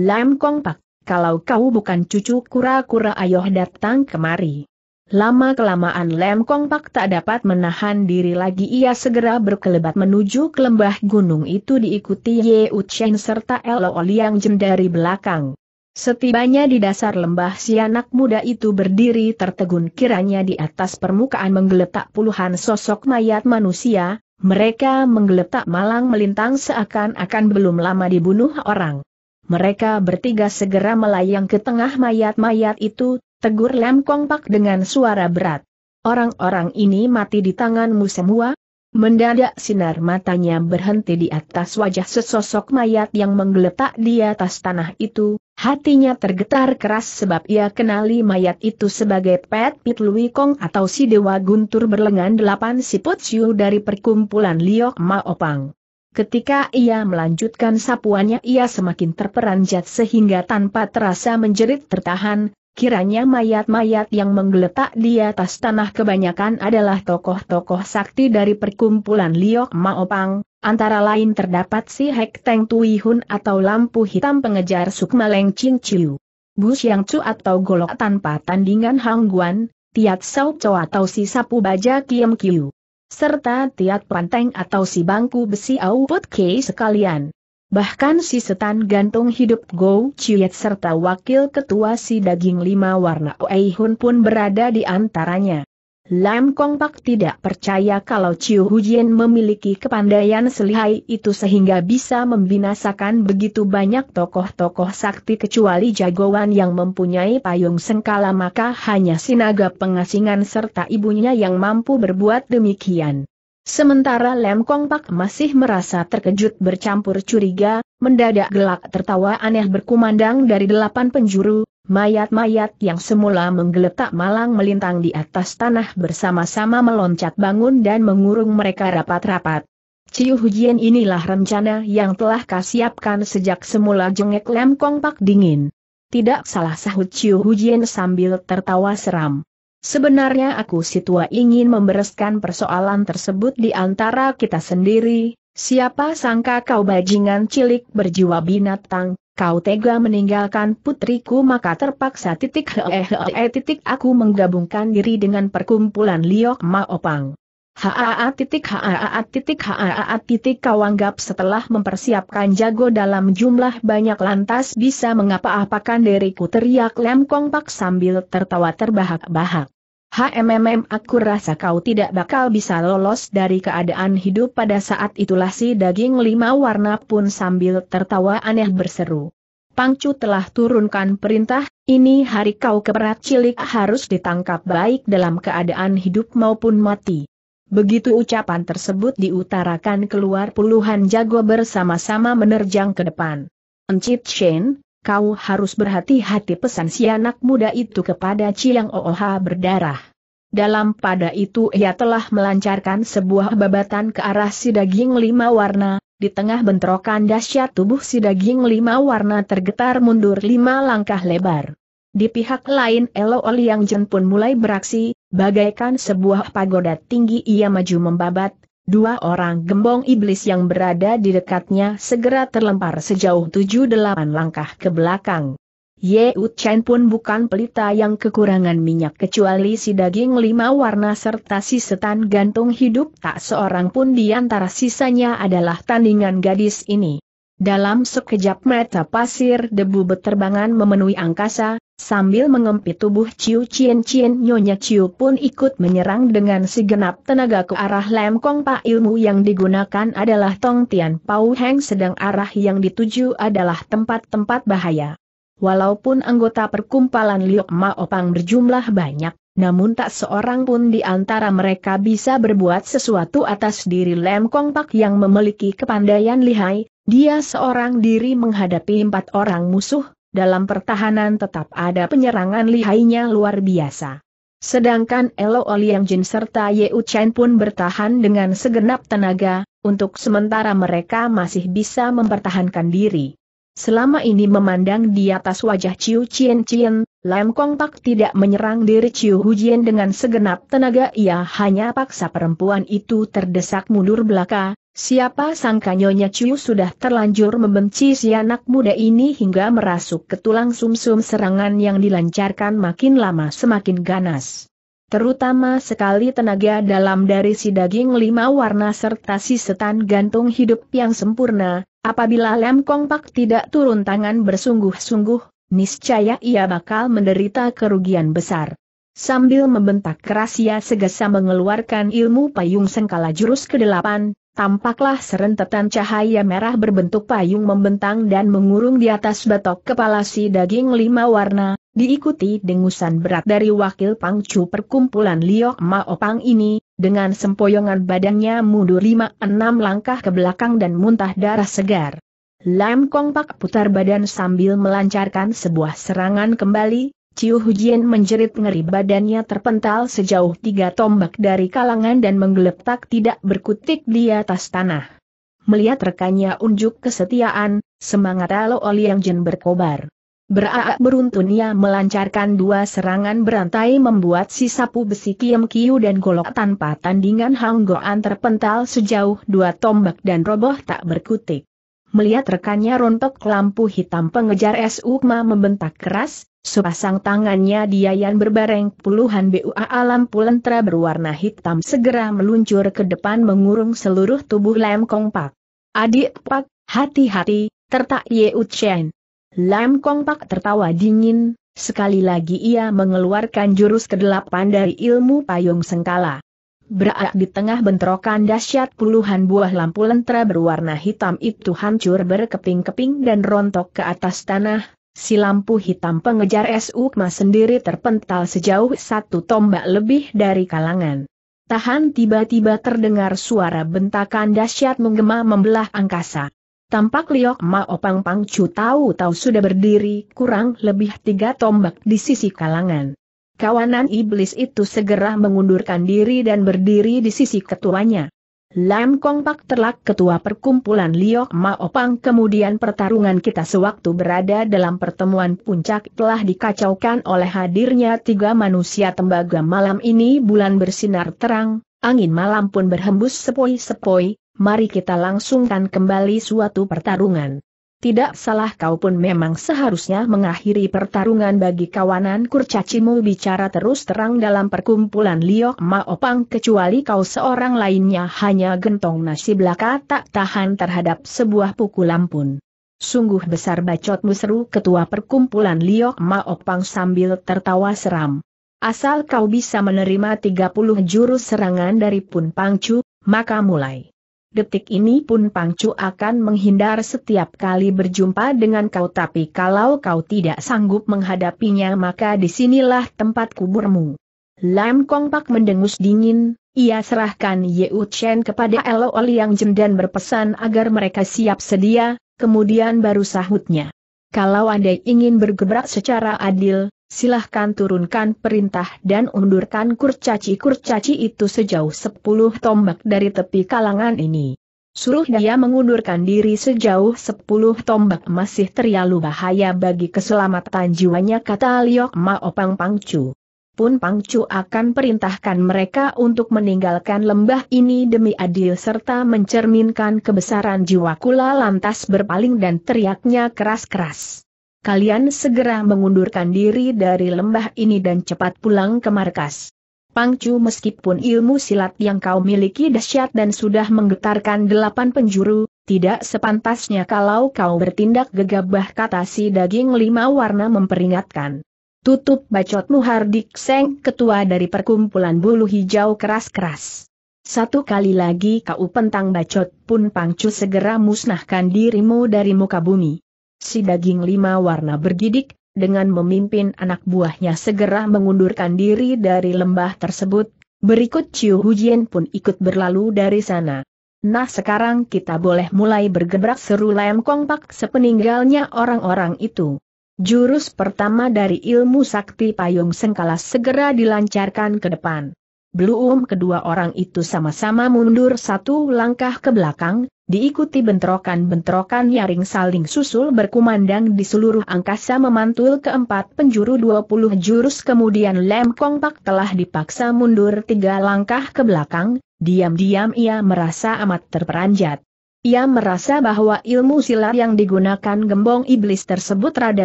Lam Kong Pak, kalau kau bukan cucu kura-kura ayo datang kemari. Lama-kelamaan Lam Kong Pak tak dapat menahan diri lagi ia segera berkelebat menuju ke lembah gunung itu diikuti Ye Uchen serta Elo Liang Jem dari belakang. Setibanya di dasar lembah si anak muda itu berdiri tertegun kiranya di atas permukaan menggeletak puluhan sosok mayat manusia, mereka menggeletak malang melintang seakan-akan belum lama dibunuh orang. Mereka bertiga segera melayang ke tengah mayat-mayat itu, tegur Lem Pak dengan suara berat. Orang-orang ini mati di tanganmu semua? Mendadak sinar matanya berhenti di atas wajah sesosok mayat yang menggeletak di atas tanah itu, Hatinya tergetar keras sebab ia kenali mayat itu sebagai Pet Pit Lui Kong atau si Dewa Guntur berlengan delapan siput siu dari perkumpulan Liok Maopang. Ketika ia melanjutkan sapuannya ia semakin terperanjat sehingga tanpa terasa menjerit tertahan, kiranya mayat-mayat yang menggeletak di atas tanah kebanyakan adalah tokoh-tokoh sakti dari perkumpulan Liok Maopang, antara lain terdapat si Hek Teng Tui Hun atau lampu hitam pengejar Sukma Leng Chin Chiu. Bu Siang Chu atau golok tanpa tandingan Hang Guan, Tiat Sao Cho atau si sapu baja Kiem Kiu. Serta Tiat Panteng atau si bangku besi Au Put Kei sekalian. Bahkan si setan gantung hidup Go Chiyet serta wakil ketua si daging lima warna Oei Hun pun berada di antaranya. Lam Kong Pak tidak percaya kalau Chiu Hujian memiliki kepandaian selihai itu sehingga bisa membinasakan begitu banyak tokoh-tokoh sakti kecuali jagoan yang mempunyai payung sengkala maka hanya sinaga pengasingan serta ibunya yang mampu berbuat demikian. Sementara Lem Kong Pak masih merasa terkejut bercampur curiga, mendadak gelak tertawa aneh berkumandang dari delapan penjuru, mayat-mayat yang semula menggeletak malang melintang di atas tanah bersama-sama meloncat bangun dan mengurung mereka rapat-rapat. Ciu Hujian inilah rencana yang telah kasiapkan sejak semula jengek Lem Kong Pak dingin. Tidak salah sahut Ciu Hujian sambil tertawa seram. Sebenarnya aku si tua ingin membereskan persoalan tersebut di antara kita sendiri, siapa sangka kau bajingan cilik berjiwa binatang, kau tega meninggalkan putriku maka terpaksa titik hehehe eh, eh, titik aku menggabungkan diri dengan perkumpulan Liok Maopang. Haa titik haa titik haa titik kau anggap setelah mempersiapkan jago dalam jumlah banyak lantas bisa mengapa-apakan diriku teriak lemkong Pak sambil tertawa terbahak-bahak. HMMM aku rasa kau tidak bakal bisa lolos dari keadaan hidup pada saat itulah si daging lima warna pun sambil tertawa aneh berseru. Pangcu telah turunkan perintah, ini hari kau keperat cilik harus ditangkap baik dalam keadaan hidup maupun mati. Begitu ucapan tersebut diutarakan keluar puluhan jago bersama-sama menerjang ke depan. Encik Shen, kau harus berhati-hati pesan si anak muda itu kepada Chiang Ooha berdarah. Dalam pada itu ia telah melancarkan sebuah babatan ke arah si daging lima warna, di tengah bentrokan dahsyat tubuh si daging lima warna tergetar mundur lima langkah lebar. Di pihak lain Elo Oliang jen pun mulai beraksi, bagaikan sebuah pagoda tinggi ia maju membabat, Dua orang gembong iblis yang berada di dekatnya segera terlempar sejauh tujuh delapan langkah ke belakang. Ye Chen pun bukan pelita yang kekurangan minyak kecuali si daging lima warna serta si setan gantung hidup tak seorang pun di antara sisanya adalah tandingan gadis ini. Dalam sekejap mata pasir debu beterbangan memenuhi angkasa, sambil mengempit tubuh Ciu Cien Cien Nyonya Ciu pun ikut menyerang dengan segenap tenaga ke arah Lem Kong Pak ilmu yang digunakan adalah Tong Tian Pau Heng sedang arah yang dituju adalah tempat-tempat bahaya. Walaupun anggota perkumpalan Liok Ma Opang berjumlah banyak, namun tak seorang pun di antara mereka bisa berbuat sesuatu atas diri Lem Kong Pak yang memiliki kepandaian lihai, dia seorang diri menghadapi empat orang musuh, dalam pertahanan tetap ada penyerangan lihainya luar biasa. Sedangkan Elo Oliang Jin serta Yeu Chen pun bertahan dengan segenap tenaga, untuk sementara mereka masih bisa mempertahankan diri. Selama ini memandang di atas wajah Chiu Chien Chien, Lam Kong Pak tidak menyerang diri Hu Jien dengan segenap tenaga ia hanya paksa perempuan itu terdesak mundur belaka, Siapa sangka Nyonya Ciu sudah terlanjur membenci si anak muda ini hingga merasuk ke tulang sumsum -sum serangan yang dilancarkan makin lama semakin ganas. Terutama sekali tenaga dalam dari si daging lima warna serta si setan gantung hidup yang sempurna, apabila Lem Pak tidak turun tangan bersungguh-sungguh, niscaya ia bakal menderita kerugian besar. Sambil membentak keras ia segera mengeluarkan ilmu payung sengkala jurus ke-8, tampaklah serentetan cahaya merah berbentuk payung membentang dan mengurung di atas batok kepala si daging lima warna, diikuti dengusan berat dari wakil pangcu perkumpulan Liok Maopang ini, dengan sempoyongan badannya mundur lima enam langkah ke belakang dan muntah darah segar. Lam Kong Pak putar badan sambil melancarkan sebuah serangan kembali, Ciu Hujian menjerit ngeri badannya terpental sejauh tiga tombak dari kalangan dan menggeletak tidak berkutik di atas tanah. Melihat rekannya unjuk kesetiaan, semangat Alo Oliang Jin berkobar. Beraak beruntun ia melancarkan dua serangan berantai membuat si sapu besi Kiem Kiu dan golok tanpa tandingan Hang Goan terpental sejauh dua tombak dan roboh tak berkutik melihat rekannya rontok lampu hitam pengejar S. Ukma membentak keras, sepasang tangannya diayan berbareng puluhan bua alam pulentra berwarna hitam segera meluncur ke depan mengurung seluruh tubuh Lam Kong Pak. Adik Pak, hati-hati, tertak Ye Chen. Lam Kong Pak tertawa dingin, sekali lagi ia mengeluarkan jurus kedelapan dari ilmu payung sengkala. Berak di tengah bentrokan dahsyat puluhan buah lampu lentera berwarna hitam itu hancur berkeping-keping dan rontok ke atas tanah, si lampu hitam pengejar SUKMA sendiri terpental sejauh satu tombak lebih dari kalangan. Tahan tiba-tiba terdengar suara bentakan dahsyat menggema membelah angkasa. Tampak Liok ma opang Pang tahu-tahu sudah berdiri kurang lebih tiga tombak di sisi kalangan. Kawanan iblis itu segera mengundurkan diri dan berdiri di sisi ketuanya. Lam Kong Pak Terlak ketua perkumpulan Liok Maopang kemudian pertarungan kita sewaktu berada dalam pertemuan puncak telah dikacaukan oleh hadirnya tiga manusia tembaga malam ini bulan bersinar terang, angin malam pun berhembus sepoi-sepoi, mari kita langsungkan kembali suatu pertarungan. Tidak salah kau pun memang seharusnya mengakhiri pertarungan bagi kawanan kurcacimu bicara terus terang dalam perkumpulan Liok Maopang kecuali kau seorang lainnya hanya gentong nasi belaka tak tahan terhadap sebuah pukulan pun. Sungguh besar bacot musru ketua perkumpulan Liok Maopang sambil tertawa seram. Asal kau bisa menerima 30 jurus serangan dari Pun Pangcu, maka mulai detik ini pun Pangcu akan menghindar setiap kali berjumpa dengan kau tapi kalau kau tidak sanggup menghadapinya maka disinilah tempat kuburmu. Lam Kong Pak mendengus dingin, ia serahkan Ye U Chen kepada Lol yang jendan berpesan agar mereka siap sedia, kemudian baru sahutnya. Kalau Anda ingin bergebrak secara adil, silahkan turunkan perintah dan undurkan kurcaci-kurcaci itu sejauh sepuluh tombak dari tepi kalangan ini. Suruh dia mengundurkan diri sejauh sepuluh tombak masih terlalu bahaya bagi keselamatan jiwanya kata Liok Maopang Pangcu. Pun Pangcu akan perintahkan mereka untuk meninggalkan lembah ini demi adil serta mencerminkan kebesaran jiwa kula lantas berpaling dan teriaknya keras-keras kalian segera mengundurkan diri dari lembah ini dan cepat pulang ke markas. Pangcu meskipun ilmu silat yang kau miliki dahsyat dan sudah menggetarkan delapan penjuru, tidak sepantasnya kalau kau bertindak gegabah kata si daging lima warna memperingatkan. Tutup bacotmu Hardik Seng, ketua dari perkumpulan bulu hijau keras-keras. Satu kali lagi kau pentang bacot pun Pangcu segera musnahkan dirimu dari muka bumi si daging lima warna bergidik, dengan memimpin anak buahnya segera mengundurkan diri dari lembah tersebut, berikut Ciu Hujian pun ikut berlalu dari sana. Nah sekarang kita boleh mulai bergebrak seru Lam Kong Pak sepeninggalnya orang-orang itu. Jurus pertama dari ilmu sakti payung sengkala segera dilancarkan ke depan. Belum kedua orang itu sama-sama mundur satu langkah ke belakang, diikuti bentrokan-bentrokan nyaring saling susul berkumandang di seluruh angkasa memantul ke empat penjuru 20 jurus kemudian Lem Kong telah dipaksa mundur tiga langkah ke belakang, diam-diam ia merasa amat terperanjat. Ia merasa bahwa ilmu silat yang digunakan gembong iblis tersebut rada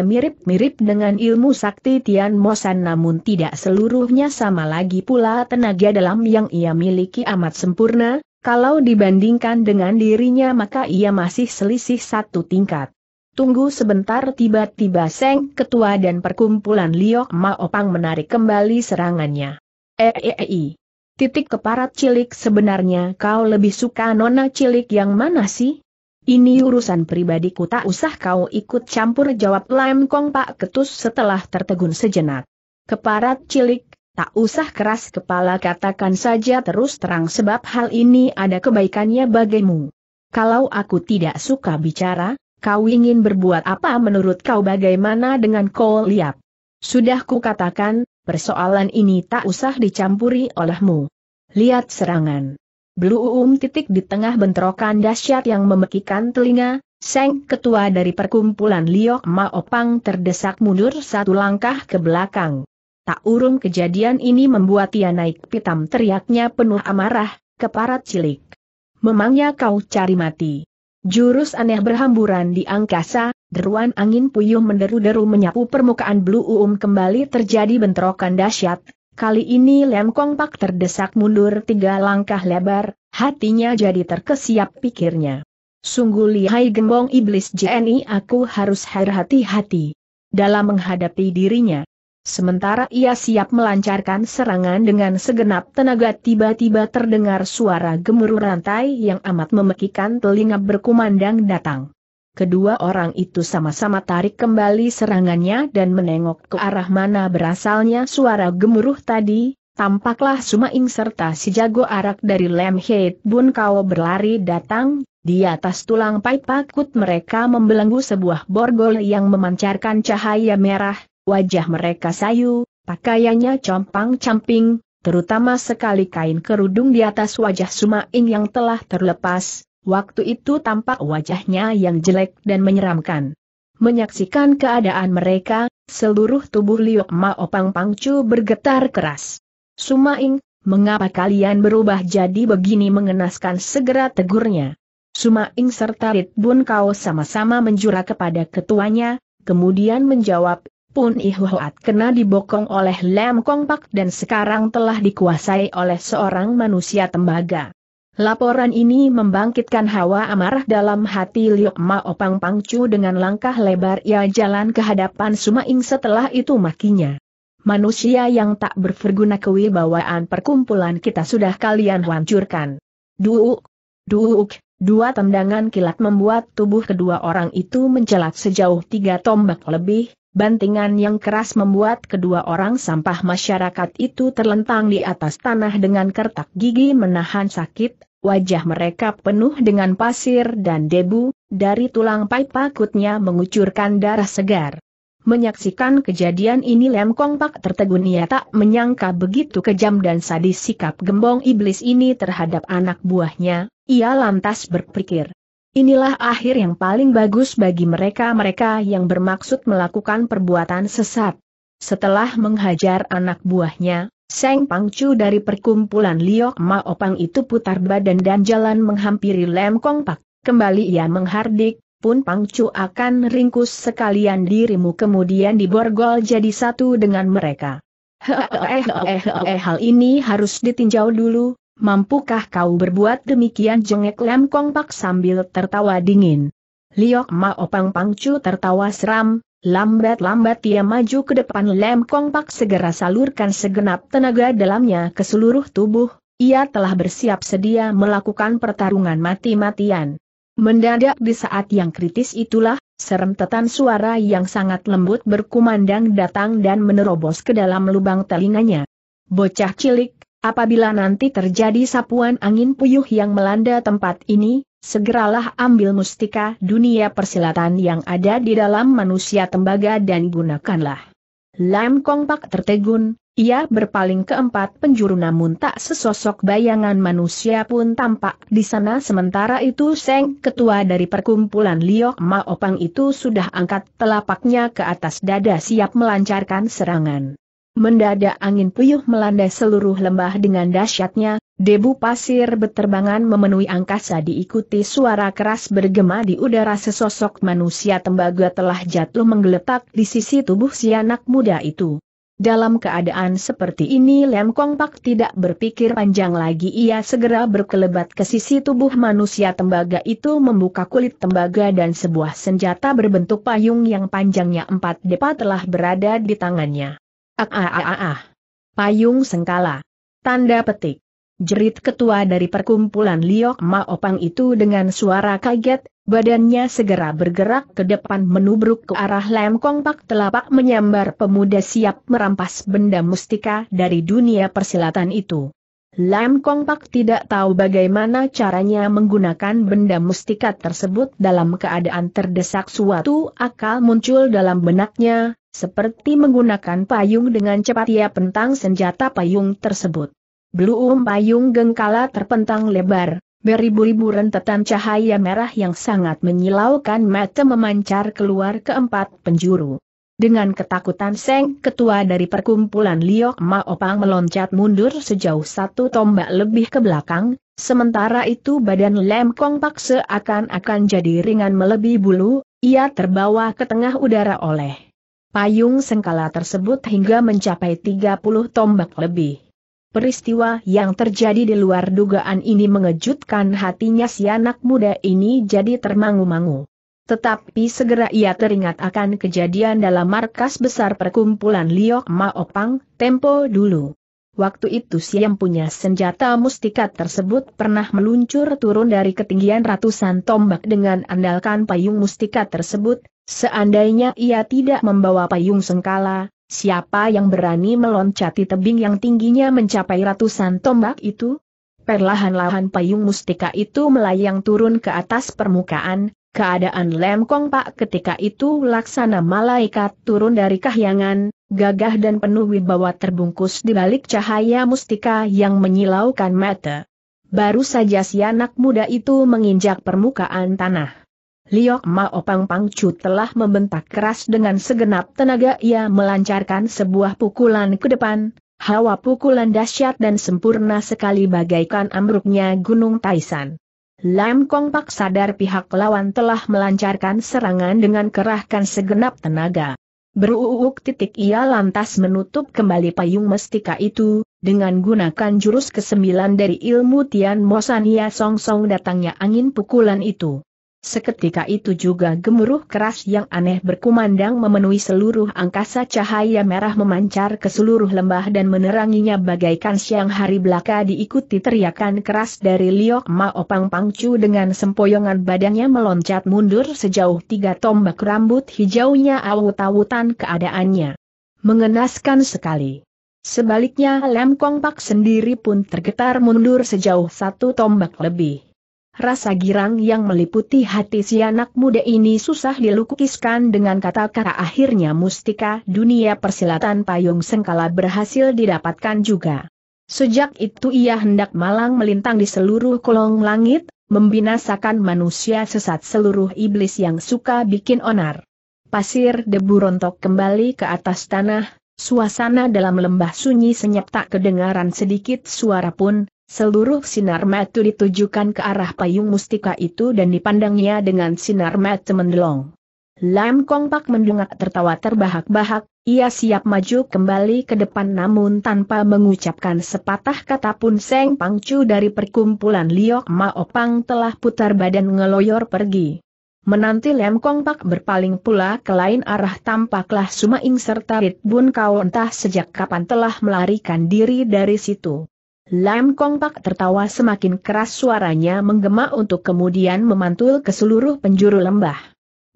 mirip-mirip dengan ilmu sakti Tian Mosan namun tidak seluruhnya sama lagi pula tenaga dalam yang ia miliki amat sempurna, kalau dibandingkan dengan dirinya maka ia masih selisih satu tingkat. Tunggu sebentar tiba-tiba Seng Ketua dan perkumpulan Liok Maopang menarik kembali serangannya. Eh, eh, eh, Titik keparat cilik sebenarnya kau lebih suka nona cilik yang mana sih? Ini urusan pribadiku tak usah kau ikut campur jawab Lam Kong Pak Ketus setelah tertegun sejenak. Keparat cilik, tak usah keras kepala katakan saja terus terang sebab hal ini ada kebaikannya bagimu. Kalau aku tidak suka bicara, kau ingin berbuat apa menurut kau bagaimana dengan kau liap? Sudah kukatakan, persoalan ini tak usah dicampuri olehmu. Lihat serangan. Blue Um titik di tengah bentrokan dahsyat yang memekikan telinga, Seng ketua dari perkumpulan Liok Maopang terdesak mundur satu langkah ke belakang. Tak urung kejadian ini membuat ia naik pitam teriaknya penuh amarah, keparat cilik. Memangnya kau cari mati. Jurus aneh berhamburan di angkasa, deruan angin puyuh menderu-deru menyapu permukaan Blue Uum kembali terjadi bentrokan dahsyat. Kali ini Lem Kong Pak terdesak mundur tiga langkah lebar, hatinya jadi terkesiap pikirnya. Sungguh lihai gembong iblis JNI aku harus hati-hati dalam menghadapi dirinya. Sementara ia siap melancarkan serangan dengan segenap tenaga tiba-tiba terdengar suara gemuruh rantai yang amat memekikan telinga berkumandang datang. Kedua orang itu sama-sama tarik kembali serangannya dan menengok ke arah mana berasalnya suara gemuruh tadi, tampaklah Sumaing serta si jago arak dari Lem Hate Bun kau berlari datang, di atas tulang pipa pakut mereka membelenggu sebuah borgol yang memancarkan cahaya merah, wajah mereka sayu, pakaiannya compang-camping, terutama sekali kain kerudung di atas wajah Sumaing yang telah terlepas, Waktu itu tampak wajahnya yang jelek dan menyeramkan. Menyaksikan keadaan mereka, seluruh tubuh Liok Ma Pang Pangcu bergetar keras. Sumaing, mengapa kalian berubah jadi begini mengenaskan segera tegurnya. Sumaing serta Rit Bun Kau sama-sama menjura kepada ketuanya, kemudian menjawab, Pun Ihuat kena dibokong oleh Lem Kong Pak dan sekarang telah dikuasai oleh seorang manusia tembaga. Laporan ini membangkitkan hawa amarah dalam hati Liok Mao Pang Pangcu dengan langkah lebar ia jalan ke hadapan Sumaing setelah itu makinya. Manusia yang tak berverguna kewibawaan perkumpulan kita sudah kalian hancurkan. Duuk, duuk, dua tendangan kilat membuat tubuh kedua orang itu mencelat sejauh tiga tombak lebih, bantingan yang keras membuat kedua orang sampah masyarakat itu terlentang di atas tanah dengan kertak gigi menahan sakit, Wajah mereka penuh dengan pasir dan debu, dari tulang pipa kutnya mengucurkan darah segar. Menyaksikan kejadian ini Lem Kong Pak tertegun ia tak menyangka begitu kejam dan sadis sikap gembong iblis ini terhadap anak buahnya, ia lantas berpikir. Inilah akhir yang paling bagus bagi mereka-mereka yang bermaksud melakukan perbuatan sesat. Setelah menghajar anak buahnya, Seng Pangcu dari perkumpulan Liok Maopang itu putar badan dan jalan menghampiri Lem Kong Pak. Kembali ia menghardik, pun Pangcu akan ringkus sekalian dirimu kemudian diborgol jadi satu dengan mereka. Hehehe hal ini harus ditinjau dulu, mampukah kau berbuat demikian jengek Lem Kong Pak sambil tertawa dingin. Liok Maopang Pangcu tertawa seram, Lambat-lambat ia maju ke depan Lem Kong Pak segera salurkan segenap tenaga dalamnya ke seluruh tubuh, ia telah bersiap sedia melakukan pertarungan mati-matian. Mendadak di saat yang kritis itulah, serem serentetan suara yang sangat lembut berkumandang datang dan menerobos ke dalam lubang telinganya. Bocah cilik, apabila nanti terjadi sapuan angin puyuh yang melanda tempat ini, segeralah ambil mustika dunia persilatan yang ada di dalam manusia tembaga dan gunakanlah. Lam Kong Pak tertegun, ia berpaling ke empat penjuru namun tak sesosok bayangan manusia pun tampak di sana sementara itu Seng ketua dari perkumpulan Liok Ma Opang itu sudah angkat telapaknya ke atas dada siap melancarkan serangan. Mendadak angin puyuh melanda seluruh lembah dengan dahsyatnya, Debu pasir berterbangan memenuhi angkasa diikuti suara keras bergema di udara sesosok manusia tembaga telah jatuh menggeletak di sisi tubuh si anak muda itu. Dalam keadaan seperti ini Lem Kong Pak tidak berpikir panjang lagi ia segera berkelebat ke sisi tubuh manusia tembaga itu membuka kulit tembaga dan sebuah senjata berbentuk payung yang panjangnya empat depa telah berada di tangannya. ah ah ah ah. ah. Payung sengkala. Tanda petik jerit ketua dari perkumpulan Liok Maopang itu dengan suara kaget, badannya segera bergerak ke depan menubruk ke arah lem kompak telapak menyambar pemuda siap merampas benda mustika dari dunia persilatan itu. Lam Kongpak tidak tahu bagaimana caranya menggunakan benda mustika tersebut dalam keadaan terdesak suatu akal muncul dalam benaknya, seperti menggunakan payung dengan cepat ia pentang senjata payung tersebut. Belum payung gengkala terpentang lebar, beribu-ribu rentetan cahaya merah yang sangat menyilaukan mata memancar keluar keempat penjuru. Dengan ketakutan Seng ketua dari perkumpulan Liok Maopang meloncat mundur sejauh satu tombak lebih ke belakang, sementara itu badan Lem Kong Pak seakan-akan jadi ringan melebihi bulu, ia terbawa ke tengah udara oleh payung sengkala tersebut hingga mencapai 30 tombak lebih. Peristiwa yang terjadi di luar dugaan ini mengejutkan hatinya si anak muda ini jadi termangu-mangu. Tetapi segera ia teringat akan kejadian dalam markas besar perkumpulan Liok Maopang, tempo dulu. Waktu itu si yang punya senjata mustika tersebut pernah meluncur turun dari ketinggian ratusan tombak dengan andalkan payung mustika tersebut, seandainya ia tidak membawa payung sengkala, Siapa yang berani meloncati tebing yang tingginya mencapai ratusan tombak itu? Perlahan-lahan payung mustika itu melayang turun ke atas permukaan, keadaan Lem Pak ketika itu laksana malaikat turun dari kahyangan, gagah dan penuh wibawa terbungkus di balik cahaya mustika yang menyilaukan mata. Baru saja si anak muda itu menginjak permukaan tanah. Liok Mao Pang Chu telah membentak keras dengan segenap tenaga ia melancarkan sebuah pukulan ke depan, hawa pukulan dahsyat dan sempurna sekali bagaikan ambruknya Gunung Taisan. Lam Kong Pak sadar pihak lawan telah melancarkan serangan dengan kerahkan segenap tenaga. Beruuk titik ia lantas menutup kembali payung mestika itu, dengan gunakan jurus kesembilan dari ilmu Tian Mosan Song Song datangnya angin pukulan itu. Seketika itu juga gemuruh keras yang aneh berkumandang memenuhi seluruh angkasa cahaya merah memancar ke seluruh lembah dan meneranginya bagaikan siang hari belaka diikuti teriakan keras dari Liok Ma Opang Pangcu dengan sempoyongan badannya meloncat mundur sejauh tiga tombak rambut hijaunya awut-awutan keadaannya. Mengenaskan sekali. Sebaliknya Lem Kong Pak sendiri pun tergetar mundur sejauh satu tombak lebih rasa girang yang meliputi hati si anak muda ini susah dilukiskan dengan kata-kata akhirnya mustika dunia persilatan payung sengkala berhasil didapatkan juga. Sejak itu ia hendak malang melintang di seluruh kolong langit, membinasakan manusia sesat seluruh iblis yang suka bikin onar. Pasir debu rontok kembali ke atas tanah, suasana dalam lembah sunyi senyap tak kedengaran sedikit suara pun, Seluruh sinar mata ditujukan ke arah payung mustika itu dan dipandangnya dengan sinar mata mendelong. Lam Kong Pak mendongak tertawa terbahak-bahak, ia siap maju kembali ke depan namun tanpa mengucapkan sepatah kata pun Seng Pangcu dari perkumpulan Liok Maopang telah putar badan ngeloyor pergi. Menanti Lam Kong Pak berpaling pula ke lain arah tampaklah Ing serta Rit Bun Kau entah sejak kapan telah melarikan diri dari situ. Lam Kong Pak tertawa semakin keras suaranya menggema untuk kemudian memantul ke seluruh penjuru lembah.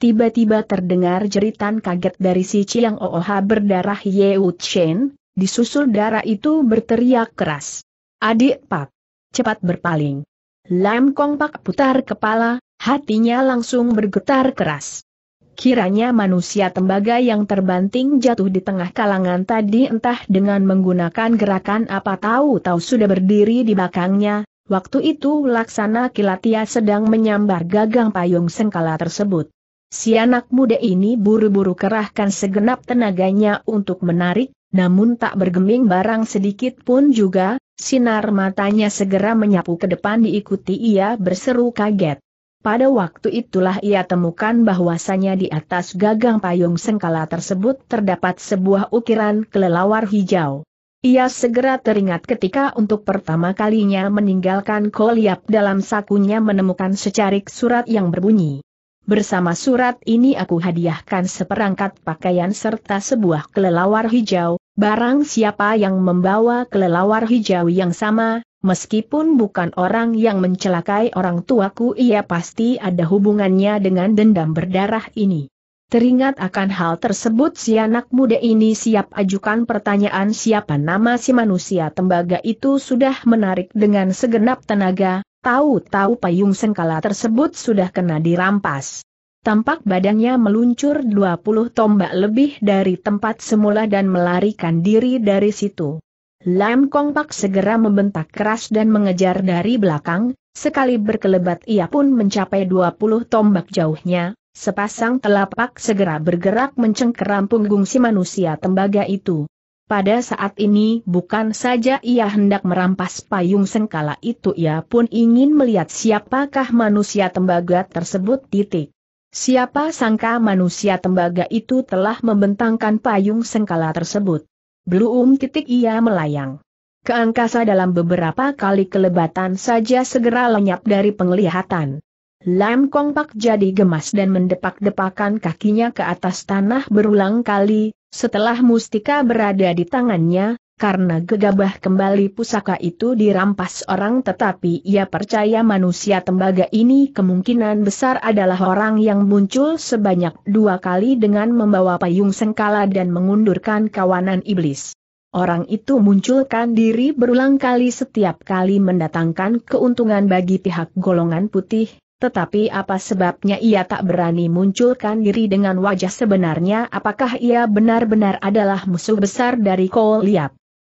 Tiba-tiba terdengar jeritan kaget dari si Chiang Ooha berdarah Ye Wu Chen, disusul darah itu berteriak keras. Adik Pak! Cepat berpaling. Lam Kong Pak putar kepala, hatinya langsung bergetar keras. Kiranya manusia tembaga yang terbanting jatuh di tengah kalangan tadi entah dengan menggunakan gerakan apa tahu-tahu sudah berdiri di belakangnya, waktu itu laksana kilatia sedang menyambar gagang payung sengkala tersebut. Si anak muda ini buru-buru kerahkan segenap tenaganya untuk menarik, namun tak bergeming barang sedikit pun juga, sinar matanya segera menyapu ke depan diikuti ia berseru kaget. Pada waktu itulah ia temukan bahwasanya di atas gagang payung sengkala tersebut terdapat sebuah ukiran kelelawar hijau. Ia segera teringat ketika untuk pertama kalinya meninggalkan Koliap dalam sakunya menemukan secarik surat yang berbunyi. Bersama surat ini aku hadiahkan seperangkat pakaian serta sebuah kelelawar hijau, barang siapa yang membawa kelelawar hijau yang sama, Meskipun bukan orang yang mencelakai orang tuaku ia pasti ada hubungannya dengan dendam berdarah ini. Teringat akan hal tersebut si anak muda ini siap ajukan pertanyaan siapa nama si manusia tembaga itu sudah menarik dengan segenap tenaga, tahu-tahu payung sengkala tersebut sudah kena dirampas. Tampak badannya meluncur 20 tombak lebih dari tempat semula dan melarikan diri dari situ. Lam Kong Pak segera membentak keras dan mengejar dari belakang, sekali berkelebat ia pun mencapai 20 tombak jauhnya, sepasang telapak segera bergerak mencengkeram punggung si manusia tembaga itu. Pada saat ini bukan saja ia hendak merampas payung sengkala itu ia pun ingin melihat siapakah manusia tembaga tersebut titik. Siapa sangka manusia tembaga itu telah membentangkan payung sengkala tersebut. Belum titik ia melayang. Ke angkasa dalam beberapa kali kelebatan saja segera lenyap dari penglihatan. Lam Kong Pak jadi gemas dan mendepak-depakan kakinya ke atas tanah berulang kali, setelah mustika berada di tangannya, karena gegabah kembali pusaka itu dirampas orang tetapi ia percaya manusia tembaga ini kemungkinan besar adalah orang yang muncul sebanyak dua kali dengan membawa payung sengkala dan mengundurkan kawanan iblis. Orang itu munculkan diri berulang kali setiap kali mendatangkan keuntungan bagi pihak golongan putih, tetapi apa sebabnya ia tak berani munculkan diri dengan wajah sebenarnya apakah ia benar-benar adalah musuh besar dari Koliap?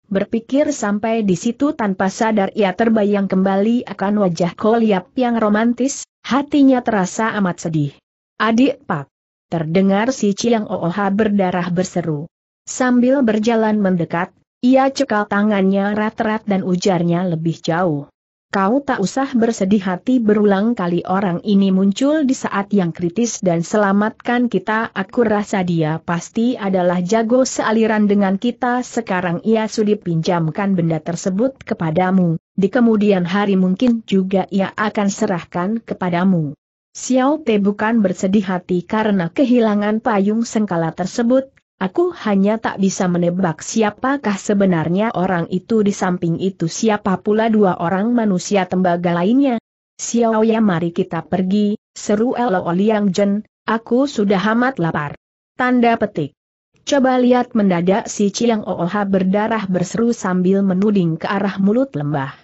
Berpikir sampai di situ tanpa sadar ia terbayang kembali akan wajah Koliap yang romantis, hatinya terasa amat sedih. Adik Pak. Terdengar si Ciang Ooha berdarah berseru. Sambil berjalan mendekat, ia cekal tangannya rat-rat dan ujarnya lebih jauh. Kau tak usah bersedih hati berulang kali orang ini muncul di saat yang kritis dan selamatkan kita aku rasa dia pasti adalah jago sealiran dengan kita sekarang ia sudi pinjamkan benda tersebut kepadamu, di kemudian hari mungkin juga ia akan serahkan kepadamu. Xiao Te bukan bersedih hati karena kehilangan payung sengkala tersebut, Aku hanya tak bisa menebak siapakah sebenarnya orang itu di samping itu siapa pula dua orang manusia tembaga lainnya. Xiao ya mari kita pergi, seru Elo Liang Jen, aku sudah amat lapar. Tanda petik. Coba lihat mendadak si Chiang Ooha berdarah berseru sambil menuding ke arah mulut lembah.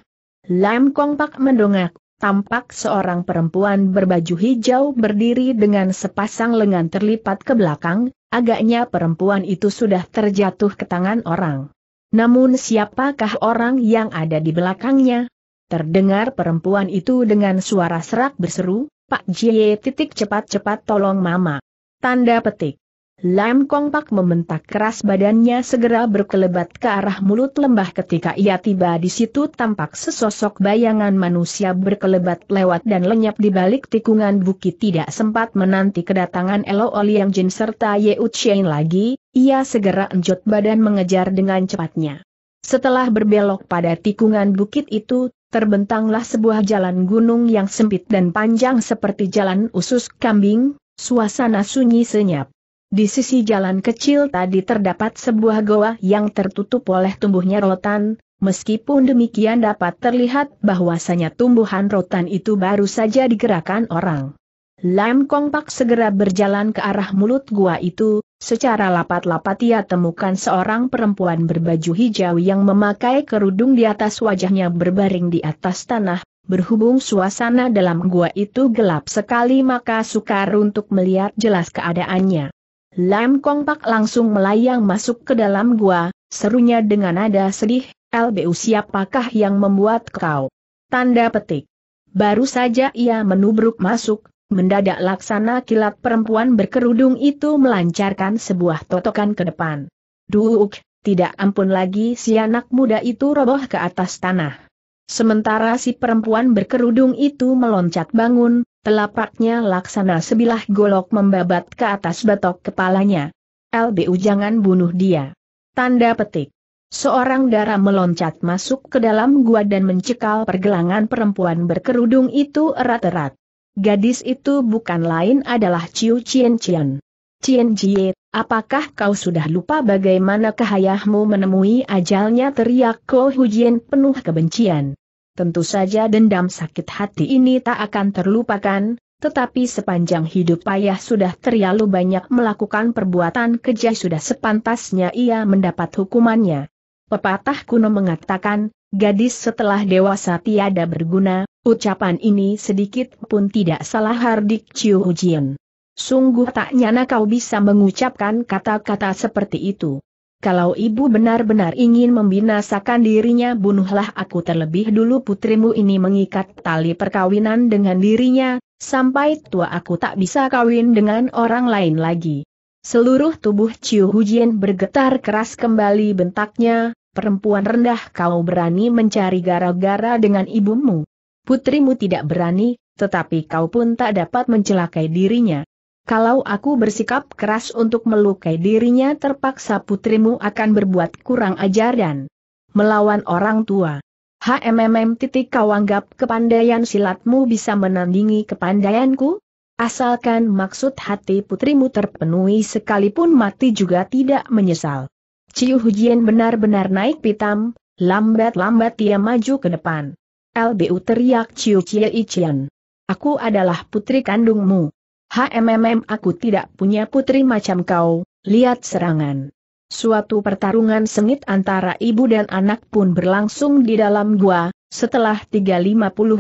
Lam Kong Pak mendongak, tampak seorang perempuan berbaju hijau berdiri dengan sepasang lengan terlipat ke belakang, Agaknya perempuan itu sudah terjatuh ke tangan orang. Namun siapakah orang yang ada di belakangnya? Terdengar perempuan itu dengan suara serak berseru, Pak Jie titik cepat-cepat tolong mama. Tanda petik. Lam Kong Pak membentak keras badannya segera berkelebat ke arah mulut lembah ketika ia tiba di situ tampak sesosok bayangan manusia berkelebat lewat dan lenyap di balik tikungan bukit tidak sempat menanti kedatangan Elo Oliang Jin serta Ye Utsien lagi, ia segera enjot badan mengejar dengan cepatnya. Setelah berbelok pada tikungan bukit itu, terbentanglah sebuah jalan gunung yang sempit dan panjang seperti jalan usus kambing, suasana sunyi senyap. Di sisi jalan kecil tadi terdapat sebuah goa yang tertutup oleh tumbuhnya rotan, meskipun demikian dapat terlihat bahwasanya tumbuhan rotan itu baru saja digerakkan orang. Lam Kong Pak segera berjalan ke arah mulut gua itu, secara lapat-lapat ia temukan seorang perempuan berbaju hijau yang memakai kerudung di atas wajahnya berbaring di atas tanah, Berhubung suasana dalam gua itu gelap sekali maka sukar untuk melihat jelas keadaannya. Lam Kong Pak langsung melayang masuk ke dalam gua, serunya dengan nada sedih, LBU siapakah yang membuat kau? Tanda petik. Baru saja ia menubruk masuk, mendadak laksana kilat perempuan berkerudung itu melancarkan sebuah totokan ke depan. Duuk, tidak ampun lagi si anak muda itu roboh ke atas tanah. Sementara si perempuan berkerudung itu meloncat bangun, telapaknya laksana sebilah golok membabat ke atas batok kepalanya. LBU jangan bunuh dia. Tanda petik. Seorang darah meloncat masuk ke dalam gua dan mencekal pergelangan perempuan berkerudung itu erat-erat. Gadis itu bukan lain adalah Ciu Cien Cien. Cien Jie, apakah kau sudah lupa bagaimana kahayahmu menemui ajalnya teriak Ko Hujian penuh kebencian. Tentu saja dendam sakit hati ini tak akan terlupakan, tetapi sepanjang hidup ayah sudah terlalu banyak melakukan perbuatan kejah, sudah sepantasnya ia mendapat hukumannya. Pepatah kuno mengatakan, gadis setelah dewasa tiada berguna, ucapan ini sedikit pun tidak salah Hardik Chiu Hujian. Sungguh tak nyana kau bisa mengucapkan kata-kata seperti itu. Kalau ibu benar-benar ingin membinasakan dirinya bunuhlah aku terlebih dulu putrimu ini mengikat tali perkawinan dengan dirinya, sampai tua aku tak bisa kawin dengan orang lain lagi. Seluruh tubuh Ciu Hujian bergetar keras kembali bentaknya, perempuan rendah kau berani mencari gara-gara dengan ibumu. Putrimu tidak berani, tetapi kau pun tak dapat mencelakai dirinya. Kalau aku bersikap keras untuk melukai dirinya terpaksa putrimu akan berbuat kurang ajar dan melawan orang tua. HMMM titik kau anggap kepandaian silatmu bisa menandingi kepandaianku? Asalkan maksud hati putrimu terpenuhi sekalipun mati juga tidak menyesal. Ciu Hujian benar-benar naik pitam, lambat-lambat ia maju ke depan. LBU teriak Ciu Cie Ichian. Aku adalah putri kandungmu. HMMM aku tidak punya putri macam kau, lihat serangan. Suatu pertarungan sengit antara ibu dan anak pun berlangsung di dalam gua, setelah 350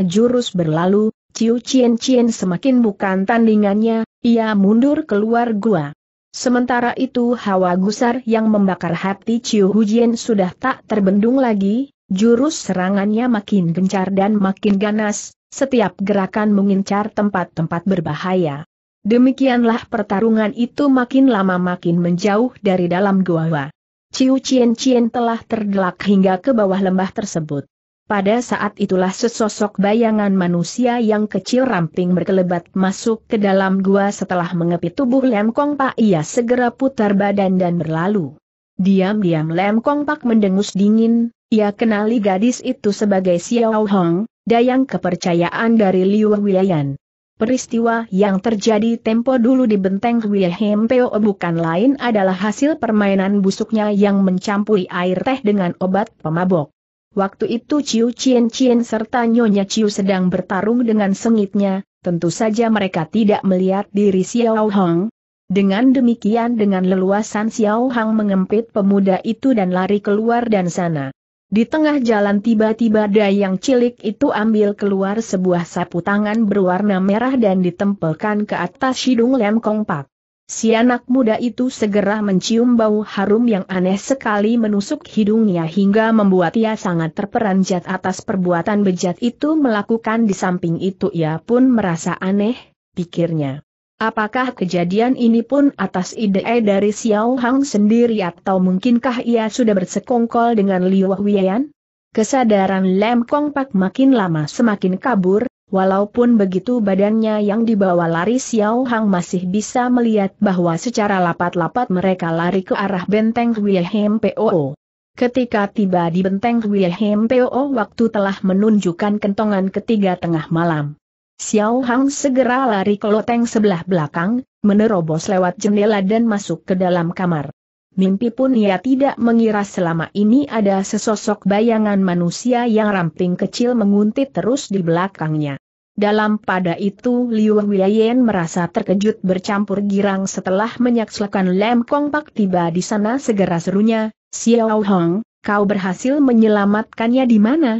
jurus berlalu, Ciu Cien Cien semakin bukan tandingannya, ia mundur keluar gua. Sementara itu hawa gusar yang membakar hati Ciu Hujian sudah tak terbendung lagi, jurus serangannya makin gencar dan makin ganas, setiap gerakan mengincar tempat-tempat berbahaya. Demikianlah pertarungan itu makin lama makin menjauh dari dalam gua. Ciu Cien Cien telah terdelak hingga ke bawah lembah tersebut. Pada saat itulah sesosok bayangan manusia yang kecil ramping berkelebat masuk ke dalam gua setelah mengepit tubuh Lem Kong Pak ia segera putar badan dan berlalu. Diam-diam Lem Kong Pak mendengus dingin, ia kenali gadis itu sebagai Xiao Hong, dayang kepercayaan dari Liu Wilayan. Peristiwa yang terjadi tempo dulu di benteng Wilhelm Peo bukan lain adalah hasil permainan busuknya yang mencampuri air teh dengan obat pemabok. Waktu itu Ciu Cien Cien serta Nyonya Ciu sedang bertarung dengan sengitnya, tentu saja mereka tidak melihat diri Xiao Hong. Dengan demikian dengan leluasan Xiao Hong mengempit pemuda itu dan lari keluar dan sana. Di tengah jalan tiba-tiba dayang cilik itu ambil keluar sebuah sapu tangan berwarna merah dan ditempelkan ke atas hidung lem Pak. Si anak muda itu segera mencium bau harum yang aneh sekali menusuk hidungnya hingga membuat ia sangat terperanjat atas perbuatan bejat itu melakukan di samping itu ia pun merasa aneh, pikirnya. Apakah kejadian ini pun atas ide dari Xiao Hang sendiri atau mungkinkah ia sudah bersekongkol dengan Liu Huiyan? Kesadaran Lem Kong Pak makin lama semakin kabur, walaupun begitu badannya yang dibawa lari Xiao Hang masih bisa melihat bahwa secara lapat-lapat mereka lari ke arah benteng Wilhelm Poo. Ketika tiba di benteng Wilhelm Poo waktu telah menunjukkan kentongan ketiga tengah malam. Xiao Hang segera lari ke loteng sebelah belakang, menerobos lewat jendela dan masuk ke dalam kamar. Mimpi pun ia tidak mengira selama ini ada sesosok bayangan manusia yang ramping kecil menguntit terus di belakangnya. Dalam pada itu Liu Wiyan merasa terkejut bercampur girang setelah menyaksikan Lem Kong Pak tiba di sana segera serunya, Xiao Hong, kau berhasil menyelamatkannya di mana?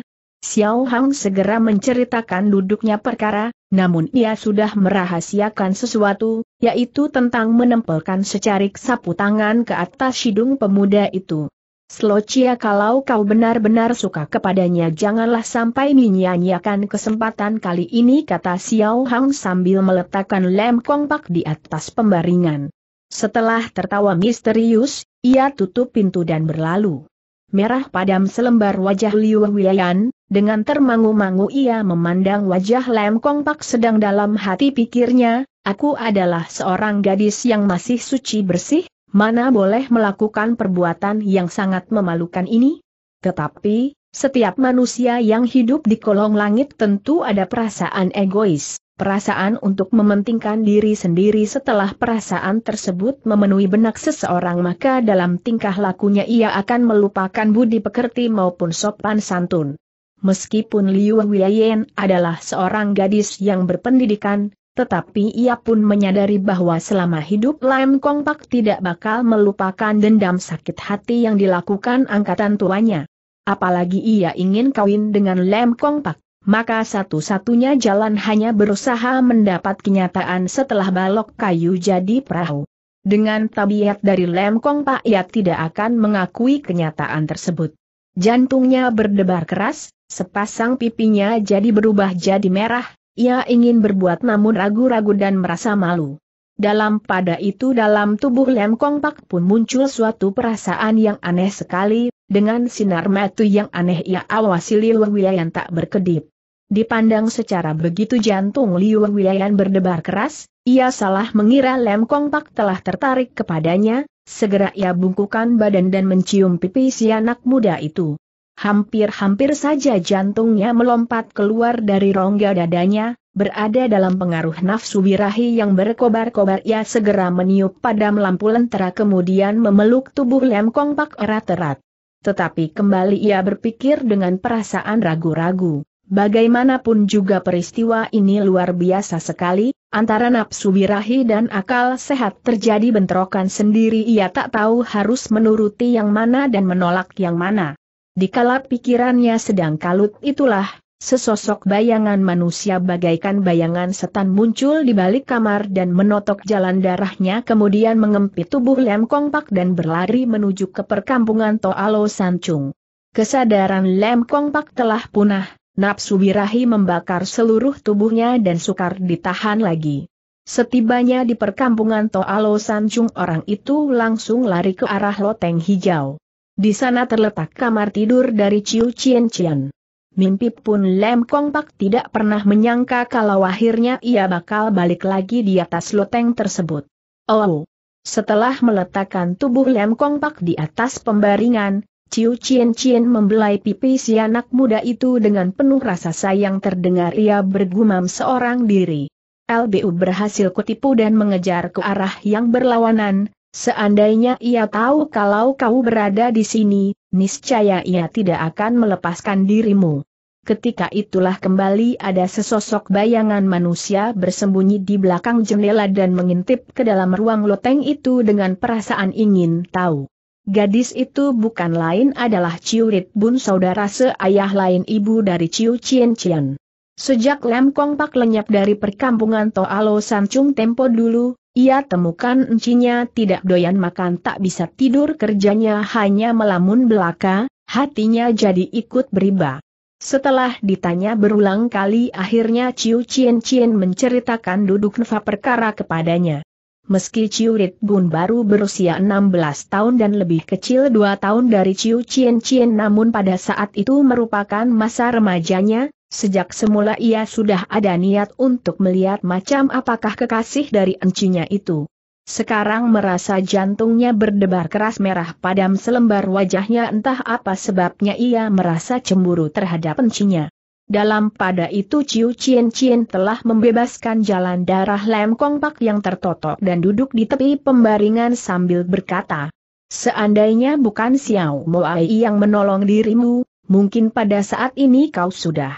Xiao Hang segera menceritakan duduknya perkara, namun ia sudah merahasiakan sesuatu, yaitu tentang menempelkan secarik sapu tangan ke atas hidung pemuda itu. Slocia kalau kau benar-benar suka kepadanya janganlah sampai menyia-nyiakan kesempatan kali ini kata Xiao Hang sambil meletakkan lem kompak di atas pembaringan. Setelah tertawa misterius, ia tutup pintu dan berlalu. Merah padam selembar wajah Liu Wiayan, dengan termangu-mangu ia memandang wajah Lem Kong Pak sedang dalam hati pikirnya, aku adalah seorang gadis yang masih suci bersih, mana boleh melakukan perbuatan yang sangat memalukan ini? Tetapi, setiap manusia yang hidup di kolong langit tentu ada perasaan egois, perasaan untuk mementingkan diri sendiri setelah perasaan tersebut memenuhi benak seseorang maka dalam tingkah lakunya ia akan melupakan budi pekerti maupun sopan santun meskipun Liu Weiyan adalah seorang gadis yang berpendidikan, tetapi ia pun menyadari bahwa selama hidup Lam Kong Pak tidak bakal melupakan dendam sakit hati yang dilakukan angkatan tuanya. Apalagi ia ingin kawin dengan Lam Kong Pak, maka satu-satunya jalan hanya berusaha mendapat kenyataan setelah balok kayu jadi perahu. Dengan tabiat dari Lam Kong Pak ia tidak akan mengakui kenyataan tersebut. Jantungnya berdebar keras, sepasang pipinya jadi berubah jadi merah, ia ingin berbuat namun ragu-ragu dan merasa malu. Dalam pada itu dalam tubuh Lem Kong Pak pun muncul suatu perasaan yang aneh sekali, dengan sinar mata yang aneh ia awasi Liu Wiyan tak berkedip. Dipandang secara begitu jantung Liu Wiyan berdebar keras, ia salah mengira Lem Kong Pak telah tertarik kepadanya, Segera ia bungkukan badan dan mencium pipi si anak muda itu. Hampir-hampir saja jantungnya melompat keluar dari rongga dadanya, berada dalam pengaruh nafsu birahi yang berkobar-kobar ia segera meniup padam lampu lentera kemudian memeluk tubuh lemkong Pak erat-erat. Tetapi kembali ia berpikir dengan perasaan ragu-ragu. Bagaimanapun juga peristiwa ini luar biasa sekali, antara nafsu birahi dan akal sehat terjadi bentrokan sendiri ia tak tahu harus menuruti yang mana dan menolak yang mana. di Dikala pikirannya sedang kalut itulah, sesosok bayangan manusia bagaikan bayangan setan muncul di balik kamar dan menotok jalan darahnya kemudian mengempit tubuh Lem Kongpak dan berlari menuju ke perkampungan Toalo Sancung. Kesadaran Lem Kongpak telah punah, Napsu birahi membakar seluruh tubuhnya dan sukar ditahan lagi. Setibanya di perkampungan Toalo Sanjung orang itu langsung lari ke arah loteng hijau. Di sana terletak kamar tidur dari Ciu Cien Cien. Mimpi pun Lem Kong Pak tidak pernah menyangka kalau akhirnya ia bakal balik lagi di atas loteng tersebut. Oh! Setelah meletakkan tubuh Lem Kong Pak di atas pembaringan, Ciu Cien Cien membelai pipi si anak muda itu dengan penuh rasa sayang terdengar ia bergumam seorang diri. LBU berhasil kutipu dan mengejar ke arah yang berlawanan, seandainya ia tahu kalau kau berada di sini, niscaya ia tidak akan melepaskan dirimu. Ketika itulah kembali ada sesosok bayangan manusia bersembunyi di belakang jendela dan mengintip ke dalam ruang loteng itu dengan perasaan ingin tahu. Gadis itu bukan lain adalah Ciu Rit Bun saudara seayah lain ibu dari Ciu Cien Cien. Sejak Lem Kong Pak lenyap dari perkampungan Toalo Sancung Tempo dulu, ia temukan encinya tidak doyan makan tak bisa tidur kerjanya hanya melamun belaka, hatinya jadi ikut beribah. Setelah ditanya berulang kali akhirnya Ciu Cien Cien menceritakan duduk nefa perkara kepadanya. Meski Ciu Rit Bun baru berusia 16 tahun dan lebih kecil 2 tahun dari Ciu Chien Chien namun pada saat itu merupakan masa remajanya, sejak semula ia sudah ada niat untuk melihat macam apakah kekasih dari encinya itu. Sekarang merasa jantungnya berdebar keras merah padam selembar wajahnya entah apa sebabnya ia merasa cemburu terhadap encinya. Dalam pada itu Ciu Chien Chien telah membebaskan jalan darah lem Pak yang tertotok dan duduk di tepi pembaringan sambil berkata, Seandainya bukan Xiao Ai yang menolong dirimu, mungkin pada saat ini kau sudah.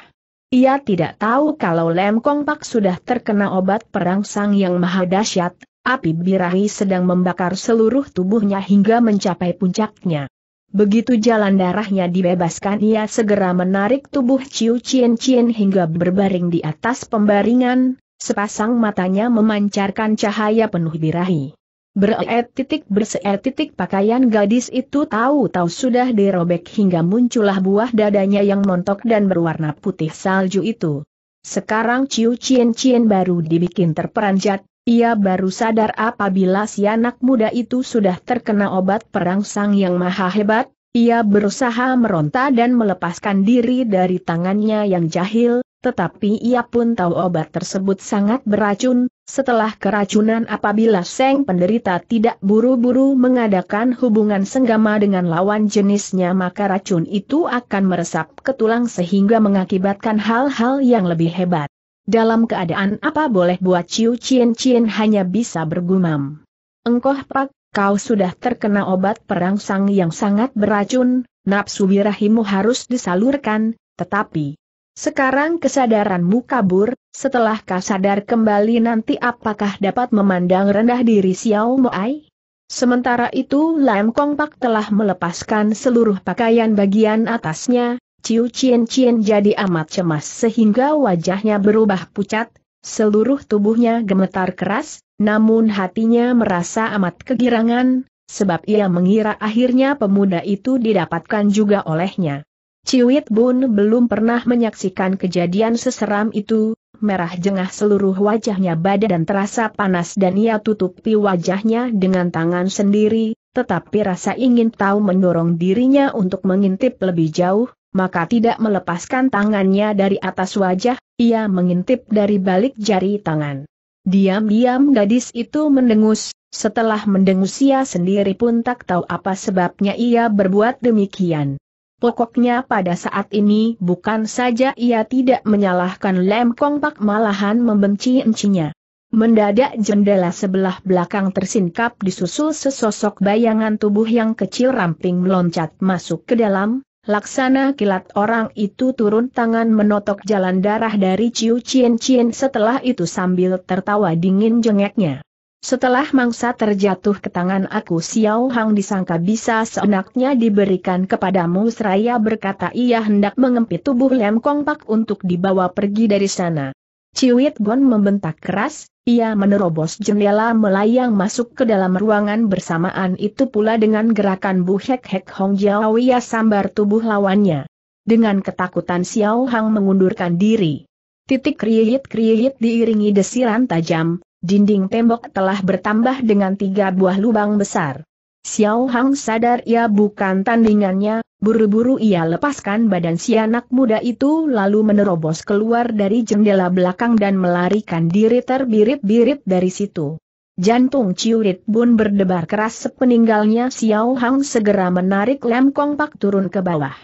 Ia tidak tahu kalau lem Pak sudah terkena obat perangsang yang maha dahsyat, api birahi sedang membakar seluruh tubuhnya hingga mencapai puncaknya. Begitu jalan darahnya dibebaskan ia segera menarik tubuh Ciu Cien Cien hingga berbaring di atas pembaringan, sepasang matanya memancarkan cahaya penuh birahi. Bereet titik berseet titik pakaian gadis itu tahu-tahu sudah dirobek hingga muncullah buah dadanya yang montok dan berwarna putih salju itu. Sekarang Ciu Cien Cien baru dibikin terperanjat, ia baru sadar apabila si anak muda itu sudah terkena obat perangsang yang maha hebat, ia berusaha meronta dan melepaskan diri dari tangannya yang jahil, tetapi ia pun tahu obat tersebut sangat beracun, setelah keracunan apabila Seng penderita tidak buru-buru mengadakan hubungan senggama dengan lawan jenisnya maka racun itu akan meresap ke tulang sehingga mengakibatkan hal-hal yang lebih hebat. Dalam keadaan apa boleh buat Ciu Cien Cien hanya bisa bergumam. Engkoh Pak, kau sudah terkena obat perangsang yang sangat beracun, nafsu birahimu harus disalurkan, tetapi sekarang kesadaranmu kabur, setelah kau sadar kembali nanti apakah dapat memandang rendah diri Xiao Moai? Sementara itu Lam Kong Pak telah melepaskan seluruh pakaian bagian atasnya, Ciu Cien Cien jadi amat cemas sehingga wajahnya berubah pucat, seluruh tubuhnya gemetar keras, namun hatinya merasa amat kegirangan, sebab ia mengira akhirnya pemuda itu didapatkan juga olehnya. Ciwit Bun belum pernah menyaksikan kejadian seseram itu, merah jengah seluruh wajahnya badan terasa panas dan ia tutupi wajahnya dengan tangan sendiri, tetapi rasa ingin tahu mendorong dirinya untuk mengintip lebih jauh, maka tidak melepaskan tangannya dari atas wajah, ia mengintip dari balik jari tangan. Diam-diam gadis itu mendengus, setelah mendengus ia sendiri pun tak tahu apa sebabnya ia berbuat demikian. Pokoknya pada saat ini bukan saja ia tidak menyalahkan Lem kongpak malahan membenci encinya. Mendadak jendela sebelah belakang tersingkap disusul sesosok bayangan tubuh yang kecil ramping meloncat masuk ke dalam, Laksana kilat orang itu turun tangan menotok jalan darah dari Ciu Cien Cien setelah itu sambil tertawa dingin jengeknya. Setelah mangsa terjatuh ke tangan aku Xiao Hang disangka bisa seenaknya diberikan kepadamu seraya berkata ia hendak mengempit tubuh Lem Kong Pak untuk dibawa pergi dari sana. Ciuit Gon membentak keras, ia menerobos jendela melayang masuk ke dalam ruangan bersamaan itu pula dengan gerakan buhek-hek Hong Jiao ia sambar tubuh lawannya. Dengan ketakutan Xiao Hang mengundurkan diri. Titik kriyit kriyit diiringi desiran tajam, dinding tembok telah bertambah dengan tiga buah lubang besar. Xiao Hang sadar ia bukan tandingannya, buru-buru ia lepaskan badan si anak muda itu lalu menerobos keluar dari jendela belakang dan melarikan diri terbirit-birit dari situ. Jantung Ciurit pun berdebar keras sepeninggalnya Xiao Hang segera menarik Lam Kong Pak turun ke bawah.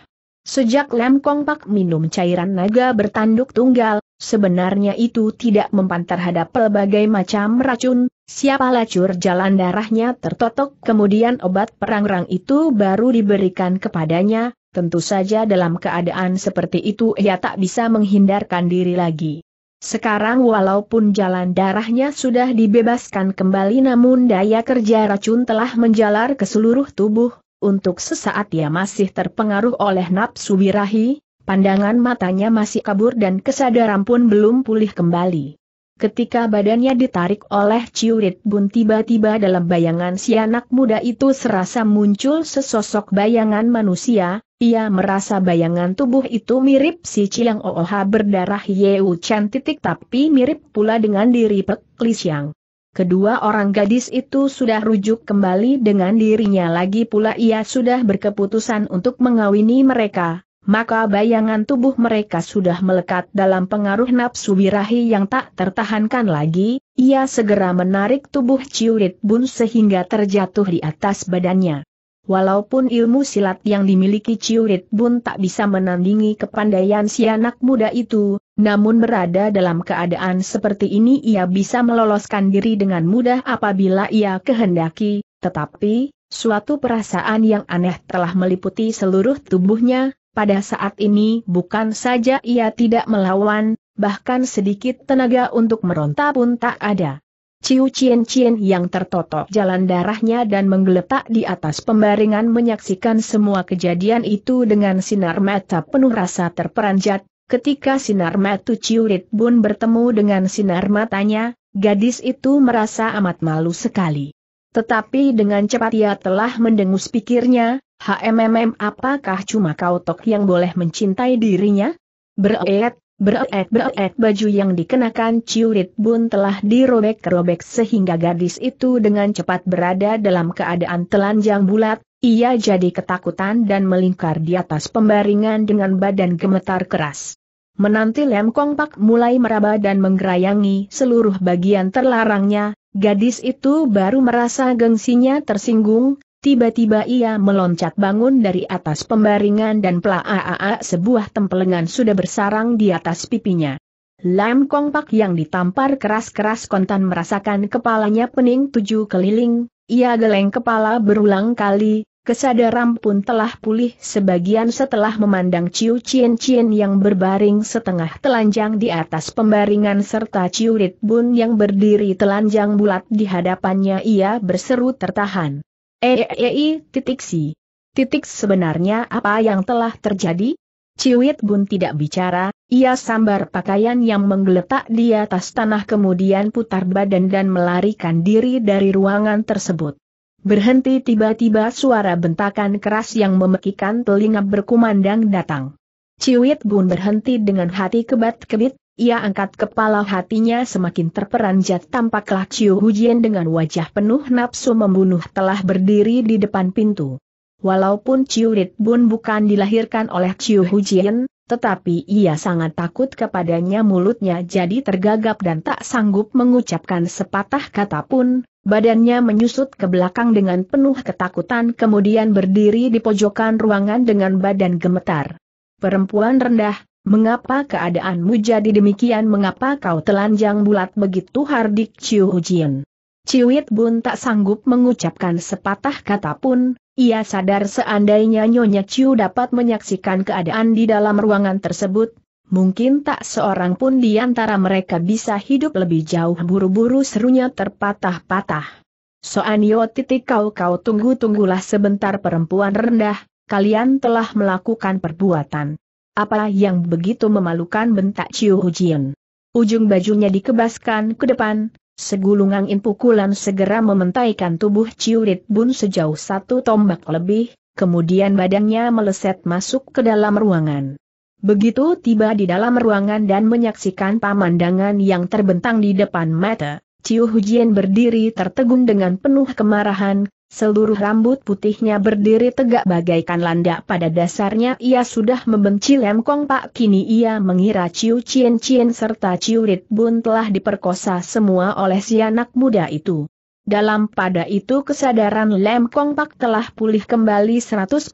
Sejak Lam Kong Pak minum cairan naga bertanduk tunggal, Sebenarnya itu tidak mempan terhadap pelbagai macam racun, siapa lacur jalan darahnya tertotok kemudian obat perang perang-rang itu baru diberikan kepadanya, tentu saja dalam keadaan seperti itu ia tak bisa menghindarkan diri lagi. Sekarang walaupun jalan darahnya sudah dibebaskan kembali namun daya kerja racun telah menjalar ke seluruh tubuh, untuk sesaat ia masih terpengaruh oleh nafsu birahi, Pandangan matanya masih kabur dan kesadaran pun belum pulih kembali. Ketika badannya ditarik oleh Ciurit Bun tiba-tiba dalam bayangan si anak muda itu serasa muncul sesosok bayangan manusia, ia merasa bayangan tubuh itu mirip si Chiang Ooha berdarah Yeu Chan titik tapi mirip pula dengan diri Pek Li Xiang. Kedua orang gadis itu sudah rujuk kembali dengan dirinya lagi pula ia sudah berkeputusan untuk mengawini mereka, maka bayangan tubuh mereka sudah melekat dalam pengaruh nafsu birahi yang tak tertahankan lagi, ia segera menarik tubuh Ciurit Bun sehingga terjatuh di atas badannya. Walaupun ilmu silat yang dimiliki Ciurit Bun tak bisa menandingi kepandaian si anak muda itu, namun berada dalam keadaan seperti ini ia bisa meloloskan diri dengan mudah apabila ia kehendaki, tetapi, suatu perasaan yang aneh telah meliputi seluruh tubuhnya, pada saat ini bukan saja ia tidak melawan, bahkan sedikit tenaga untuk meronta pun tak ada. Ciu Cien Cien yang tertotok jalan darahnya dan menggeletak di atas pembaringan menyaksikan semua kejadian itu dengan sinar mata penuh rasa terperanjat, ketika sinar mata Ciu Rit Bun bertemu dengan sinar matanya, gadis itu merasa amat malu sekali. Tetapi dengan cepat ia telah mendengus pikirnya, HMMM apakah cuma kau tok yang boleh mencintai dirinya? Bereet, bereet, bereet baju yang dikenakan Ciurit Bun telah dirobek-robek sehingga gadis itu dengan cepat berada dalam keadaan telanjang bulat, ia jadi ketakutan dan melingkar di atas pembaringan dengan badan gemetar keras. Menanti Lem Kong mulai meraba dan menggerayangi seluruh bagian terlarangnya, gadis itu baru merasa gengsinya tersinggung, Tiba-tiba ia meloncat bangun dari atas pembaringan dan pelaaaa sebuah tempelengan sudah bersarang di atas pipinya. Lam Kong Pak yang ditampar keras-keras kontan merasakan kepalanya pening tujuh keliling, ia geleng kepala berulang kali, kesadaran pun telah pulih sebagian setelah memandang Ciu Cien Chien yang berbaring setengah telanjang di atas pembaringan serta Ciu Rit Bun yang berdiri telanjang bulat di hadapannya ia berseru tertahan. EEI eh, eh, eh, titik si. Titik sebenarnya apa yang telah terjadi? Ciwit Bun tidak bicara, ia sambar pakaian yang menggeletak di atas tanah kemudian putar badan dan melarikan diri dari ruangan tersebut. Berhenti tiba-tiba suara bentakan keras yang memekikan telinga berkumandang datang. Ciwit Bun berhenti dengan hati kebat-kebit, ia angkat kepala hatinya semakin terperanjat tampaklah Ciu Hujian dengan wajah penuh nafsu membunuh telah berdiri di depan pintu. Walaupun Ciu Rit Bun bukan dilahirkan oleh Ciu Hujian, tetapi ia sangat takut kepadanya mulutnya jadi tergagap dan tak sanggup mengucapkan sepatah kata pun, badannya menyusut ke belakang dengan penuh ketakutan kemudian berdiri di pojokan ruangan dengan badan gemetar. Perempuan rendah, Mengapa keadaanmu jadi demikian? Mengapa kau telanjang bulat begitu hardik Chiu Hujian? Ciwit Bun tak sanggup mengucapkan sepatah kata pun, ia sadar seandainya Nyonya Chiu dapat menyaksikan keadaan di dalam ruangan tersebut, mungkin tak seorang pun di antara mereka bisa hidup lebih jauh buru-buru serunya terpatah-patah. Soanio titik kau kau tunggu-tunggulah sebentar perempuan rendah, kalian telah melakukan perbuatan apa yang begitu memalukan bentak Chiu Hujian. Ujung bajunya dikebaskan ke depan, segulungan pukulan segera mementaikan tubuh Chiu Rit Bun sejauh satu tombak lebih, kemudian badannya meleset masuk ke dalam ruangan. Begitu tiba di dalam ruangan dan menyaksikan pemandangan yang terbentang di depan mata, Chiu Hujian berdiri tertegun dengan penuh kemarahan, Seluruh rambut putihnya berdiri tegak bagaikan landak pada dasarnya ia sudah membenci Lem Kong Pak kini ia mengira Ciu Cien Cien serta Ciu Rit Bun telah diperkosa semua oleh si anak muda itu. Dalam pada itu kesadaran Lem Kong Pak telah pulih kembali 100%,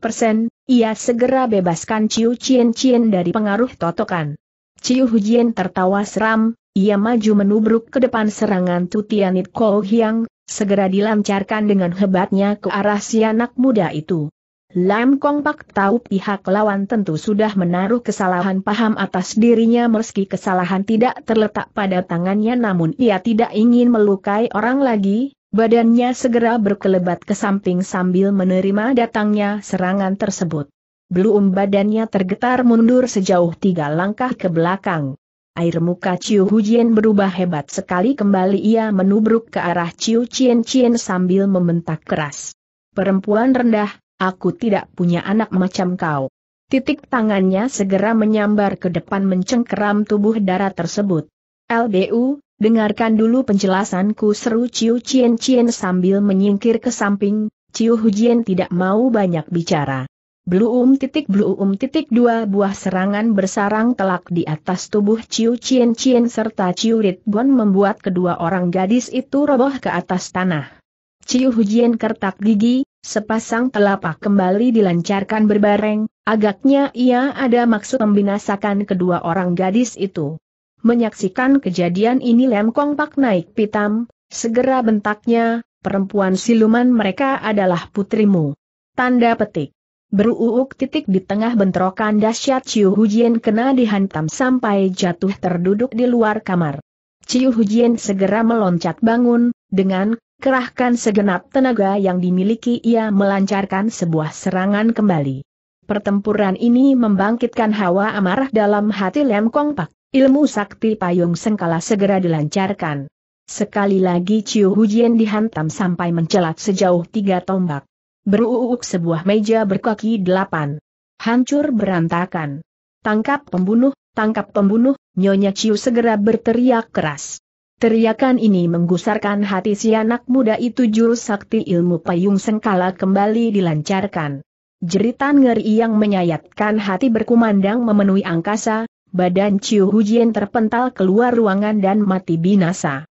ia segera bebaskan Ciu Cien Cien dari pengaruh totokan. Ciu Hujien tertawa seram, ia maju menubruk ke depan serangan Tutianit Koh Hyang segera dilancarkan dengan hebatnya ke arah si anak muda itu. Lam Kong Pak tahu pihak lawan tentu sudah menaruh kesalahan paham atas dirinya meski kesalahan tidak terletak pada tangannya namun ia tidak ingin melukai orang lagi, badannya segera berkelebat ke samping sambil menerima datangnya serangan tersebut. Belum badannya tergetar mundur sejauh tiga langkah ke belakang air muka Ciu Hujian berubah hebat sekali kembali ia menubruk ke arah Ciu Cien Cien sambil membentak keras. Perempuan rendah, aku tidak punya anak macam kau. Titik tangannya segera menyambar ke depan mencengkeram tubuh darah tersebut. LBU, dengarkan dulu penjelasanku seru Ciu Cien Cien sambil menyingkir ke samping, Ciu Hujian tidak mau banyak bicara. Bluum titik bluum titik dua buah serangan bersarang telak di atas tubuh Ciu Cien Cien serta Ciu Rit Bon membuat kedua orang gadis itu roboh ke atas tanah. Ciu Hujian kertak gigi, sepasang telapak kembali dilancarkan berbareng, agaknya ia ada maksud membinasakan kedua orang gadis itu. Menyaksikan kejadian ini Lem Kong Pak naik pitam, segera bentaknya, perempuan siluman mereka adalah putrimu. Tanda petik. Beruuk titik di tengah bentrokan dahsyat Ciu Hujian kena dihantam sampai jatuh terduduk di luar kamar. Ciu Hujian segera meloncat bangun, dengan kerahkan segenap tenaga yang dimiliki ia melancarkan sebuah serangan kembali. Pertempuran ini membangkitkan hawa amarah dalam hati Lem Kong Pak. Ilmu sakti payung sengkala segera dilancarkan. Sekali lagi Ciu Hujian dihantam sampai mencelat sejauh tiga tombak beruuk sebuah meja berkaki delapan. Hancur berantakan. Tangkap pembunuh, tangkap pembunuh, Nyonya Ciu segera berteriak keras. Teriakan ini menggusarkan hati si anak muda itu jurus sakti ilmu payung sengkala kembali dilancarkan. Jeritan ngeri yang menyayatkan hati berkumandang memenuhi angkasa, badan Ciu Hujien terpental keluar ruangan dan mati binasa.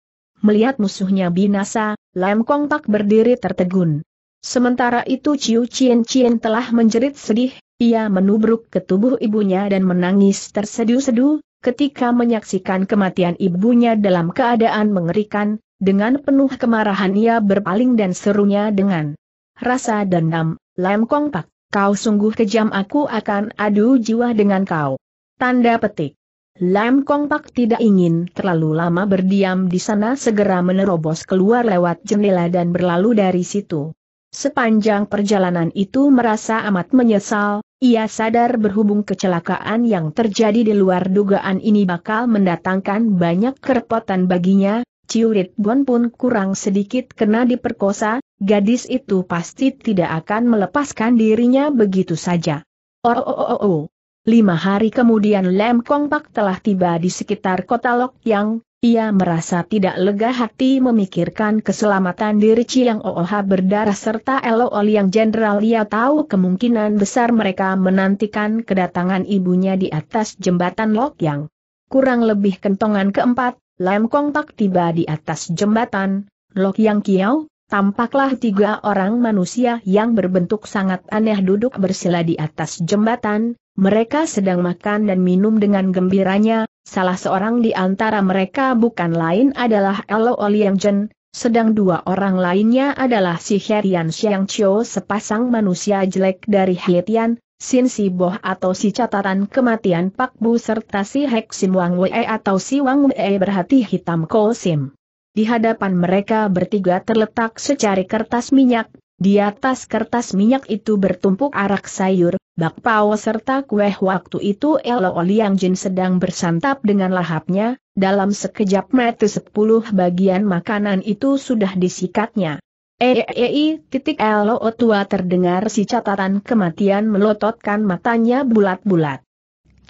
Melihat musuhnya binasa, Lam Kong Pak berdiri tertegun. Sementara itu Ciu Cien Cien telah menjerit sedih, ia menubruk ke tubuh ibunya dan menangis terseduh sedu ketika menyaksikan kematian ibunya dalam keadaan mengerikan, dengan penuh kemarahan ia berpaling dan serunya dengan rasa dendam, Lam Kong Pak, kau sungguh kejam aku akan adu jiwa dengan kau. Tanda petik. Lam Kong Pak tidak ingin terlalu lama berdiam di sana segera menerobos keluar lewat jendela dan berlalu dari situ. Sepanjang perjalanan itu merasa amat menyesal, ia sadar berhubung kecelakaan yang terjadi di luar dugaan ini bakal mendatangkan banyak kerepotan baginya, Ciurit Bon pun kurang sedikit kena diperkosa, gadis itu pasti tidak akan melepaskan dirinya begitu saja. Oh, oh, oh, oh, oh. Lima hari kemudian Lem Kong Pak telah tiba di sekitar kota Lok Yang, ia merasa tidak lega hati memikirkan keselamatan diri Chiang Ooha berdarah serta Elol yang jenderal ia tahu kemungkinan besar mereka menantikan kedatangan ibunya di atas jembatan Lok Yang. Kurang lebih kentongan keempat, Lam Kong tak tiba di atas jembatan, Lok Yang Kiao, tampaklah tiga orang manusia yang berbentuk sangat aneh duduk bersila di atas jembatan, mereka sedang makan dan minum dengan gembiranya, salah seorang di antara mereka bukan lain adalah Elo Oliangjen, Jen, sedang dua orang lainnya adalah si Herian Xiang Chou sepasang manusia jelek dari Hietian, Sin Si Boh atau si catatan kematian Pak Bu serta si Hek Sin Wang Wei atau si Wang Wei berhati hitam Kosim. Di hadapan mereka bertiga terletak secari kertas minyak, di atas kertas minyak itu bertumpuk arak sayur, bakpao serta kue waktu itu Elo Liang Jin sedang bersantap dengan lahapnya, dalam sekejap mata sepuluh bagian makanan itu sudah disikatnya. Eeei, eh, eh, eh, titik Elo tua terdengar si catatan kematian melototkan matanya bulat-bulat.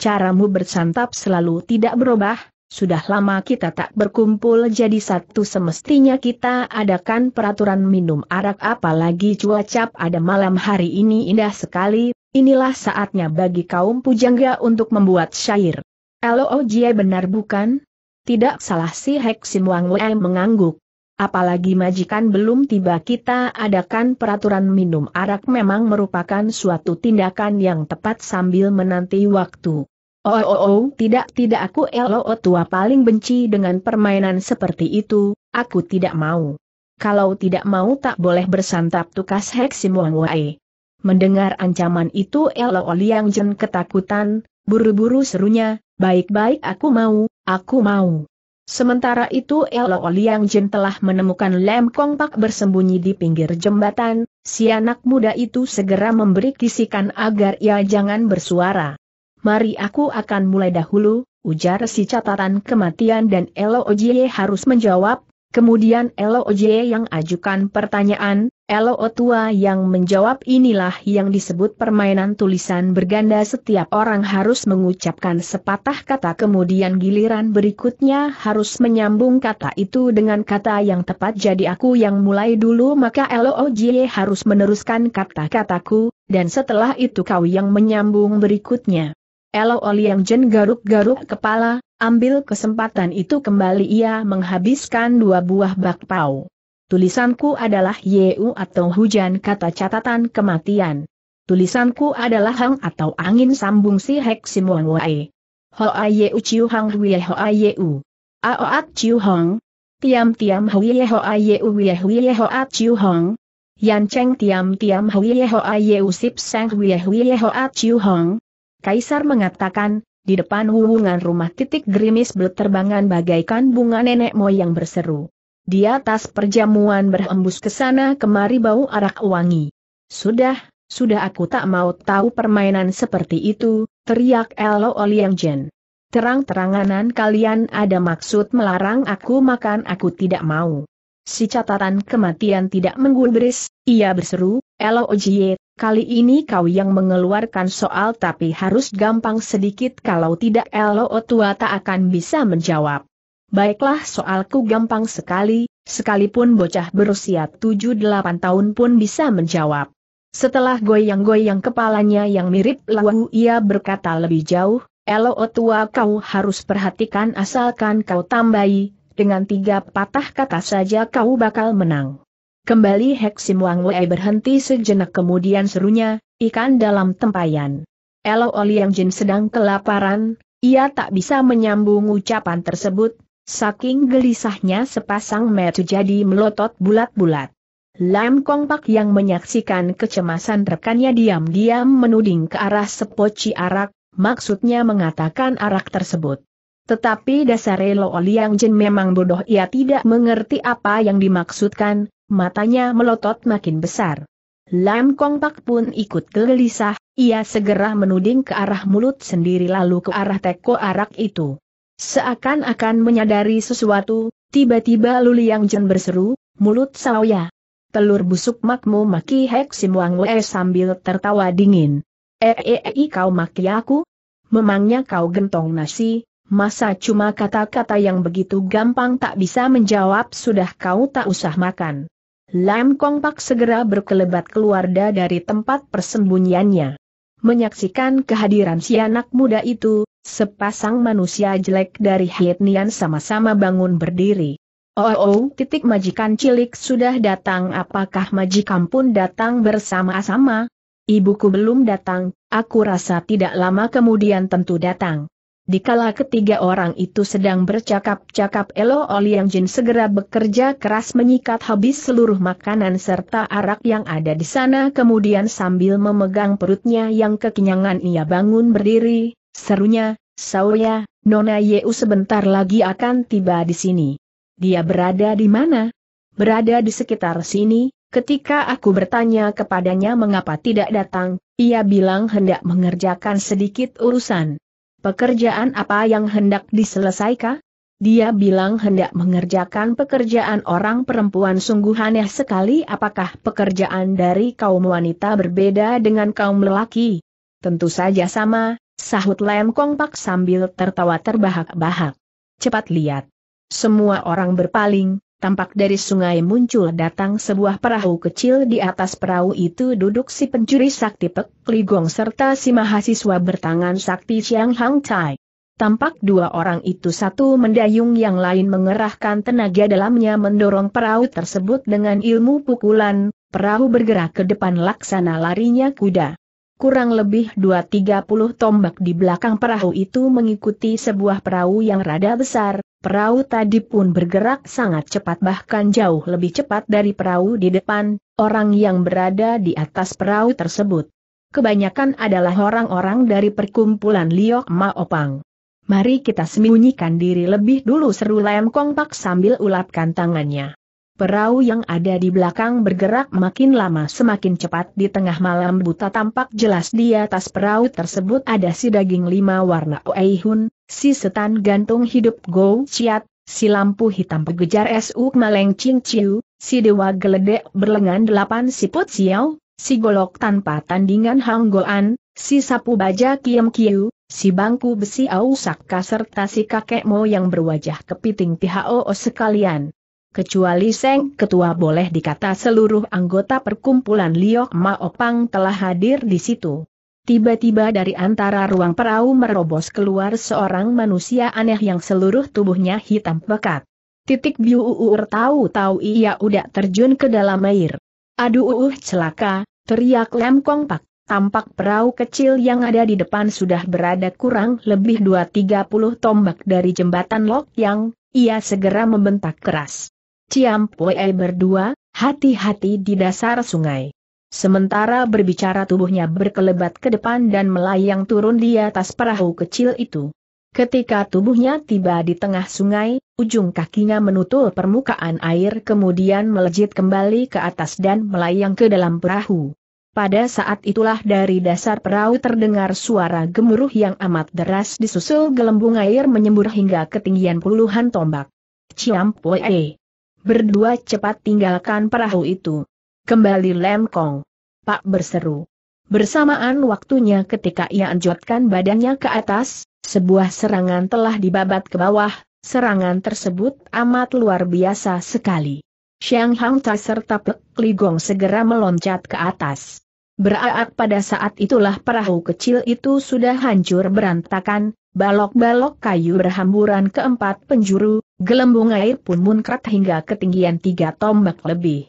Caramu bersantap selalu tidak berubah, sudah lama kita tak berkumpul jadi satu semestinya kita adakan peraturan minum arak apalagi cuaca pada malam hari ini indah sekali, inilah saatnya bagi kaum pujangga untuk membuat syair. LOJ oh, benar bukan? Tidak salah si Hek Sim Wang Wei mengangguk. Apalagi majikan belum tiba kita adakan peraturan minum arak memang merupakan suatu tindakan yang tepat sambil menanti waktu. Oh, oh, oh, tidak, tidak aku elo tua paling benci dengan permainan seperti itu, aku tidak mau. Kalau tidak mau tak boleh bersantap tukas Wang Wai. Mendengar ancaman itu elo liang jen ketakutan, buru-buru serunya, baik-baik aku mau, aku mau. Sementara itu elo liang jen telah menemukan lem kong pak bersembunyi di pinggir jembatan, si anak muda itu segera memberi kisikan agar ia jangan bersuara mari aku akan mulai dahulu, ujar si catatan kematian dan Elo Ojie harus menjawab, kemudian Elo Ojie yang ajukan pertanyaan, Elo Otua yang menjawab inilah yang disebut permainan tulisan berganda setiap orang harus mengucapkan sepatah kata kemudian giliran berikutnya harus menyambung kata itu dengan kata yang tepat jadi aku yang mulai dulu maka Elo Ojie harus meneruskan kata-kataku, dan setelah itu kau yang menyambung berikutnya. Elo Oliang Jen garuk-garuk kepala, ambil kesempatan itu kembali ia menghabiskan dua buah bakpao. Tulisanku adalah Yeu atau hujan kata catatan kematian. Tulisanku adalah hang atau angin sambung si Hek Simon Wae. Hoa Yeu Chiu Hang u. A Yeu. At Chiu Hong. Tiam-tiam Hue ho Yeu Hue ho At Chiu Hong. Yan Cheng tiam-tiam Ho A Yeu Sip Sang Hue ho At Chiu Hong. Kaisar mengatakan, di depan hubungan rumah titik gerimis berterbangan bagaikan bunga nenek moyang berseru. Di atas perjamuan berhembus ke sana kemari bau arak wangi. Sudah, sudah aku tak mau tahu permainan seperti itu, teriak Elo Oliang Jen. Terang-teranganan kalian ada maksud melarang aku makan aku tidak mau. Si catatan kematian tidak menggubris, ia berseru, Elo Ojiye, kali ini kau yang mengeluarkan soal tapi harus gampang sedikit kalau tidak Elo Otua tak akan bisa menjawab. Baiklah soalku gampang sekali, sekalipun bocah berusia 7-8 tahun pun bisa menjawab. Setelah goyang-goyang kepalanya yang mirip lawu ia berkata lebih jauh, Elo Otua kau harus perhatikan asalkan kau tambahi, dengan tiga patah kata saja kau bakal menang. Kembali Heksim Wang Wei berhenti sejenak kemudian serunya, ikan dalam tempayan. Elo Yang Jin sedang kelaparan, ia tak bisa menyambung ucapan tersebut, saking gelisahnya sepasang metu jadi melotot bulat-bulat. Lam Kong Pak yang menyaksikan kecemasan rekannya diam-diam menuding ke arah sepoci arak, maksudnya mengatakan arak tersebut. Tetapi dasar Lo Liang Jin memang bodoh ia tidak mengerti apa yang dimaksudkan, matanya melotot makin besar. Lam Kong Pak pun ikut gelisah, ia segera menuding ke arah mulut sendiri lalu ke arah teko arak itu. Seakan-akan menyadari sesuatu, tiba-tiba Lu Liang Jin berseru, mulut saya. Telur busuk makmu maki Hek Wang Wei sambil tertawa dingin. Eh -e -e kau maki aku? Memangnya kau gentong nasi, Masa cuma kata-kata yang begitu gampang tak bisa menjawab sudah kau tak usah makan. Lam Kong Pak segera berkelebat keluar dari tempat persembunyiannya. Menyaksikan kehadiran si anak muda itu, sepasang manusia jelek dari Hietnian sama-sama bangun berdiri. Oh, oh, oh, titik majikan cilik sudah datang apakah majikan pun datang bersama-sama? Ibuku belum datang, aku rasa tidak lama kemudian tentu datang. Dikala ketiga orang itu sedang bercakap-cakap Elo Oliang Jin segera bekerja keras menyikat habis seluruh makanan serta arak yang ada di sana kemudian sambil memegang perutnya yang kekenyangan ia bangun berdiri, serunya, Sauya, Nona Yeu sebentar lagi akan tiba di sini. Dia berada di mana? Berada di sekitar sini, ketika aku bertanya kepadanya mengapa tidak datang, ia bilang hendak mengerjakan sedikit urusan. Pekerjaan apa yang hendak diselesaikan? Dia bilang hendak mengerjakan pekerjaan orang perempuan sungguh aneh sekali apakah pekerjaan dari kaum wanita berbeda dengan kaum lelaki? Tentu saja sama, sahut Lem Kong Pak sambil tertawa terbahak-bahak. Cepat lihat. Semua orang berpaling, tampak dari sungai muncul datang sebuah perahu kecil di atas perahu itu duduk si pencuri sakti Pek Ligong serta si mahasiswa bertangan sakti Chiang Hang Tai. Tampak dua orang itu satu mendayung yang lain mengerahkan tenaga dalamnya mendorong perahu tersebut dengan ilmu pukulan, perahu bergerak ke depan laksana larinya kuda. Kurang lebih 2-30 tombak di belakang perahu itu mengikuti sebuah perahu yang rada besar, Perahu tadi pun bergerak sangat cepat bahkan jauh lebih cepat dari perahu di depan, orang yang berada di atas perahu tersebut. Kebanyakan adalah orang-orang dari perkumpulan Liok Maopang. Mari kita sembunyikan diri lebih dulu seru Lem Kong Pak sambil ulapkan tangannya. Perahu yang ada di belakang bergerak makin lama semakin cepat di tengah malam buta tampak jelas di atas perahu tersebut ada si daging lima warna Oeihun, si setan gantung hidup Go Chiat, si lampu hitam pegejar Su Maleng Ching Chiu, si dewa geledek berlengan delapan siput Siau, si golok tanpa tandingan Hang Goan, si sapu baja Kiem Kiu, si bangku besi Au Saka serta si kakek Mo yang berwajah kepiting THO sekalian. Kecuali Seng Ketua boleh dikata seluruh anggota perkumpulan Liok Maopang telah hadir di situ. Tiba-tiba dari antara ruang perahu merobos keluar seorang manusia aneh yang seluruh tubuhnya hitam pekat. Titik Biu Uur tahu-tahu ia udah terjun ke dalam air. Aduh uh, uh, celaka, teriak Lem Kongpak. Tampak perahu kecil yang ada di depan sudah berada kurang lebih 2-30 tombak dari jembatan Lok Yang, ia segera membentak keras. Ciam Pue berdua, hati-hati di dasar sungai. Sementara berbicara tubuhnya berkelebat ke depan dan melayang turun di atas perahu kecil itu. Ketika tubuhnya tiba di tengah sungai, ujung kakinya menutup permukaan air kemudian melejit kembali ke atas dan melayang ke dalam perahu. Pada saat itulah dari dasar perahu terdengar suara gemuruh yang amat deras disusul gelembung air menyembur hingga ketinggian puluhan tombak. Ciampoe! Berdua cepat tinggalkan perahu itu. Kembali Lem Kong. Pak berseru. Bersamaan waktunya ketika ia anjotkan badannya ke atas, sebuah serangan telah dibabat ke bawah, serangan tersebut amat luar biasa sekali. Xiang Hang Ta serta Pek Ligong segera meloncat ke atas. Beraak pada saat itulah perahu kecil itu sudah hancur berantakan, balok-balok kayu berhamburan ke empat penjuru, gelembung air pun munkrat hingga ketinggian tiga tombak lebih.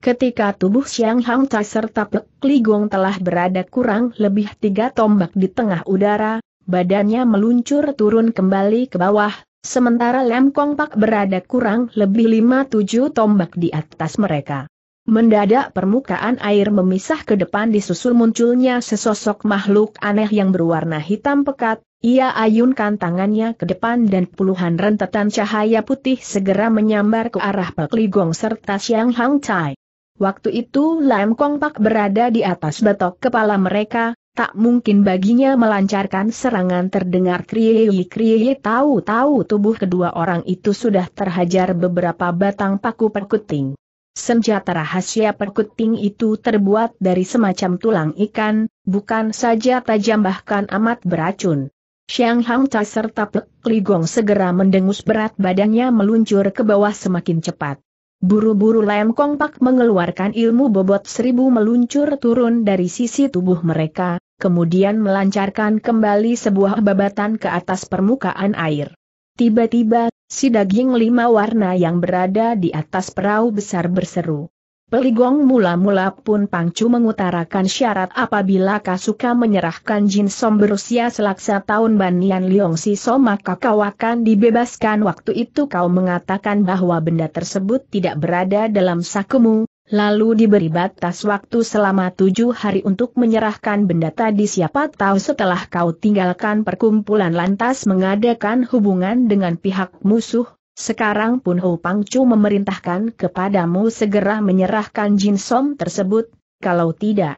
Ketika tubuh Xiang Hang Tai serta Pek Gong telah berada kurang lebih tiga tombak di tengah udara, badannya meluncur turun kembali ke bawah, sementara Lem Kong Pak berada kurang lebih lima tujuh tombak di atas mereka. Mendadak permukaan air memisah ke depan disusul munculnya sesosok makhluk aneh yang berwarna hitam pekat, ia ayunkan tangannya ke depan dan puluhan rentetan cahaya putih segera menyambar ke arah Pek Gong serta Xiang Hang Tai. Waktu itu Lam Kong Pak berada di atas batok kepala mereka, tak mungkin baginya melancarkan serangan terdengar kriye-kriye tahu-tahu tubuh kedua orang itu sudah terhajar beberapa batang paku perkuting. Senjata rahasia perkuting itu terbuat dari semacam tulang ikan, bukan saja tajam bahkan amat beracun. Xiang Hang Tai serta Pek Ligong segera mendengus berat badannya meluncur ke bawah semakin cepat. Buru-buru Lem Kongpak mengeluarkan ilmu bobot seribu meluncur turun dari sisi tubuh mereka, kemudian melancarkan kembali sebuah babatan ke atas permukaan air. Tiba-tiba, si daging lima warna yang berada di atas perahu besar berseru. Peligong mula-mula pun Pangcu mengutarakan syarat apabila Kasuka menyerahkan Jin Som berusia selaksa tahun Banian Liong Si So maka kau akan dibebaskan waktu itu kau mengatakan bahwa benda tersebut tidak berada dalam sakumu, lalu diberi batas waktu selama tujuh hari untuk menyerahkan benda tadi siapa tahu setelah kau tinggalkan perkumpulan lantas mengadakan hubungan dengan pihak musuh, sekarang pun Ho Pangcu memerintahkan kepadamu segera menyerahkan Jin Som tersebut, kalau tidak.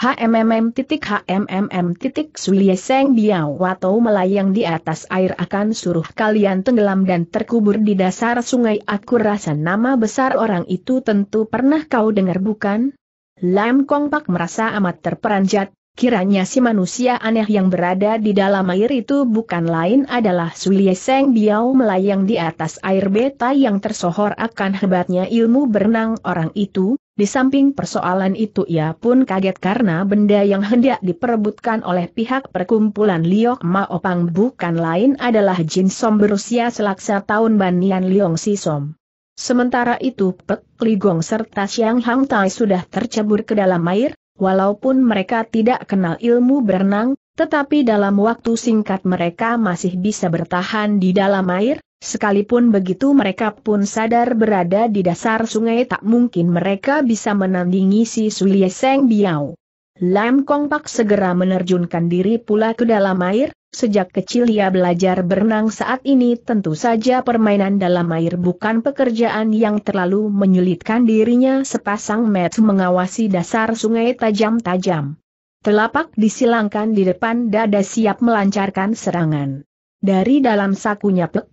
HMMM titik HMMM titik Suliye Seng Biao atau melayang di atas air akan suruh kalian tenggelam dan terkubur di dasar sungai aku rasa nama besar orang itu tentu pernah kau dengar bukan? Lam Kong Pak merasa amat terperanjat, Kiranya si manusia aneh yang berada di dalam air itu bukan lain adalah Sulie Seng Biao melayang di atas air beta yang tersohor akan hebatnya ilmu berenang orang itu, di samping persoalan itu ia pun kaget karena benda yang hendak diperebutkan oleh pihak perkumpulan Liok Maopang bukan lain adalah Jin Som berusia selaksa tahun Banian Liong Som. Sementara itu Pek Ligong serta Xiang Hang Tai sudah tercebur ke dalam air, Walaupun mereka tidak kenal ilmu berenang, tetapi dalam waktu singkat mereka masih bisa bertahan di dalam air, sekalipun begitu mereka pun sadar berada di dasar sungai tak mungkin mereka bisa menandingi si Sulie Seng Biao. Lam Kong Pak segera menerjunkan diri pula ke dalam air, Sejak kecil ia belajar berenang saat ini tentu saja permainan dalam air bukan pekerjaan yang terlalu menyulitkan dirinya sepasang met mengawasi dasar sungai tajam-tajam. Telapak disilangkan di depan dada siap melancarkan serangan. Dari dalam sakunya Pek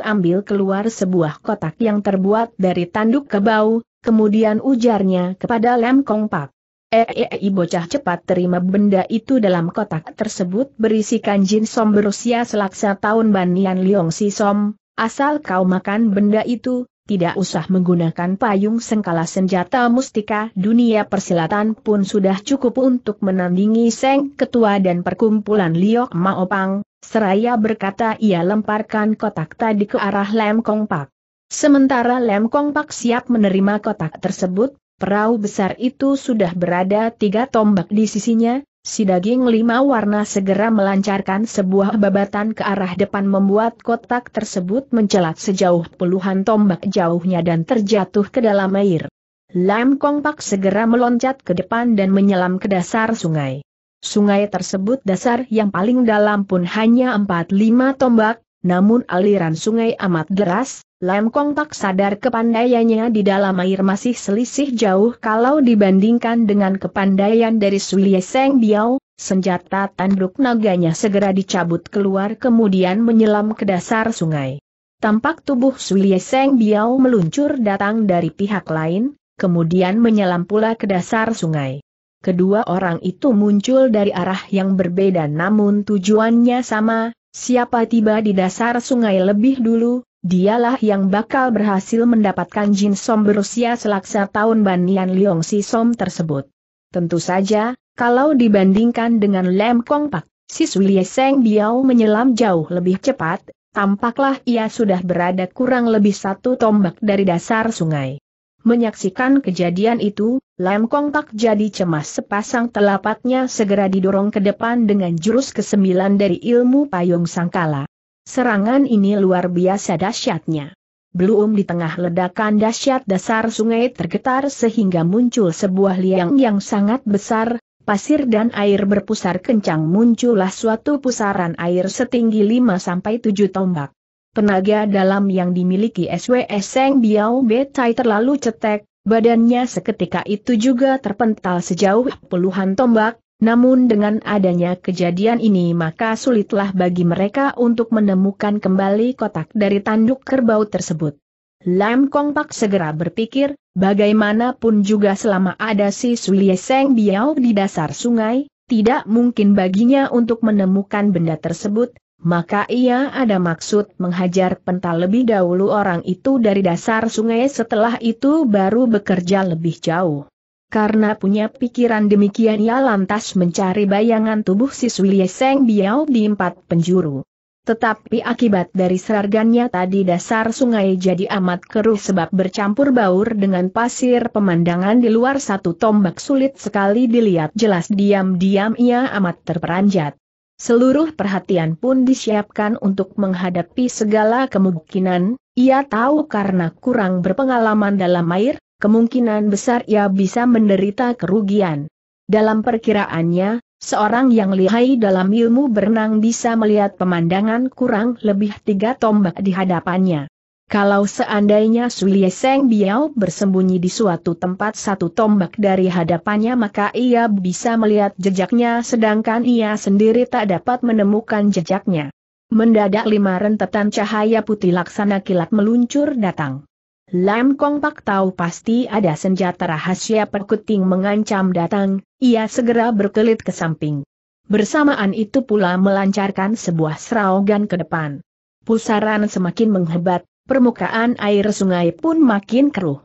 ambil keluar sebuah kotak yang terbuat dari tanduk kebau, kemudian ujarnya kepada Lem Kong Pak. Eei bocah cepat terima benda itu dalam kotak tersebut berisikan jin som berusia selaksa tahun Banian Liong Si Som, asal kau makan benda itu, tidak usah menggunakan payung sengkala senjata mustika dunia persilatan pun sudah cukup untuk menandingi Seng Ketua dan perkumpulan Liok Maopang, seraya berkata ia lemparkan kotak tadi ke arah Lem Kong Pak. Sementara Lem Kong Pak siap menerima kotak tersebut, Perahu besar itu sudah berada tiga tombak di sisinya, si daging lima warna segera melancarkan sebuah babatan ke arah depan membuat kotak tersebut mencelat sejauh puluhan tombak jauhnya dan terjatuh ke dalam air. Lam Kong Pak segera meloncat ke depan dan menyelam ke dasar sungai. Sungai tersebut dasar yang paling dalam pun hanya empat lima tombak, namun aliran sungai amat deras, Lam Kong tak sadar kepandaiannya di dalam air masih selisih jauh kalau dibandingkan dengan kepandaian dari Sulie Seng Biao, senjata tanduk naganya segera dicabut keluar kemudian menyelam ke dasar sungai. Tampak tubuh Sulie Seng Biao meluncur datang dari pihak lain, kemudian menyelam pula ke dasar sungai. Kedua orang itu muncul dari arah yang berbeda namun tujuannya sama, siapa tiba di dasar sungai lebih dulu, Dialah yang bakal berhasil mendapatkan Jin Som berusia selaksa tahun Banian Liong Si Som tersebut. Tentu saja, kalau dibandingkan dengan Lem Kong Pak, si Sulie Seng Biao menyelam jauh lebih cepat, tampaklah ia sudah berada kurang lebih satu tombak dari dasar sungai. Menyaksikan kejadian itu, Lam Kong Pak jadi cemas sepasang telapaknya segera didorong ke depan dengan jurus kesembilan dari ilmu payung sangkala. Serangan ini luar biasa dahsyatnya. Belum di tengah ledakan dahsyat dasar sungai tergetar sehingga muncul sebuah liang yang sangat besar, pasir dan air berpusar kencang muncullah suatu pusaran air setinggi 5-7 tombak. Tenaga dalam yang dimiliki SWS Seng Biao Betai terlalu cetek, badannya seketika itu juga terpental sejauh puluhan tombak, namun dengan adanya kejadian ini maka sulitlah bagi mereka untuk menemukan kembali kotak dari tanduk kerbau tersebut. Lam Kong Pak segera berpikir, bagaimanapun juga selama ada si Sulie Seng Biao di dasar sungai, tidak mungkin baginya untuk menemukan benda tersebut, maka ia ada maksud menghajar pental lebih dahulu orang itu dari dasar sungai setelah itu baru bekerja lebih jauh. Karena punya pikiran demikian ia lantas mencari bayangan tubuh siswi Yeseng Biao di empat penjuru. Tetapi akibat dari serargannya tadi dasar sungai jadi amat keruh sebab bercampur baur dengan pasir pemandangan di luar satu tombak sulit sekali dilihat jelas diam-diam ia amat terperanjat. Seluruh perhatian pun disiapkan untuk menghadapi segala kemungkinan, ia tahu karena kurang berpengalaman dalam air, kemungkinan besar ia bisa menderita kerugian. Dalam perkiraannya, seorang yang lihai dalam ilmu berenang bisa melihat pemandangan kurang lebih tiga tombak di hadapannya. Kalau seandainya Sui Seng Biao bersembunyi di suatu tempat satu tombak dari hadapannya maka ia bisa melihat jejaknya sedangkan ia sendiri tak dapat menemukan jejaknya. Mendadak lima rentetan cahaya putih laksana kilat meluncur datang. Lam Kong Pak tahu pasti ada senjata rahasia perkuting mengancam datang, ia segera berkelit ke samping. Bersamaan itu pula melancarkan sebuah seraugan ke depan. Pusaran semakin menghebat, permukaan air sungai pun makin keruh.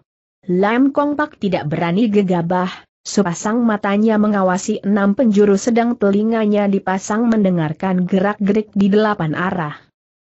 Lam Kong Pak tidak berani gegabah, sepasang matanya mengawasi enam penjuru sedang telinganya dipasang mendengarkan gerak-gerik di delapan arah.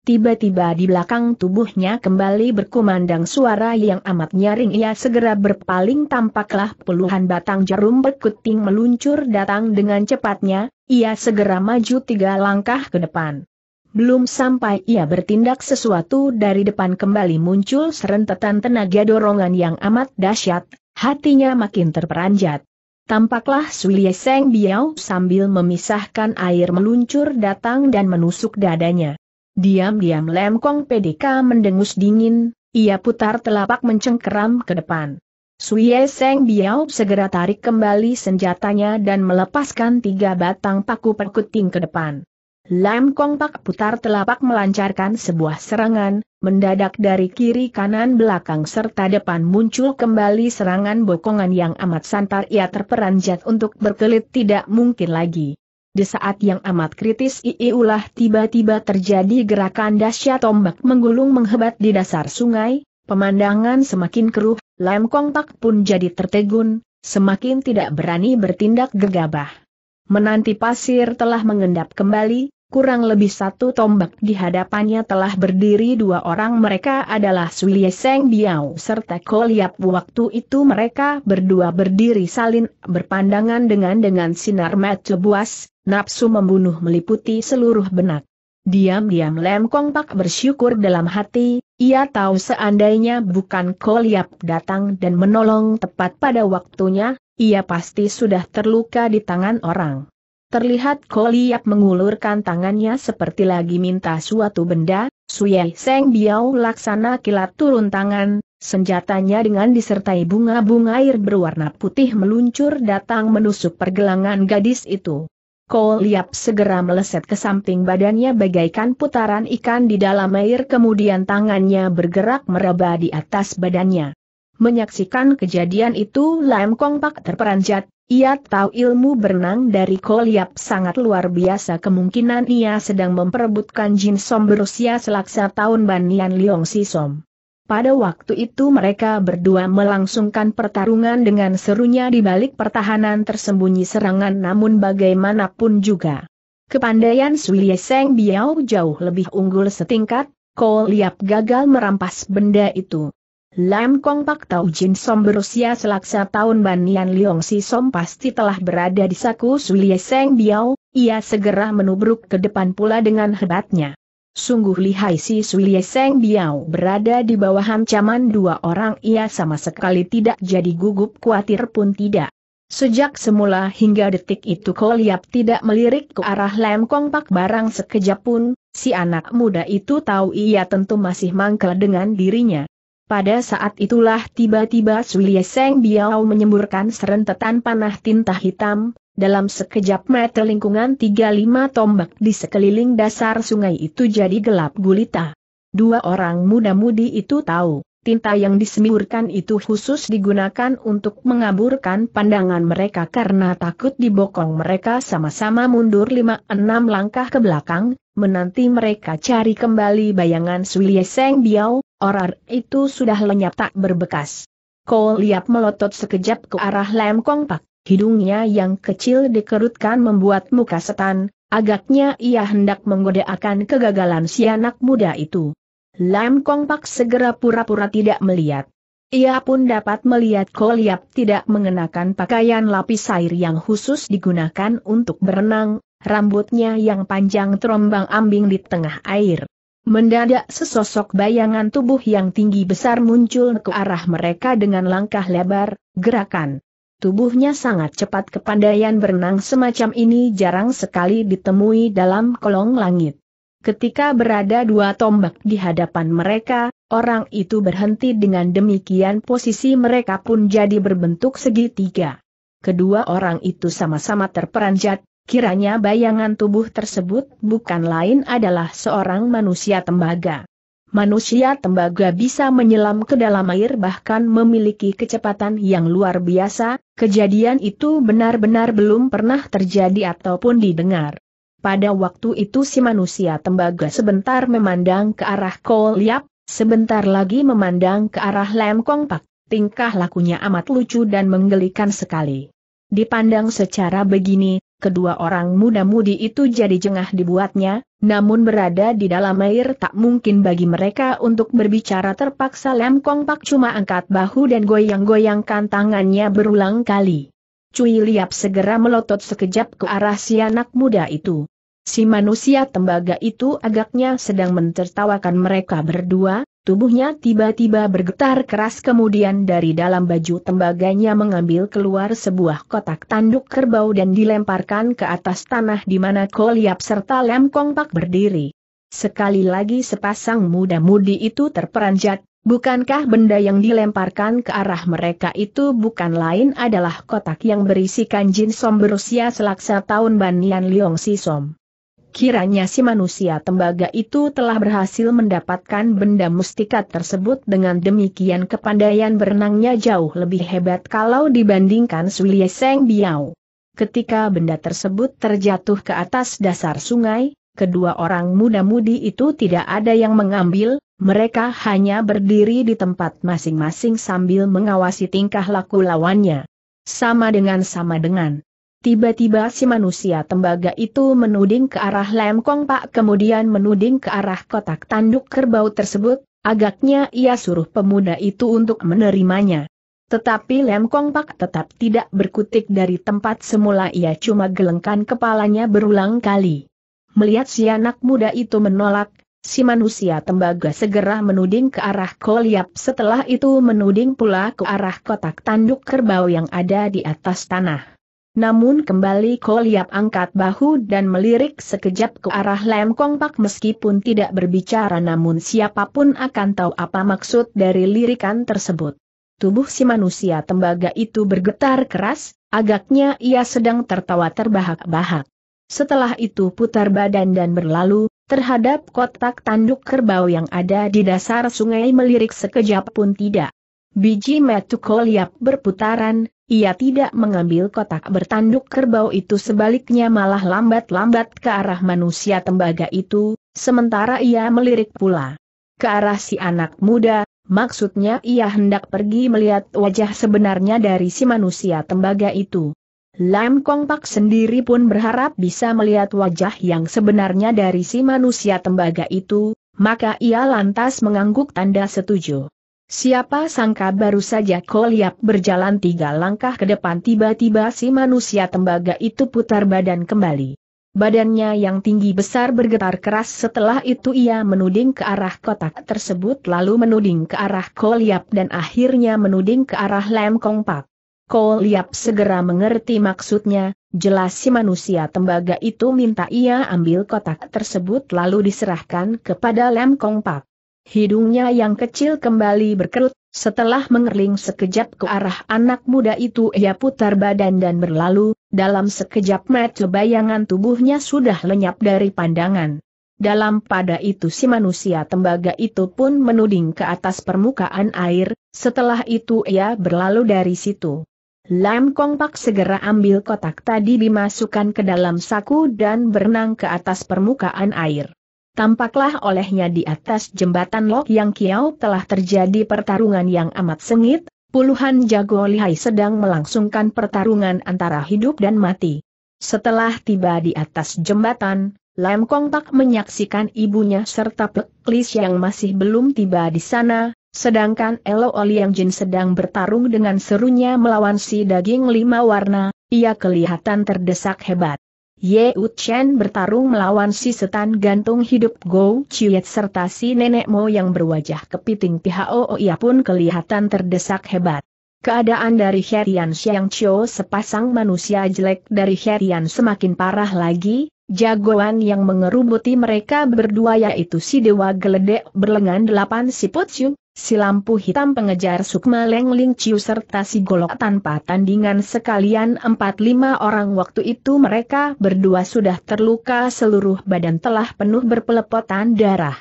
Tiba-tiba di belakang tubuhnya kembali berkumandang suara yang amat nyaring ia segera berpaling tampaklah puluhan batang jarum berkuting meluncur datang dengan cepatnya, ia segera maju tiga langkah ke depan. Belum sampai ia bertindak sesuatu dari depan kembali muncul serentetan tenaga dorongan yang amat dahsyat, hatinya makin terperanjat. Tampaklah Sulie Seng Biao sambil memisahkan air meluncur datang dan menusuk dadanya. Diam-diam Lemkong PDK mendengus dingin, ia putar telapak mencengkeram ke depan. Suye Seng Biao segera tarik kembali senjatanya dan melepaskan tiga batang paku perkuting ke depan. Lam Kong Pak putar telapak melancarkan sebuah serangan, mendadak dari kiri kanan belakang serta depan muncul kembali serangan bokongan yang amat santar ia terperanjat untuk berkelit tidak mungkin lagi. Di saat yang amat kritis ulah tiba-tiba terjadi gerakan dahsyat tombak menggulung menghebat di dasar sungai, pemandangan semakin keruh, Lem Kongpak pun jadi tertegun, semakin tidak berani bertindak gegabah. Menanti pasir telah mengendap kembali, Kurang lebih satu tombak di hadapannya telah berdiri dua orang mereka adalah Suliye Seng Biao serta Koliap. Waktu itu mereka berdua berdiri salin berpandangan dengan dengan sinar mata buas, nafsu membunuh meliputi seluruh benak. Diam-diam Lem Kong Pak bersyukur dalam hati, ia tahu seandainya bukan Koliap datang dan menolong tepat pada waktunya, ia pasti sudah terluka di tangan orang. Terlihat Liap mengulurkan tangannya seperti lagi minta suatu benda, Suyai Seng Biao laksana kilat turun tangan, senjatanya dengan disertai bunga-bunga air berwarna putih meluncur datang menusuk pergelangan gadis itu. Liap segera meleset ke samping badannya bagaikan putaran ikan di dalam air kemudian tangannya bergerak meraba di atas badannya. Menyaksikan kejadian itu Lam Kong Pak terperanjat, ia tahu ilmu berenang dari Yap sangat luar biasa kemungkinan ia sedang memperebutkan Jin Som berusia selaksa tahun Banian Liong Si Som. Pada waktu itu mereka berdua melangsungkan pertarungan dengan serunya di balik pertahanan tersembunyi serangan namun bagaimanapun juga. Kepandaian Sui Seng Biao jauh lebih unggul setingkat, Kol Yap gagal merampas benda itu. Lam Kong Pak Tau Jin Som berusia selaksa tahun Banian Liong Si Som pasti telah berada di saku Sulie Seng Biao, ia segera menubruk ke depan pula dengan hebatnya. Sungguh lihai si Sulie Seng Biao berada di bawah ancaman dua orang ia sama sekali tidak jadi gugup khawatir pun tidak. Sejak semula hingga detik itu Koliap tidak melirik ke arah Lam Kong Pak barang sekejap pun, si anak muda itu tahu ia tentu masih mangkel dengan dirinya. Pada saat itulah tiba-tiba Sulie Seng Biao menyemburkan serentetan panah tinta hitam, dalam sekejap meter lingkungan 35 tombak di sekeliling dasar sungai itu jadi gelap gulita. Dua orang muda-mudi itu tahu, tinta yang disemburkan itu khusus digunakan untuk mengaburkan pandangan mereka karena takut dibokong mereka sama-sama mundur 5-6 langkah ke belakang, menanti mereka cari kembali bayangan Sulie Seng Biao, Orar itu sudah lenyap tak berbekas. Kol liap melotot sekejap ke arah Lem Kongpak, Hidungnya yang kecil dikerutkan membuat muka setan, agaknya ia hendak menggoda kegagalan si anak muda itu. Lam Kongpak segera pura-pura tidak melihat. Ia pun dapat melihat liap tidak mengenakan pakaian lapis air yang khusus digunakan untuk berenang, rambutnya yang panjang terombang ambing di tengah air. Mendadak sesosok bayangan tubuh yang tinggi besar muncul ke arah mereka dengan langkah lebar, gerakan. Tubuhnya sangat cepat kepandaian berenang semacam ini jarang sekali ditemui dalam kolong langit. Ketika berada dua tombak di hadapan mereka, orang itu berhenti dengan demikian posisi mereka pun jadi berbentuk segitiga. Kedua orang itu sama-sama terperanjat, Kiranya bayangan tubuh tersebut bukan lain adalah seorang manusia tembaga. Manusia tembaga bisa menyelam ke dalam air bahkan memiliki kecepatan yang luar biasa, kejadian itu benar-benar belum pernah terjadi ataupun didengar. Pada waktu itu si manusia tembaga sebentar memandang ke arah Kol Koliap, sebentar lagi memandang ke arah Lem Pak. tingkah lakunya amat lucu dan menggelikan sekali. Dipandang secara begini, kedua orang muda-mudi itu jadi jengah dibuatnya, namun berada di dalam air tak mungkin bagi mereka untuk berbicara terpaksa Lem Kong Pak cuma angkat bahu dan goyang-goyangkan tangannya berulang kali. Cui Liap segera melotot sekejap ke arah si anak muda itu. Si manusia tembaga itu agaknya sedang mentertawakan mereka berdua, Tubuhnya tiba-tiba bergetar keras kemudian dari dalam baju tembaganya mengambil keluar sebuah kotak tanduk kerbau dan dilemparkan ke atas tanah di mana Koliap serta Lem Pak berdiri. Sekali lagi sepasang muda-mudi itu terperanjat, bukankah benda yang dilemparkan ke arah mereka itu bukan lain adalah kotak yang berisikan jin som berusia selaksa tahun Banian Liong Sisom. Kiranya si manusia tembaga itu telah berhasil mendapatkan benda mustika tersebut dengan demikian kepandaian berenangnya jauh lebih hebat kalau dibandingkan Suliye Seng Biao. Ketika benda tersebut terjatuh ke atas dasar sungai, kedua orang muda-mudi itu tidak ada yang mengambil, mereka hanya berdiri di tempat masing-masing sambil mengawasi tingkah laku lawannya. Sama dengan sama dengan. Tiba-tiba si manusia tembaga itu menuding ke arah lemkong Pak kemudian menuding ke arah kotak tanduk kerbau tersebut, agaknya ia suruh pemuda itu untuk menerimanya. Tetapi lemkong Pak tetap tidak berkutik dari tempat semula ia cuma gelengkan kepalanya berulang kali. Melihat si anak muda itu menolak, si manusia tembaga segera menuding ke arah koliap setelah itu menuding pula ke arah kotak tanduk kerbau yang ada di atas tanah. Namun kembali Koliap angkat bahu dan melirik sekejap ke arah Lem Kong Pak meskipun tidak berbicara namun siapapun akan tahu apa maksud dari lirikan tersebut. Tubuh si manusia tembaga itu bergetar keras, agaknya ia sedang tertawa terbahak-bahak. Setelah itu putar badan dan berlalu, terhadap kotak tanduk kerbau yang ada di dasar sungai melirik sekejap pun tidak. Biji metu koliap berputaran, ia tidak mengambil kotak bertanduk kerbau itu sebaliknya malah lambat-lambat ke arah manusia tembaga itu, sementara ia melirik pula. Ke arah si anak muda, maksudnya ia hendak pergi melihat wajah sebenarnya dari si manusia tembaga itu. Lam Kong Pak sendiri pun berharap bisa melihat wajah yang sebenarnya dari si manusia tembaga itu, maka ia lantas mengangguk tanda setuju. Siapa sangka baru saja Koliap berjalan tiga langkah ke depan tiba-tiba si manusia tembaga itu putar badan kembali. Badannya yang tinggi besar bergetar keras setelah itu ia menuding ke arah kotak tersebut lalu menuding ke arah Koliap dan akhirnya menuding ke arah lem Pak. Koliap segera mengerti maksudnya, jelas si manusia tembaga itu minta ia ambil kotak tersebut lalu diserahkan kepada lem Pak. Hidungnya yang kecil kembali berkerut, setelah mengerling sekejap ke arah anak muda itu ia putar badan dan berlalu, dalam sekejap mata bayangan tubuhnya sudah lenyap dari pandangan. Dalam pada itu si manusia tembaga itu pun menuding ke atas permukaan air, setelah itu ia berlalu dari situ. Lam Kong Pak segera ambil kotak tadi dimasukkan ke dalam saku dan berenang ke atas permukaan air tampaklah olehnya di atas jembatan Lok Yang Kiau telah terjadi pertarungan yang amat sengit, puluhan jago lihai sedang melangsungkan pertarungan antara hidup dan mati. Setelah tiba di atas jembatan, Lam Kong tak menyaksikan ibunya serta Peklis yang masih belum tiba di sana, sedangkan Elo Oliang Jin sedang bertarung dengan serunya melawan si daging lima warna, ia kelihatan terdesak hebat. Ye Chen bertarung melawan si setan gantung hidup Go Chiet serta si nenek Mo yang berwajah kepiting Pihao oh, ia pun kelihatan terdesak hebat. Keadaan dari Herian Xiang Chou sepasang manusia jelek dari Herian semakin parah lagi, jagoan yang mengerubuti mereka berdua yaitu si Dewa Geledek berlengan delapan si Siu, si lampu hitam pengejar Sukma Leng Ling Chiu serta si golok tanpa tandingan sekalian empat lima orang waktu itu mereka berdua sudah terluka seluruh badan telah penuh berpelepotan darah.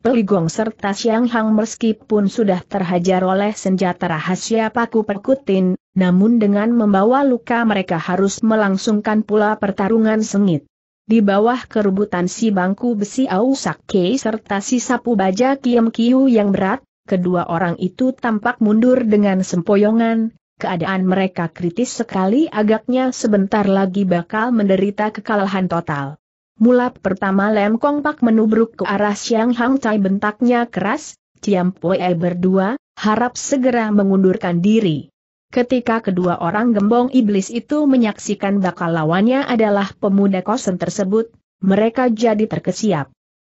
Peligong serta Siang Hang meskipun sudah terhajar oleh senjata rahasia paku perkutin, namun dengan membawa luka mereka harus melangsungkan pula pertarungan sengit. Di bawah keributan si bangku besi Ausakke Kei serta si sapu baja Kiem Kiu yang berat, kedua orang itu tampak mundur dengan sempoyongan, keadaan mereka kritis sekali agaknya sebentar lagi bakal menderita kekalahan total. Mulap pertama Lem Kong Pak menubruk ke arah Siang Hang Chai, bentaknya keras, Ciam Poe berdua, harap segera mengundurkan diri. Ketika kedua orang gembong iblis itu menyaksikan bakal lawannya adalah pemuda kosen tersebut, mereka jadi terkesiap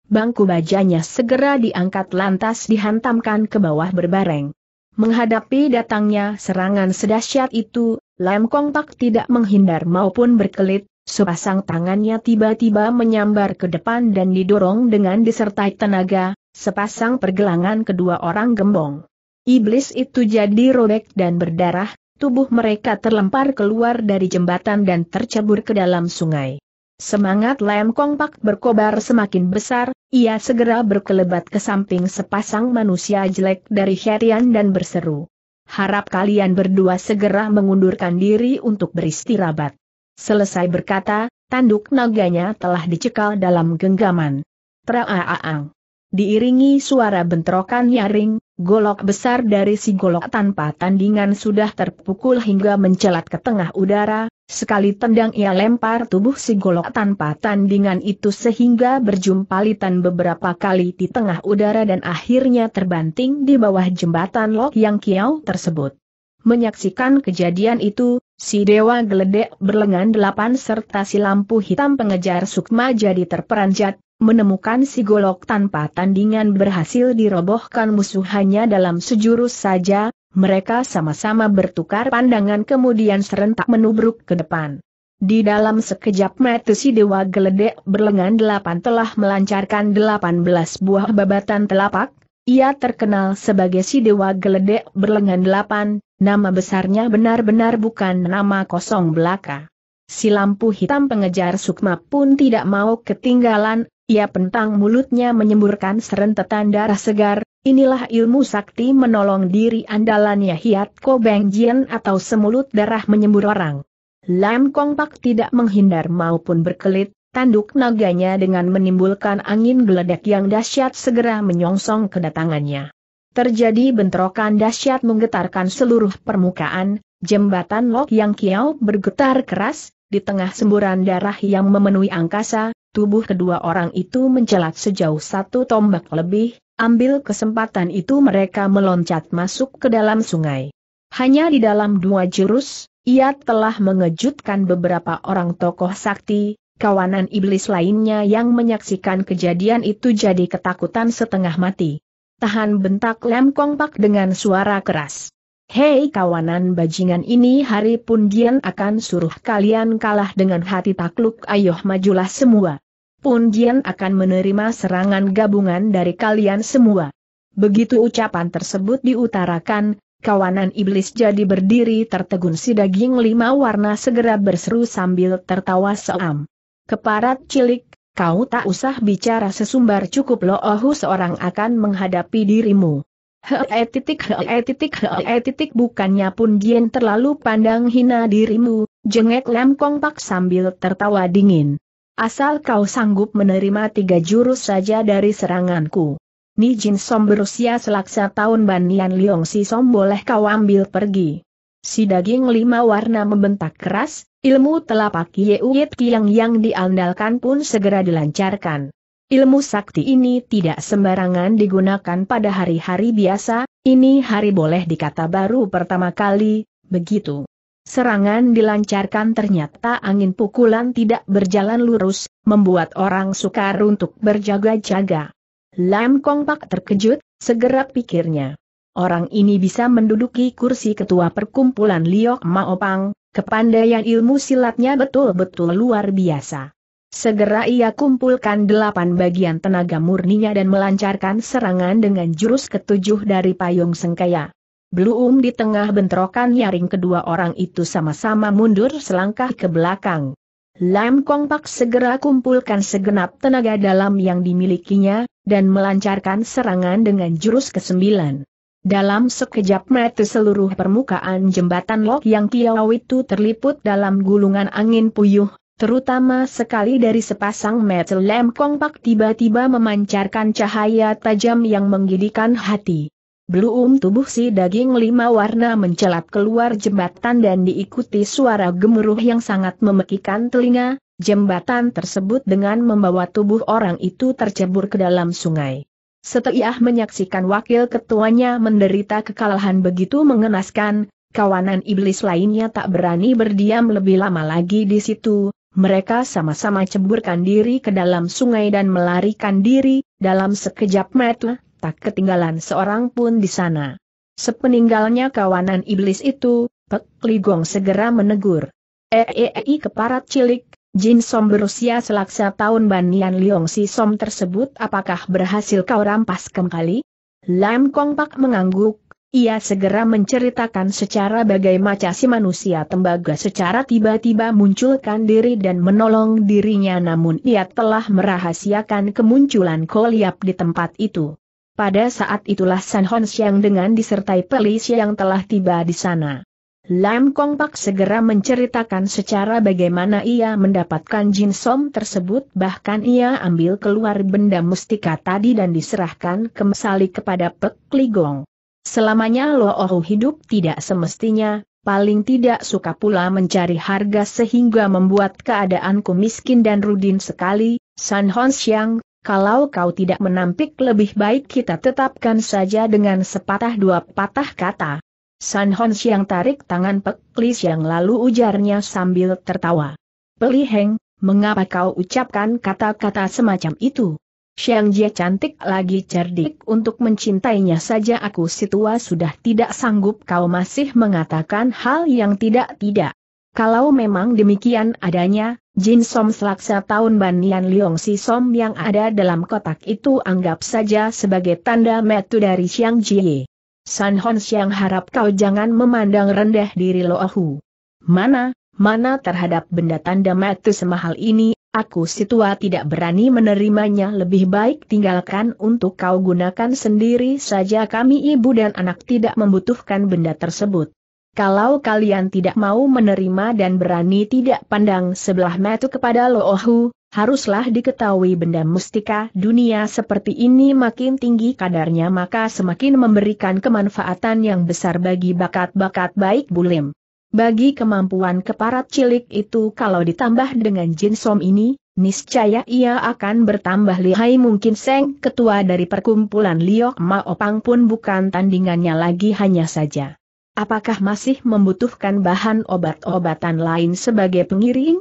bangku bajanya segera diangkat lantas dihantamkan ke bawah berbareng. Menghadapi datangnya serangan sedahsyat itu, Lam Kong Pak tidak menghindar maupun berkelit, sepasang tangannya tiba-tiba menyambar ke depan dan didorong dengan disertai tenaga, sepasang pergelangan kedua orang gembong. Iblis itu jadi robek dan berdarah, tubuh mereka terlempar keluar dari jembatan dan tercebur ke dalam sungai. Semangat Lem Kong Pak berkobar semakin besar, ia segera berkelebat ke samping sepasang manusia jelek dari Herian dan berseru. Harap kalian berdua segera mengundurkan diri untuk beristirahat. Selesai berkata, tanduk naganya telah dicekal dalam genggaman. Traaaang. Diiringi suara bentrokan nyaring, Golok besar dari si golok tanpa tandingan sudah terpukul hingga mencelat ke tengah udara, sekali tendang ia lempar tubuh si golok tanpa tandingan itu sehingga berjumpa berjumpalitan beberapa kali di tengah udara dan akhirnya terbanting di bawah jembatan Lok Yang Kiau tersebut. Menyaksikan kejadian itu, si dewa geledek berlengan delapan serta si lampu hitam pengejar sukma jadi terperanjat, menemukan si golok tanpa tandingan berhasil dirobohkan musuh hanya dalam sejurus saja, mereka sama-sama bertukar pandangan kemudian serentak menubruk ke depan. Di dalam sekejap mata si dewa geledek berlengan delapan telah melancarkan delapan belas buah babatan telapak, ia terkenal sebagai si dewa geledek berlengan delapan, nama besarnya benar-benar bukan nama kosong belaka. Si lampu hitam pengejar Sukma pun tidak mau ketinggalan, ia pentang mulutnya menyemburkan serentetan darah segar, inilah ilmu sakti menolong diri andalannya Hiat Ko Jian atau semulut darah menyembur orang. Lam Kong Pak tidak menghindar maupun berkelit, tanduk naganya dengan menimbulkan angin geledek yang dahsyat segera menyongsong kedatangannya. Terjadi bentrokan dahsyat menggetarkan seluruh permukaan, jembatan Lok Yang Kiau bergetar keras, di tengah semburan darah yang memenuhi angkasa, Tubuh kedua orang itu mencelat sejauh satu tombak lebih, ambil kesempatan itu mereka meloncat masuk ke dalam sungai. Hanya di dalam dua jurus, ia telah mengejutkan beberapa orang tokoh sakti, kawanan iblis lainnya yang menyaksikan kejadian itu jadi ketakutan setengah mati. Tahan bentak Lem Kongpak dengan suara keras. Hei kawanan bajingan ini hari pun Jian akan suruh kalian kalah dengan hati takluk ayoh majulah semua. Pun Jian akan menerima serangan gabungan dari kalian semua. Begitu ucapan tersebut diutarakan, kawanan iblis jadi berdiri tertegun si daging lima warna segera berseru sambil tertawa seam. Keparat cilik, kau tak usah bicara sesumbar cukup loohu seorang akan menghadapi dirimu. Hei eh, titik hei eh, titik hei eh, titik bukannya pun Jien terlalu pandang hina dirimu, jengek Lam Kong sambil tertawa dingin. Asal kau sanggup menerima tiga jurus saja dari seranganku. Ni Jin Som berusia selaksa tahun Banian Liong Si Som boleh kau ambil pergi. Si daging lima warna membentak keras, ilmu telapak Uyit Kiang yang diandalkan pun segera dilancarkan. Ilmu sakti ini tidak sembarangan digunakan pada hari-hari biasa, ini hari boleh dikata baru pertama kali, begitu. Serangan dilancarkan ternyata angin pukulan tidak berjalan lurus, membuat orang sukar untuk berjaga-jaga. Lam Kong Pak terkejut, segera pikirnya. Orang ini bisa menduduki kursi ketua perkumpulan Liok Maopang, kepandaian ilmu silatnya betul-betul luar biasa. Segera ia kumpulkan delapan bagian tenaga murninya dan melancarkan serangan dengan jurus ketujuh dari payung sengkaya. Belum di tengah bentrokan nyaring kedua orang itu sama-sama mundur selangkah ke belakang. Lam Kong Pak segera kumpulkan segenap tenaga dalam yang dimilikinya, dan melancarkan serangan dengan jurus kesembilan. Dalam sekejap mata seluruh permukaan jembatan Lok Yang kiau itu terliput dalam gulungan angin puyuh, terutama sekali dari sepasang mata lem kompak tiba-tiba memancarkan cahaya tajam yang menggidikan hati. Belum tubuh si daging lima warna mencelat keluar jembatan dan diikuti suara gemuruh yang sangat memekikan telinga, jembatan tersebut dengan membawa tubuh orang itu tercebur ke dalam sungai. Setiah menyaksikan wakil ketuanya menderita kekalahan begitu mengenaskan, kawanan iblis lainnya tak berani berdiam lebih lama lagi di situ, mereka sama-sama ceburkan diri ke dalam sungai dan melarikan diri, dalam sekejap mata, tak ketinggalan seorang pun di sana. Sepeninggalnya kawanan iblis itu, Pek Ligong segera menegur. Eei eh, eh, eh, keparat cilik, Jin Som berusia selaksa tahun Banian Liong Si Som tersebut apakah berhasil kau rampas kembali? Lam Kong Pak mengangguk, ia segera menceritakan secara bagaimana si manusia tembaga secara tiba-tiba munculkan diri dan menolong dirinya namun ia telah merahasiakan kemunculan Koliap di tempat itu. Pada saat itulah San Hon Xiang dengan disertai pelis yang telah tiba di sana. Lam Kong Pak segera menceritakan secara bagaimana ia mendapatkan Jin Som tersebut bahkan ia ambil keluar benda mustika tadi dan diserahkan kembali kepada Pek Ligong. Selamanya Oh hidup tidak semestinya, paling tidak suka pula mencari harga sehingga membuat keadaanku miskin dan rudin sekali, San Hon Xiang, kalau kau tidak menampik lebih baik kita tetapkan saja dengan sepatah dua patah kata. San Hon Xiang tarik tangan Pek Li Xiang lalu ujarnya sambil tertawa. Peliheng, mengapa kau ucapkan kata-kata semacam itu? Xiang Jie cantik lagi cerdik untuk mencintainya saja aku si tua sudah tidak sanggup kau masih mengatakan hal yang tidak-tidak. Kalau memang demikian adanya, Jin Som selaksa tahun Banian Liong Si Som yang ada dalam kotak itu anggap saja sebagai tanda metu dari Xiang Jie. San Hon Xiang harap kau jangan memandang rendah diri Lo Hu. Mana, mana terhadap benda tanda metu semahal ini, aku si tua tidak berani menerimanya lebih baik tinggalkan untuk kau gunakan sendiri saja kami ibu dan anak tidak membutuhkan benda tersebut. Kalau kalian tidak mau menerima dan berani tidak pandang sebelah mata kepada Loohu, haruslah diketahui benda mustika dunia seperti ini makin tinggi kadarnya maka semakin memberikan kemanfaatan yang besar bagi bakat-bakat baik Bulim. Bagi kemampuan keparat cilik itu kalau ditambah dengan jin som ini, niscaya ia akan bertambah lihai mungkin Seng ketua dari perkumpulan Liok Maopang pun bukan tandingannya lagi hanya saja. Apakah masih membutuhkan bahan obat-obatan lain sebagai pengiring?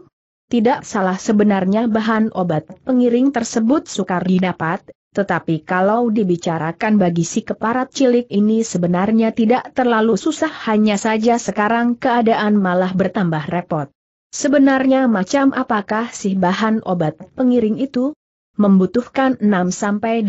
Tidak salah sebenarnya bahan obat pengiring tersebut sukar didapat, tetapi kalau dibicarakan bagi si keparat cilik ini sebenarnya tidak terlalu susah hanya saja sekarang keadaan malah bertambah repot. Sebenarnya macam apakah sih bahan obat pengiring itu? Membutuhkan 6-8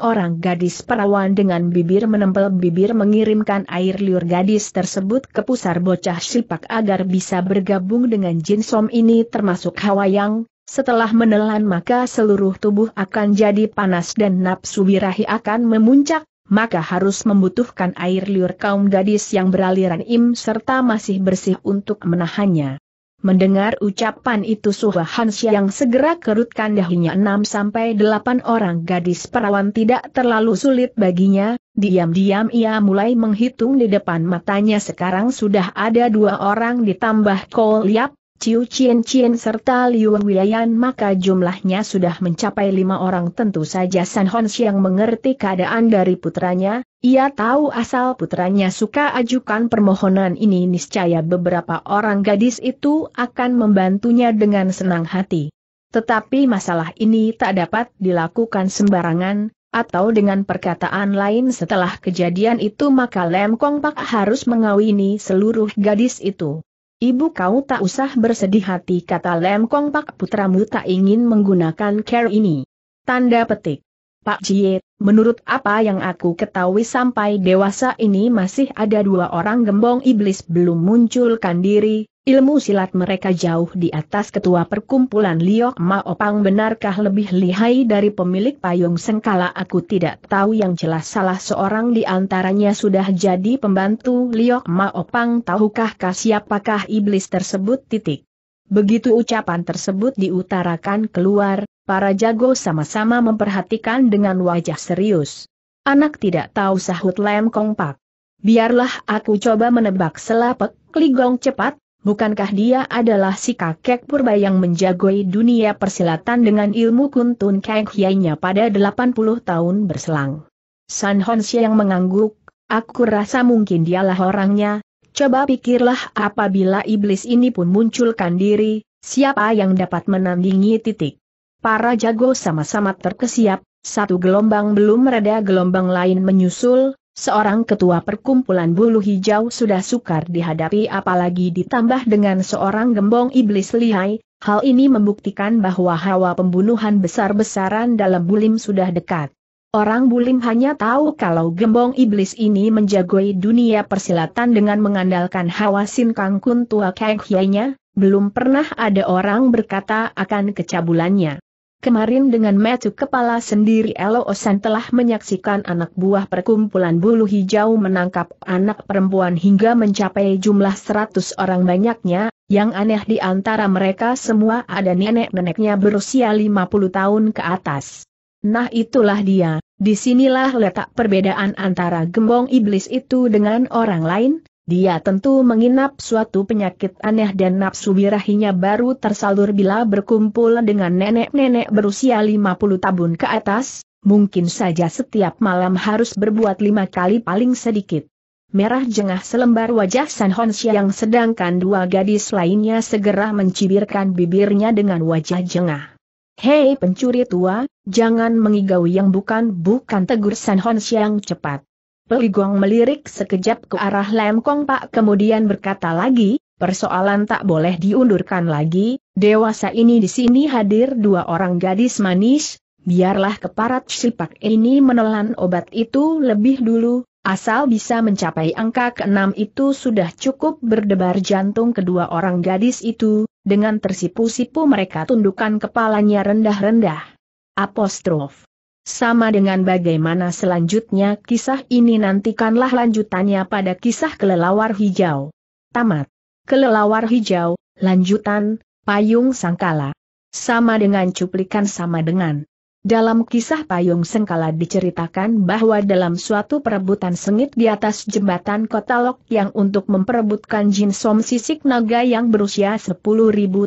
orang gadis perawan dengan bibir menempel bibir mengirimkan air liur gadis tersebut ke pusar bocah silpak agar bisa bergabung dengan jin som ini termasuk hawa yang setelah menelan maka seluruh tubuh akan jadi panas dan nafsu birahi akan memuncak, maka harus membutuhkan air liur kaum gadis yang beraliran im serta masih bersih untuk menahannya. Mendengar ucapan itu Suhansya yang segera kerutkan dahinya 6-8 orang gadis perawan tidak terlalu sulit baginya, diam-diam ia mulai menghitung di depan matanya sekarang sudah ada dua orang ditambah Yap Ciu Chien Chien serta Liu Wiyan maka jumlahnya sudah mencapai lima orang tentu saja San Hon yang mengerti keadaan dari putranya, ia tahu asal putranya suka ajukan permohonan ini niscaya beberapa orang gadis itu akan membantunya dengan senang hati. Tetapi masalah ini tak dapat dilakukan sembarangan, atau dengan perkataan lain setelah kejadian itu maka Lem Kong Pak harus mengawini seluruh gadis itu. Ibu kau tak usah bersedih hati kata Lem Kong Pak putramu tak ingin menggunakan care ini. Tanda petik. Pak Jie, menurut apa yang aku ketahui sampai dewasa ini masih ada dua orang gembong iblis belum munculkan diri, ilmu silat mereka jauh di atas ketua perkumpulan Liok Maopang benarkah lebih lihai dari pemilik payung sengkala aku tidak tahu yang jelas salah seorang di antaranya sudah jadi pembantu Liok Maopang tahukah siapakah iblis tersebut titik. Begitu ucapan tersebut diutarakan keluar, para jago sama-sama memperhatikan dengan wajah serius. Anak tidak tahu sahut Lem Kongpak. Biarlah aku coba menebak selapek, kligong cepat, bukankah dia adalah si kakek purba yang menjagoi dunia persilatan dengan ilmu kuntun kenghyainya pada 80 tahun berselang. San Hon yang mengangguk, aku rasa mungkin dialah orangnya, Coba pikirlah apabila iblis ini pun munculkan diri, siapa yang dapat menandingi titik. Para jago sama-sama terkesiap, satu gelombang belum mereda gelombang lain menyusul, seorang ketua perkumpulan bulu hijau sudah sukar dihadapi apalagi ditambah dengan seorang gembong iblis lihai, hal ini membuktikan bahwa hawa pembunuhan besar-besaran dalam bulim sudah dekat. Orang Bulim hanya tahu kalau gembong iblis ini menjagoi dunia persilatan dengan mengandalkan hawa sin kangkun tua kayaknya, belum pernah ada orang berkata akan kecabulannya. Kemarin dengan metu kepala sendiri Elo Osan telah menyaksikan anak buah perkumpulan bulu hijau menangkap anak perempuan hingga mencapai jumlah 100 orang banyaknya, yang aneh di antara mereka semua ada nenek-neneknya berusia lima puluh tahun ke atas. Nah itulah dia, Disinilah letak perbedaan antara gembong iblis itu dengan orang lain, dia tentu menginap suatu penyakit aneh dan nafsu birahinya baru tersalur bila berkumpul dengan nenek-nenek berusia 50 tahun ke atas, mungkin saja setiap malam harus berbuat lima kali paling sedikit. Merah jengah selembar wajah San Honsya yang sedangkan dua gadis lainnya segera mencibirkan bibirnya dengan wajah jengah. Hei pencuri tua, Jangan mengigau yang bukan-bukan tegur San Hon Siang cepat. Peligong melirik sekejap ke arah Lem Kong Pak kemudian berkata lagi, persoalan tak boleh diundurkan lagi, dewasa ini di sini hadir dua orang gadis manis, biarlah keparat sipak ini menelan obat itu lebih dulu, asal bisa mencapai angka keenam itu sudah cukup berdebar jantung kedua orang gadis itu, dengan tersipu-sipu mereka tundukkan kepalanya rendah-rendah. Apostrof. Sama dengan bagaimana selanjutnya kisah ini nantikanlah lanjutannya pada kisah kelelawar hijau. Tamat. Kelelawar hijau, lanjutan, payung sangkala. Sama dengan cuplikan sama dengan. Dalam kisah payung sangkala diceritakan bahwa dalam suatu perebutan sengit di atas jembatan kota Lok yang untuk memperebutkan Jin Som sisik naga yang berusia 10.000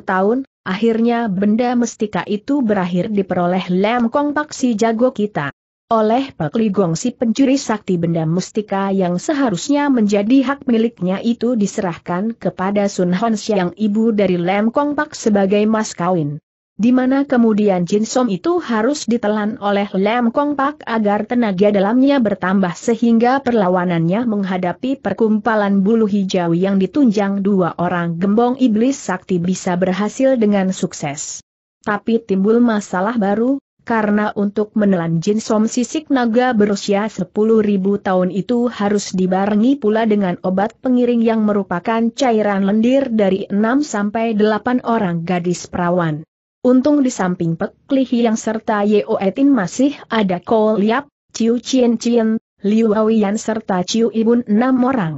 tahun, Akhirnya benda mestika itu berakhir diperoleh Lam Kong Pak si jago kita. Oleh Pak Ligong si pencuri sakti benda mustika yang seharusnya menjadi hak miliknya itu diserahkan kepada Sun Hon Siang ibu dari Lam Kong Pak sebagai mas kawin. Di mana kemudian Jin Som itu harus ditelan oleh Lam Kong Pak agar tenaga dalamnya bertambah sehingga perlawanannya menghadapi perkumpalan bulu hijau yang ditunjang dua orang gembong iblis sakti bisa berhasil dengan sukses. Tapi timbul masalah baru, karena untuk menelan Jin Som sisik naga berusia 10.000 tahun itu harus dibarengi pula dengan obat pengiring yang merupakan cairan lendir dari 6 sampai 8 orang gadis perawan. Untung di samping Pek Lihi yang serta Yeo Etin masih ada Kol Liap, Ciu Chien Chien, Liu Hawian serta Ciu Ibun enam orang.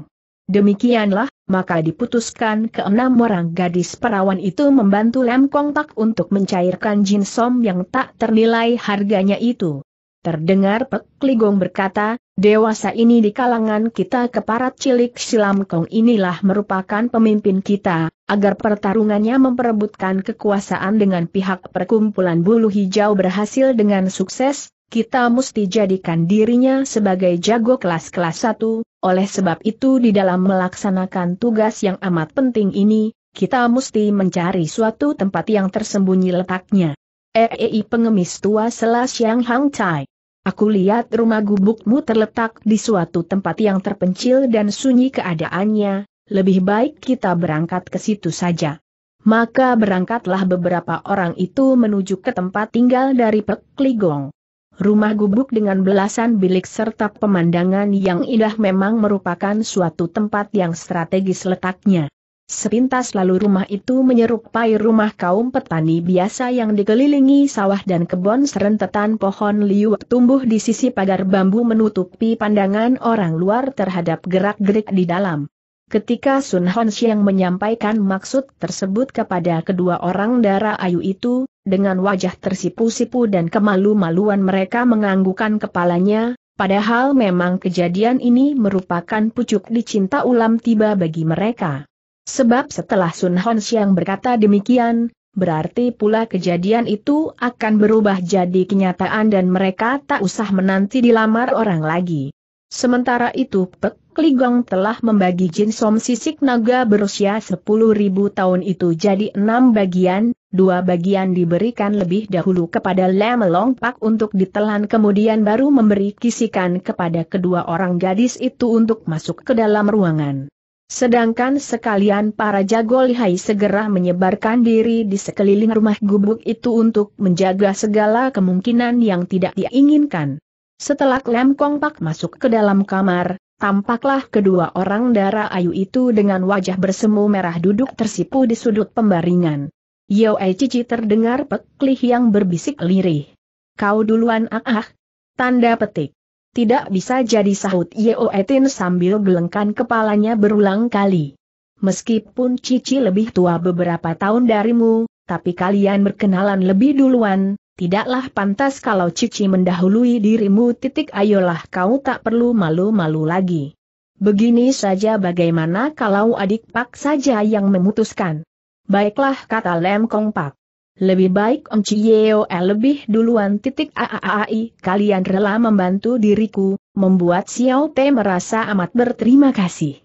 Demikianlah, maka diputuskan keenam orang gadis perawan itu membantu Lam Kong Tak untuk mencairkan jin som yang tak ternilai harganya itu. Terdengar Pek Gong berkata, Dewasa ini di kalangan kita keparat cilik silam kong inilah merupakan pemimpin kita, agar pertarungannya memperebutkan kekuasaan dengan pihak perkumpulan bulu hijau berhasil dengan sukses, kita mesti jadikan dirinya sebagai jago kelas-kelas satu oleh sebab itu di dalam melaksanakan tugas yang amat penting ini, kita mesti mencari suatu tempat yang tersembunyi letaknya. EEI pengemis tua Selas Yang Hang Aku lihat rumah gubukmu terletak di suatu tempat yang terpencil dan sunyi keadaannya, lebih baik kita berangkat ke situ saja. Maka berangkatlah beberapa orang itu menuju ke tempat tinggal dari Pekligong. Rumah gubuk dengan belasan bilik serta pemandangan yang indah memang merupakan suatu tempat yang strategis letaknya. Sepintas lalu rumah itu menyerupai rumah kaum petani biasa yang dikelilingi sawah dan kebun serentetan pohon liu tumbuh di sisi pagar bambu menutupi pandangan orang luar terhadap gerak-gerik di dalam. Ketika Sun Hon Xiang menyampaikan maksud tersebut kepada kedua orang darah ayu itu, dengan wajah tersipu-sipu dan kemalu-maluan mereka menganggukan kepalanya, Padahal memang kejadian ini merupakan pucuk dicinta ulam tiba bagi mereka. Sebab setelah Sun Hon berkata demikian, berarti pula kejadian itu akan berubah jadi kenyataan dan mereka tak usah menanti dilamar orang lagi. Sementara itu Pek Ligong telah membagi Jin Som sisik naga berusia 10.000 tahun itu jadi enam bagian, dua bagian diberikan lebih dahulu kepada Lemelong Pak untuk ditelan kemudian baru memberi kisikan kepada kedua orang gadis itu untuk masuk ke dalam ruangan. Sedangkan sekalian para jago lihai segera menyebarkan diri di sekeliling rumah gubuk itu untuk menjaga segala kemungkinan yang tidak diinginkan. Setelah Lem Kong Pak masuk ke dalam kamar, tampaklah kedua orang darah ayu itu dengan wajah bersemu merah duduk tersipu di sudut pembaringan. Yo Ai Cici terdengar peklih yang berbisik lirih. Kau duluan ah ah. Tanda petik. Tidak bisa jadi sahut Yeo Etin sambil gelengkan kepalanya berulang kali. Meskipun Cici lebih tua beberapa tahun darimu, tapi kalian berkenalan lebih duluan, tidaklah pantas kalau Cici mendahului dirimu titik ayolah kau tak perlu malu-malu lagi. Begini saja bagaimana kalau adik Pak saja yang memutuskan. Baiklah kata Lem Kong Pak. Lebih baik Om Chieo eh, lebih duluan titik aaai, kalian rela membantu diriku, membuat Xiao Te merasa amat berterima kasih.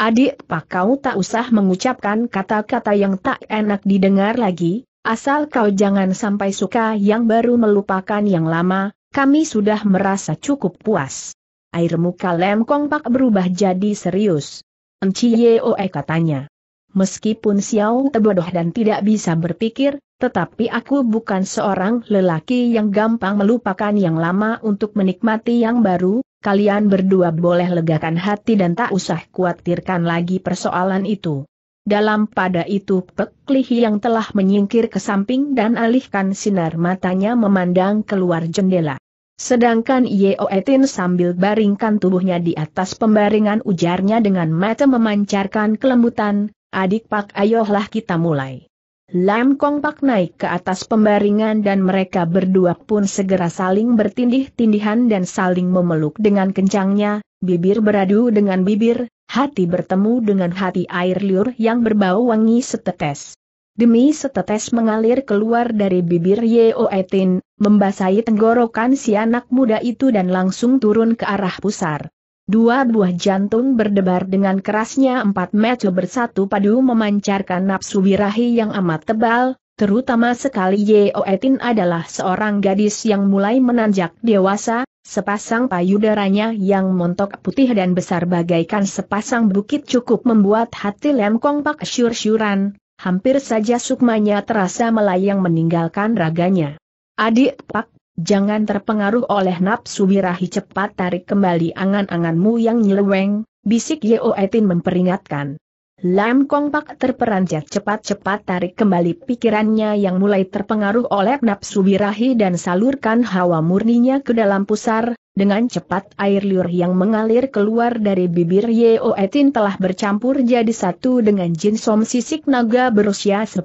Adik pak kau tak usah mengucapkan kata-kata yang tak enak didengar lagi, asal kau jangan sampai suka yang baru melupakan yang lama, kami sudah merasa cukup puas. Air muka Lem Kong Pak berubah jadi serius. Om Cieo eh katanya. Meskipun Xiao te bodoh dan tidak bisa berpikir, tetapi aku bukan seorang lelaki yang gampang melupakan yang lama untuk menikmati yang baru, kalian berdua boleh legakan hati dan tak usah khawatirkan lagi persoalan itu. Dalam pada itu peklihi yang telah menyingkir ke samping dan alihkan sinar matanya memandang keluar jendela. Sedangkan Yeo Etin sambil baringkan tubuhnya di atas pembaringan ujarnya dengan mata memancarkan kelembutan, adik Pak ayolah kita mulai. Lam Kong Pak naik ke atas pembaringan dan mereka berdua pun segera saling bertindih-tindihan dan saling memeluk dengan kencangnya, bibir beradu dengan bibir, hati bertemu dengan hati air liur yang berbau wangi setetes. Demi setetes mengalir keluar dari bibir Yeo Etin, membasahi tenggorokan si anak muda itu dan langsung turun ke arah pusar. Dua buah jantung berdebar dengan kerasnya empat meter bersatu padu memancarkan nafsu birahi yang amat tebal, terutama sekali Yeoetin adalah seorang gadis yang mulai menanjak dewasa, Sepasang payudaranya yang montok putih dan besar bagaikan sepasang bukit cukup membuat hati lemkong Pak syur-syuran, hampir saja sukmanya terasa melayang meninggalkan raganya. Adik Pak Jangan terpengaruh oleh nafsu wirahi cepat tarik kembali angan-anganmu yang nyeleweng, bisik Yeo Etin memperingatkan. Lam Kong Pak terperanjat cepat-cepat tarik kembali pikirannya yang mulai terpengaruh oleh nafsu wirahi dan salurkan hawa murninya ke dalam pusar, dengan cepat air liur yang mengalir keluar dari bibir Yeo Etin telah bercampur jadi satu dengan jin som sisik naga berusia 10.000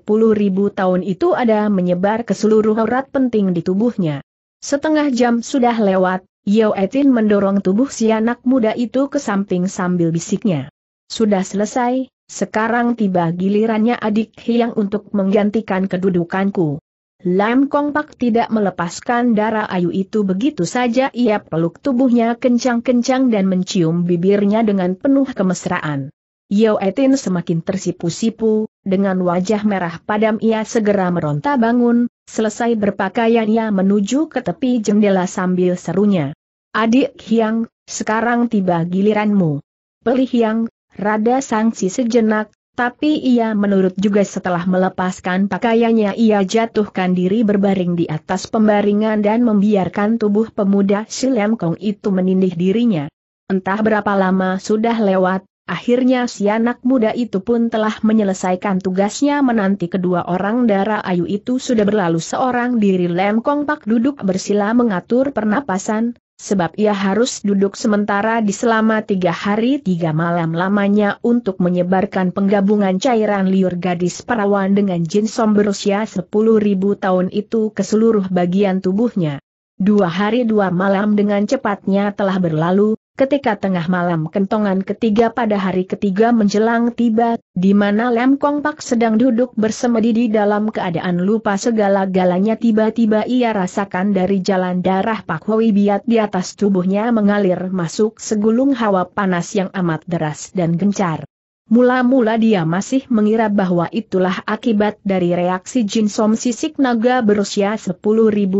tahun itu ada menyebar ke seluruh urat penting di tubuhnya. Setengah jam sudah lewat, Yeo Etin mendorong tubuh si anak muda itu ke samping sambil bisiknya. Sudah selesai, sekarang tiba gilirannya adik Hiang untuk menggantikan kedudukanku. Lam Kong Pak tidak melepaskan darah ayu itu begitu saja ia peluk tubuhnya kencang-kencang dan mencium bibirnya dengan penuh kemesraan. Yeo Etin semakin tersipu-sipu, dengan wajah merah padam ia segera meronta bangun, selesai berpakaian ia menuju ke tepi jendela sambil serunya. Adik Hyang, sekarang tiba giliranmu. Pelih Hiang, rada sangsi sejenak, tapi ia menurut juga setelah melepaskan pakaiannya ia jatuhkan diri berbaring di atas pembaringan dan membiarkan tubuh pemuda Silem Kong itu menindih dirinya. Entah berapa lama sudah lewat, Akhirnya si anak muda itu pun telah menyelesaikan tugasnya menanti kedua orang darah ayu itu sudah berlalu seorang diri Lem Kong Pak duduk bersila mengatur pernapasan, sebab ia harus duduk sementara di selama tiga hari tiga malam lamanya untuk menyebarkan penggabungan cairan liur gadis perawan dengan jin som berusia sepuluh ribu tahun itu ke seluruh bagian tubuhnya. Dua hari dua malam dengan cepatnya telah berlalu, ketika tengah malam kentongan ketiga pada hari ketiga menjelang tiba, di mana Lem Kong Pak sedang duduk bersemedi di dalam keadaan lupa segala-galanya tiba-tiba ia rasakan dari jalan darah Pak Hoi Biat di atas tubuhnya mengalir masuk segulung hawa panas yang amat deras dan gencar. Mula-mula dia masih mengira bahwa itulah akibat dari reaksi Jin Som sisik naga berusia 10.000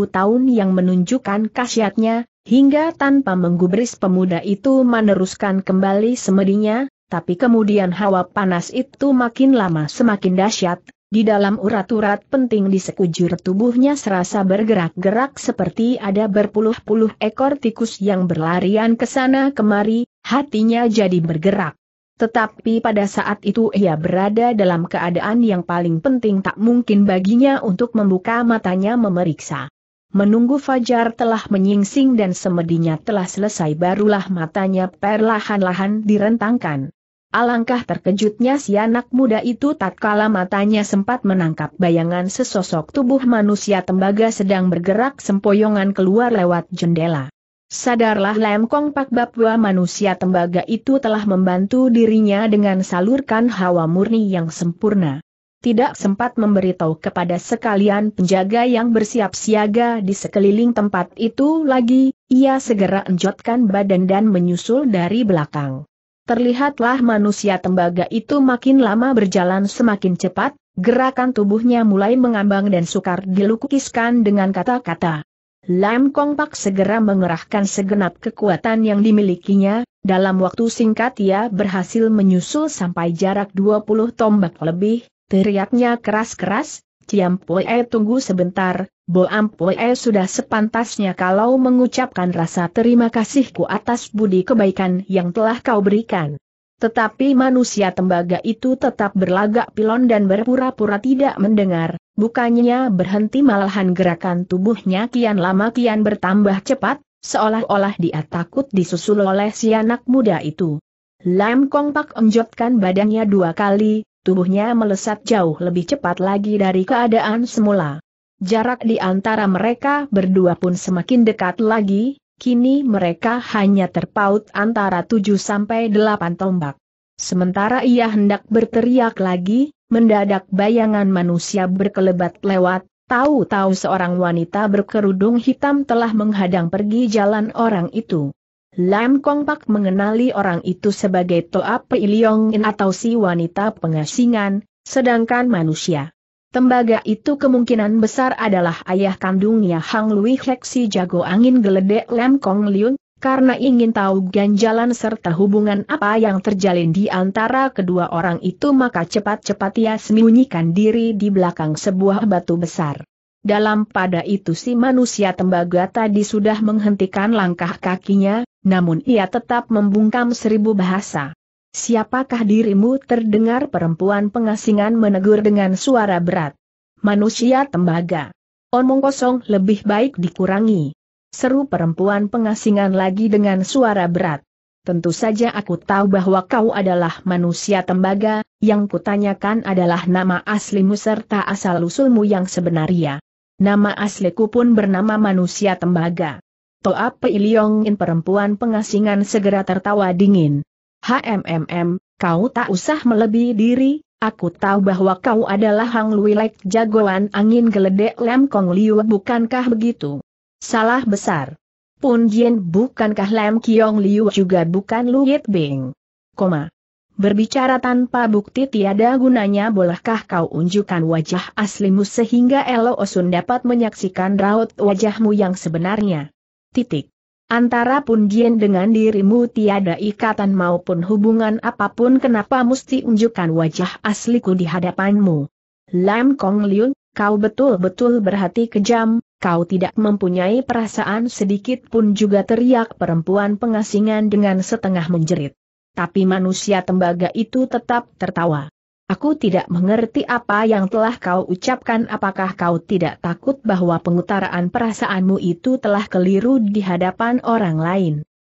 tahun yang menunjukkan khasiatnya, hingga tanpa menggubris pemuda itu meneruskan kembali semedinya, tapi kemudian hawa panas itu makin lama semakin dahsyat, di dalam urat-urat penting di sekujur tubuhnya serasa bergerak-gerak seperti ada berpuluh-puluh ekor tikus yang berlarian ke sana kemari, hatinya jadi bergerak. Tetapi pada saat itu ia berada dalam keadaan yang paling penting tak mungkin baginya untuk membuka matanya memeriksa. Menunggu fajar telah menyingsing dan semedinya telah selesai barulah matanya perlahan-lahan direntangkan. Alangkah terkejutnya si anak muda itu tatkala matanya sempat menangkap bayangan sesosok tubuh manusia tembaga sedang bergerak sempoyongan keluar lewat jendela. Sadarlah Lem Kong Pak Bapua manusia tembaga itu telah membantu dirinya dengan salurkan hawa murni yang sempurna. Tidak sempat memberitahu kepada sekalian penjaga yang bersiap siaga di sekeliling tempat itu lagi, ia segera enjotkan badan dan menyusul dari belakang. Terlihatlah manusia tembaga itu makin lama berjalan semakin cepat, gerakan tubuhnya mulai mengambang dan sukar dilukiskan dengan kata-kata. Lam Kong Pak segera mengerahkan segenap kekuatan yang dimilikinya, dalam waktu singkat ia berhasil menyusul sampai jarak 20 tombak lebih, teriaknya keras-keras, Ciam Poe e, tunggu sebentar, Boam Poe e sudah sepantasnya kalau mengucapkan rasa terima kasihku atas budi kebaikan yang telah kau berikan. Tetapi manusia tembaga itu tetap berlagak pilon dan berpura-pura tidak mendengar, bukannya berhenti malahan gerakan tubuhnya kian lama kian bertambah cepat, seolah-olah dia takut disusul oleh si anak muda itu. Lam Kong Pak enjotkan badannya dua kali, tubuhnya melesat jauh lebih cepat lagi dari keadaan semula. Jarak di antara mereka berdua pun semakin dekat lagi, kini mereka hanya terpaut antara 7 sampai 8 tombak. Sementara ia hendak berteriak lagi, mendadak bayangan manusia berkelebat lewat, tahu-tahu seorang wanita berkerudung hitam telah menghadang pergi jalan orang itu. Lam Kong Pak mengenali orang itu sebagai Toa Pei In atau si wanita pengasingan, sedangkan manusia Tembaga itu kemungkinan besar adalah ayah kandungnya Hang Lui Heksi jago angin geledek Lem Kong Liun, karena ingin tahu ganjalan serta hubungan apa yang terjalin di antara kedua orang itu maka cepat-cepat ia sembunyikan diri di belakang sebuah batu besar. Dalam pada itu si manusia tembaga tadi sudah menghentikan langkah kakinya, namun ia tetap membungkam seribu bahasa. Siapakah dirimu terdengar perempuan pengasingan menegur dengan suara berat? Manusia tembaga. Omong kosong lebih baik dikurangi. Seru perempuan pengasingan lagi dengan suara berat. Tentu saja aku tahu bahwa kau adalah manusia tembaga, yang kutanyakan adalah nama aslimu serta asal-usulmu yang sebenarnya. Nama asliku pun bernama manusia tembaga. Toa Peiliongin perempuan pengasingan segera tertawa dingin. HMMM, kau tak usah melebihi diri, aku tahu bahwa kau adalah Hang Luilek jagoan angin geledek Lam Kong Liu bukankah begitu? Salah besar. Pun Jin bukankah Lam Kiong Liu juga bukan Lu Yit Bing? Koma. Berbicara tanpa bukti tiada gunanya bolehkah kau unjukkan wajah aslimu sehingga Elo Osun dapat menyaksikan raut wajahmu yang sebenarnya. Titik. Antara Pun Jin dengan dirimu tiada ikatan maupun hubungan apapun kenapa mesti unjukkan wajah asliku di hadapanmu. Lam Kong Liu, kau betul-betul berhati kejam, kau tidak mempunyai perasaan sedikit pun juga teriak perempuan pengasingan dengan setengah menjerit. Tapi manusia tembaga itu tetap tertawa. Aku tidak mengerti apa yang telah kau ucapkan apakah kau tidak takut bahwa pengutaraan perasaanmu itu telah keliru di hadapan orang lain.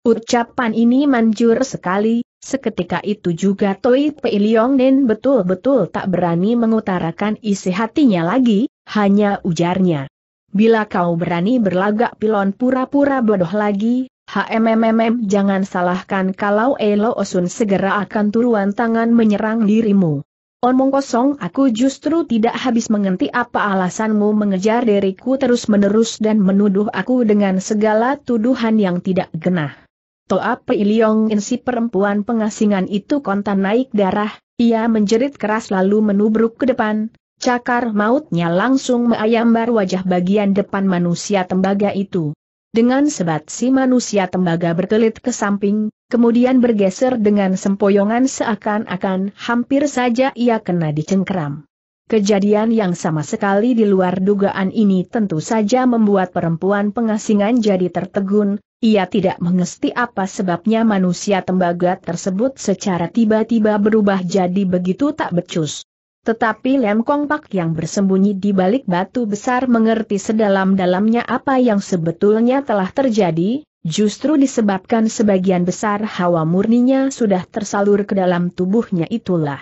Ucapan ini manjur sekali, seketika itu juga Toi Pei Liong Nen betul-betul tak berani mengutarakan isi hatinya lagi, hanya ujarnya. Bila kau berani berlagak pilon pura-pura bodoh lagi, HMMMM jangan salahkan kalau Elo Osun segera akan turuan tangan menyerang dirimu. Omong kosong aku justru tidak habis mengerti apa alasanmu mengejar diriku terus-menerus dan menuduh aku dengan segala tuduhan yang tidak genah. Toa Peiliong Insi perempuan pengasingan itu kontan naik darah, ia menjerit keras lalu menubruk ke depan, cakar mautnya langsung meayambar wajah bagian depan manusia tembaga itu. Dengan sebat si manusia tembaga berkelit ke samping, kemudian bergeser dengan sempoyongan seakan-akan hampir saja ia kena dicengkeram. Kejadian yang sama sekali di luar dugaan ini tentu saja membuat perempuan pengasingan jadi tertegun, ia tidak mengesti apa sebabnya manusia tembaga tersebut secara tiba-tiba berubah jadi begitu tak becus. Tetapi Lem Kong Pak yang bersembunyi di balik batu besar mengerti sedalam-dalamnya apa yang sebetulnya telah terjadi, justru disebabkan sebagian besar hawa murninya sudah tersalur ke dalam tubuhnya itulah.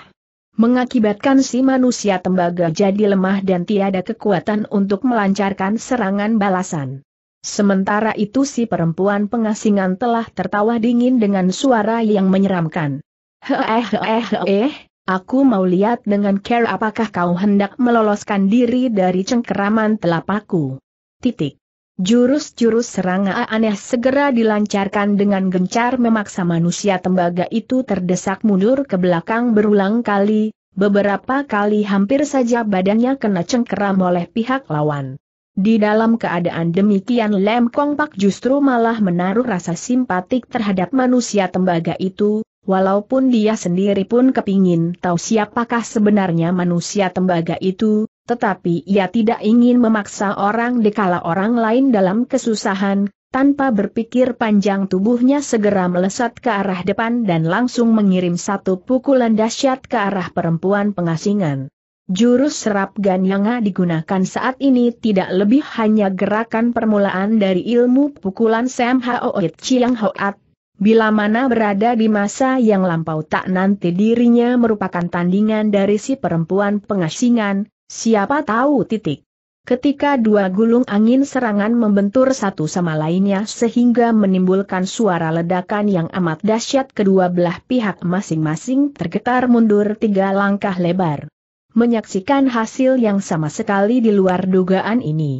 Mengakibatkan si manusia tembaga jadi lemah dan tiada kekuatan untuk melancarkan serangan balasan. Sementara itu si perempuan pengasingan telah tertawa dingin dengan suara yang menyeramkan. Heeh heeh eh. Aku mau lihat dengan care apakah kau hendak meloloskan diri dari cengkeraman telapakku. Titik. Jurus-jurus serangga aneh segera dilancarkan dengan gencar memaksa manusia tembaga itu terdesak mundur ke belakang berulang kali, beberapa kali hampir saja badannya kena cengkeram oleh pihak lawan. Di dalam keadaan demikian Lem Kong Pak justru malah menaruh rasa simpatik terhadap manusia tembaga itu, Walaupun dia sendiri pun kepingin tahu siapakah sebenarnya manusia tembaga itu, tetapi ia tidak ingin memaksa orang dikala orang lain dalam kesusahan, tanpa berpikir panjang tubuhnya segera melesat ke arah depan dan langsung mengirim satu pukulan dahsyat ke arah perempuan pengasingan. Jurus serap Ganyanga digunakan saat ini tidak lebih hanya gerakan permulaan dari ilmu pukulan Sam Hao Chiang Hoat Bila mana berada di masa yang lampau tak nanti dirinya merupakan tandingan dari si perempuan pengasingan, siapa tahu titik. Ketika dua gulung angin serangan membentur satu sama lainnya sehingga menimbulkan suara ledakan yang amat dahsyat kedua belah pihak masing-masing tergetar mundur tiga langkah lebar. Menyaksikan hasil yang sama sekali di luar dugaan ini.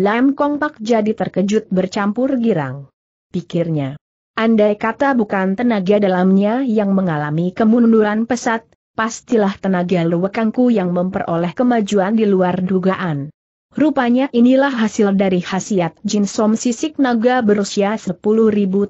Lam Kong Pak jadi terkejut bercampur girang. Pikirnya. Andai kata bukan tenaga dalamnya yang mengalami kemunduran pesat, pastilah tenaga luwekangku yang memperoleh kemajuan di luar dugaan. Rupanya inilah hasil dari khasiat Jin Som sisik naga berusia 10.000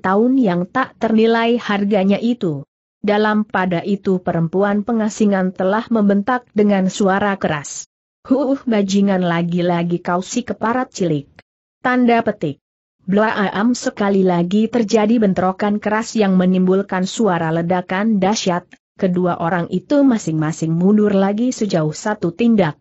tahun yang tak ternilai harganya itu. Dalam pada itu perempuan pengasingan telah membentak dengan suara keras. Huh bajingan lagi-lagi kau si keparat cilik. Tanda petik. Blaam sekali lagi terjadi bentrokan keras yang menimbulkan suara ledakan dahsyat, kedua orang itu masing-masing mundur lagi sejauh satu tindak.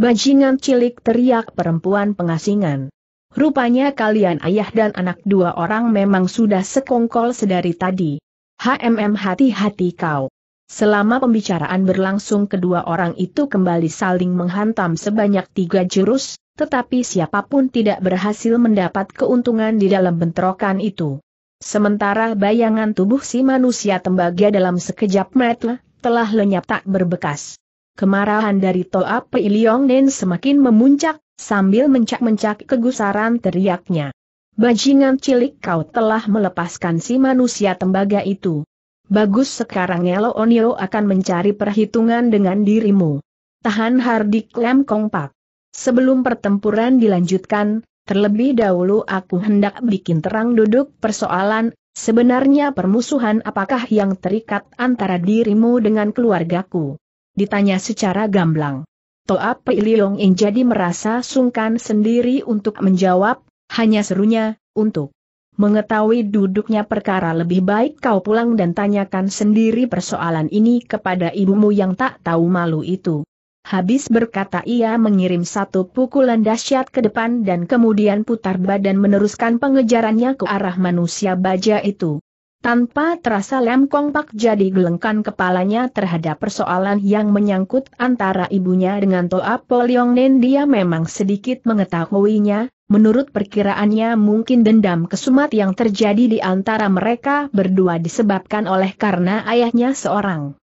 Bajingan cilik teriak perempuan pengasingan. Rupanya kalian ayah dan anak dua orang memang sudah sekongkol sedari tadi. HMM hati-hati kau. Selama pembicaraan berlangsung kedua orang itu kembali saling menghantam sebanyak tiga jurus, tetapi siapapun tidak berhasil mendapat keuntungan di dalam bentrokan itu. Sementara bayangan tubuh si manusia tembaga dalam sekejap mata telah lenyap tak berbekas. Kemarahan dari Toa Pei Liong Nen semakin memuncak, sambil mencak-mencak kegusaran teriaknya. Bajingan cilik kau telah melepaskan si manusia tembaga itu. Bagus sekarang Elo Onio akan mencari perhitungan dengan dirimu. Tahan Hardik Lem Kompak. Sebelum pertempuran dilanjutkan, terlebih dahulu aku hendak bikin terang duduk persoalan, sebenarnya permusuhan apakah yang terikat antara dirimu dengan keluargaku? Ditanya secara gamblang. Toa Pei Liong In jadi merasa sungkan sendiri untuk menjawab, hanya serunya, untuk mengetahui duduknya perkara lebih baik kau pulang dan tanyakan sendiri persoalan ini kepada ibumu yang tak tahu malu itu. Habis berkata ia mengirim satu pukulan dahsyat ke depan dan kemudian putar badan meneruskan pengejarannya ke arah manusia baja itu. Tanpa terasa Lem Kong Pak jadi gelengkan kepalanya terhadap persoalan yang menyangkut antara ibunya dengan Toa Poliong Nen dia memang sedikit mengetahuinya, menurut perkiraannya mungkin dendam kesumat yang terjadi di antara mereka berdua disebabkan oleh karena ayahnya seorang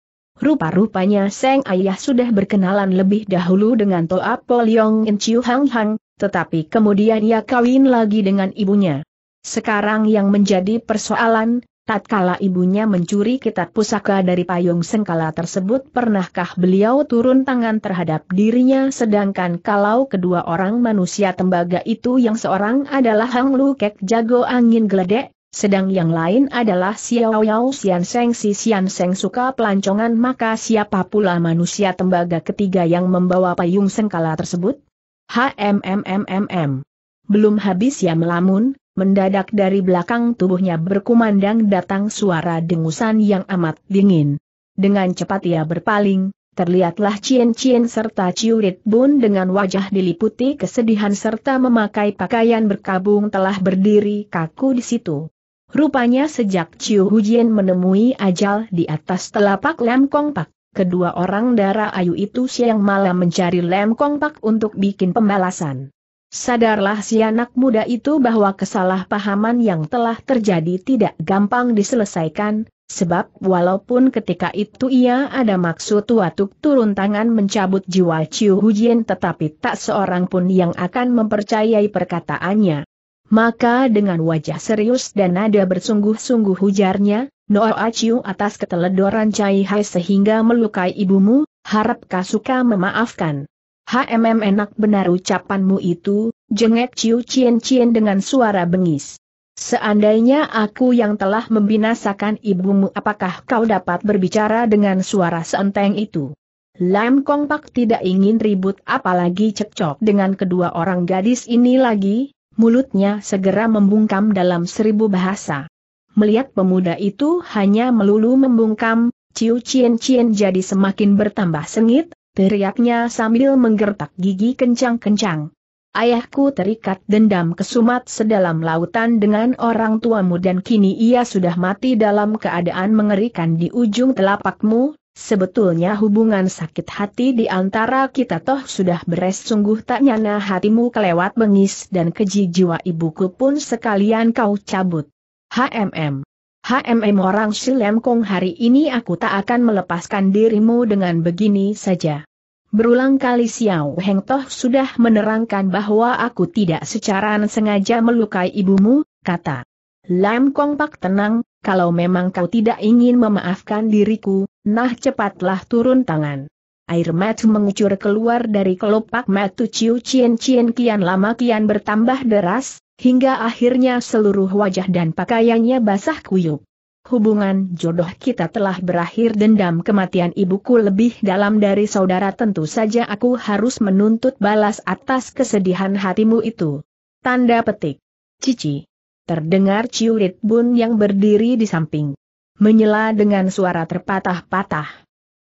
Rupa-rupanya Seng Ayah sudah berkenalan lebih dahulu dengan Toa Poliong In Chiu Hang Hang, tetapi kemudian ia kawin lagi dengan ibunya. Sekarang yang menjadi persoalan, tatkala ibunya mencuri kitab pusaka dari payung sengkala tersebut pernahkah beliau turun tangan terhadap dirinya sedangkan kalau kedua orang manusia tembaga itu yang seorang adalah Hang Lu Kek Jago Angin Geledek, sedang yang lain adalah Xiao Yao Xian Seng Si Xian Seng suka pelancongan maka siapa pula manusia tembaga ketiga yang membawa payung sengkala tersebut? HMMMMM. Belum habis ya melamun, mendadak dari belakang tubuhnya berkumandang datang suara dengusan yang amat dingin. Dengan cepat ia berpaling, terlihatlah Cien Cien serta Ciurit Bun dengan wajah diliputi kesedihan serta memakai pakaian berkabung telah berdiri kaku di situ. Rupanya sejak Chiu Hujian menemui ajal di atas telapak Lem Kong Pak, kedua orang darah ayu itu siang malam mencari Lem Kong Pak untuk bikin pembalasan. Sadarlah si anak muda itu bahwa kesalahpahaman yang telah terjadi tidak gampang diselesaikan, sebab walaupun ketika itu ia ada maksud watuk turun tangan mencabut jiwa Chiu Hujian tetapi tak seorang pun yang akan mempercayai perkataannya. Maka dengan wajah serius dan nada bersungguh-sungguh hujarnya, Noa Aciu atas keteledoran Cai Hai sehingga melukai ibumu, harap Kasuka memaafkan. HMM enak benar ucapanmu itu, jengek Ciu Cien Cien dengan suara bengis. Seandainya aku yang telah membinasakan ibumu apakah kau dapat berbicara dengan suara seenteng itu? Lam Kong Pak tidak ingin ribut apalagi cekcok dengan kedua orang gadis ini lagi, mulutnya segera membungkam dalam seribu bahasa. Melihat pemuda itu hanya melulu membungkam, Ciu Cien Cien jadi semakin bertambah sengit, teriaknya sambil menggertak gigi kencang-kencang. Ayahku terikat dendam kesumat sedalam lautan dengan orang tuamu dan kini ia sudah mati dalam keadaan mengerikan di ujung telapakmu, Sebetulnya hubungan sakit hati di antara kita toh sudah beres sungguh tak nyana hatimu kelewat bengis dan keji jiwa ibuku pun sekalian kau cabut. HMM. HMM orang Silemkong hari ini aku tak akan melepaskan dirimu dengan begini saja. Berulang kali Xiao Heng Toh sudah menerangkan bahwa aku tidak secara sengaja melukai ibumu, kata. Lam Kong Pak tenang, kalau memang kau tidak ingin memaafkan diriku, Nah cepatlah turun tangan. Air matu mengucur keluar dari kelopak matu Ciu Cien Cien kian lama kian bertambah deras, hingga akhirnya seluruh wajah dan pakaiannya basah kuyup. Hubungan jodoh kita telah berakhir dendam kematian ibuku lebih dalam dari saudara tentu saja aku harus menuntut balas atas kesedihan hatimu itu. Tanda petik. Cici. Terdengar Rit bun yang berdiri di samping menyela dengan suara terpatah-patah.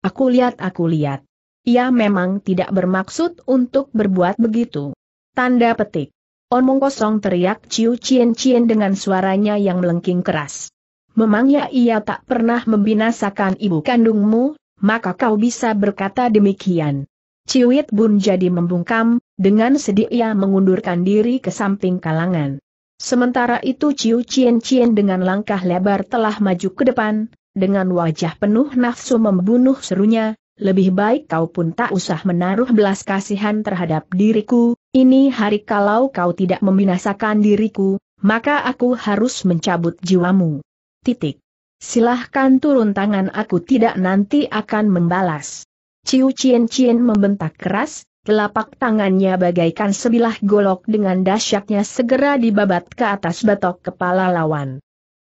Aku lihat, aku lihat. Ia memang tidak bermaksud untuk berbuat begitu. Tanda petik. Omong kosong teriak Ciu Cien Cien dengan suaranya yang melengking keras. Memangnya ia tak pernah membinasakan ibu kandungmu, maka kau bisa berkata demikian. Ciuit Bun jadi membungkam, dengan sedih ia mengundurkan diri ke samping kalangan. Sementara itu Ciu Cien Cien dengan langkah lebar telah maju ke depan, dengan wajah penuh nafsu membunuh serunya, lebih baik kau pun tak usah menaruh belas kasihan terhadap diriku, ini hari kalau kau tidak membinasakan diriku, maka aku harus mencabut jiwamu. Titik. Silahkan turun tangan aku tidak nanti akan membalas. Ciu Cien Cien membentak keras, Telapak tangannya bagaikan sebilah golok dengan dahsyatnya segera dibabat ke atas batok kepala lawan.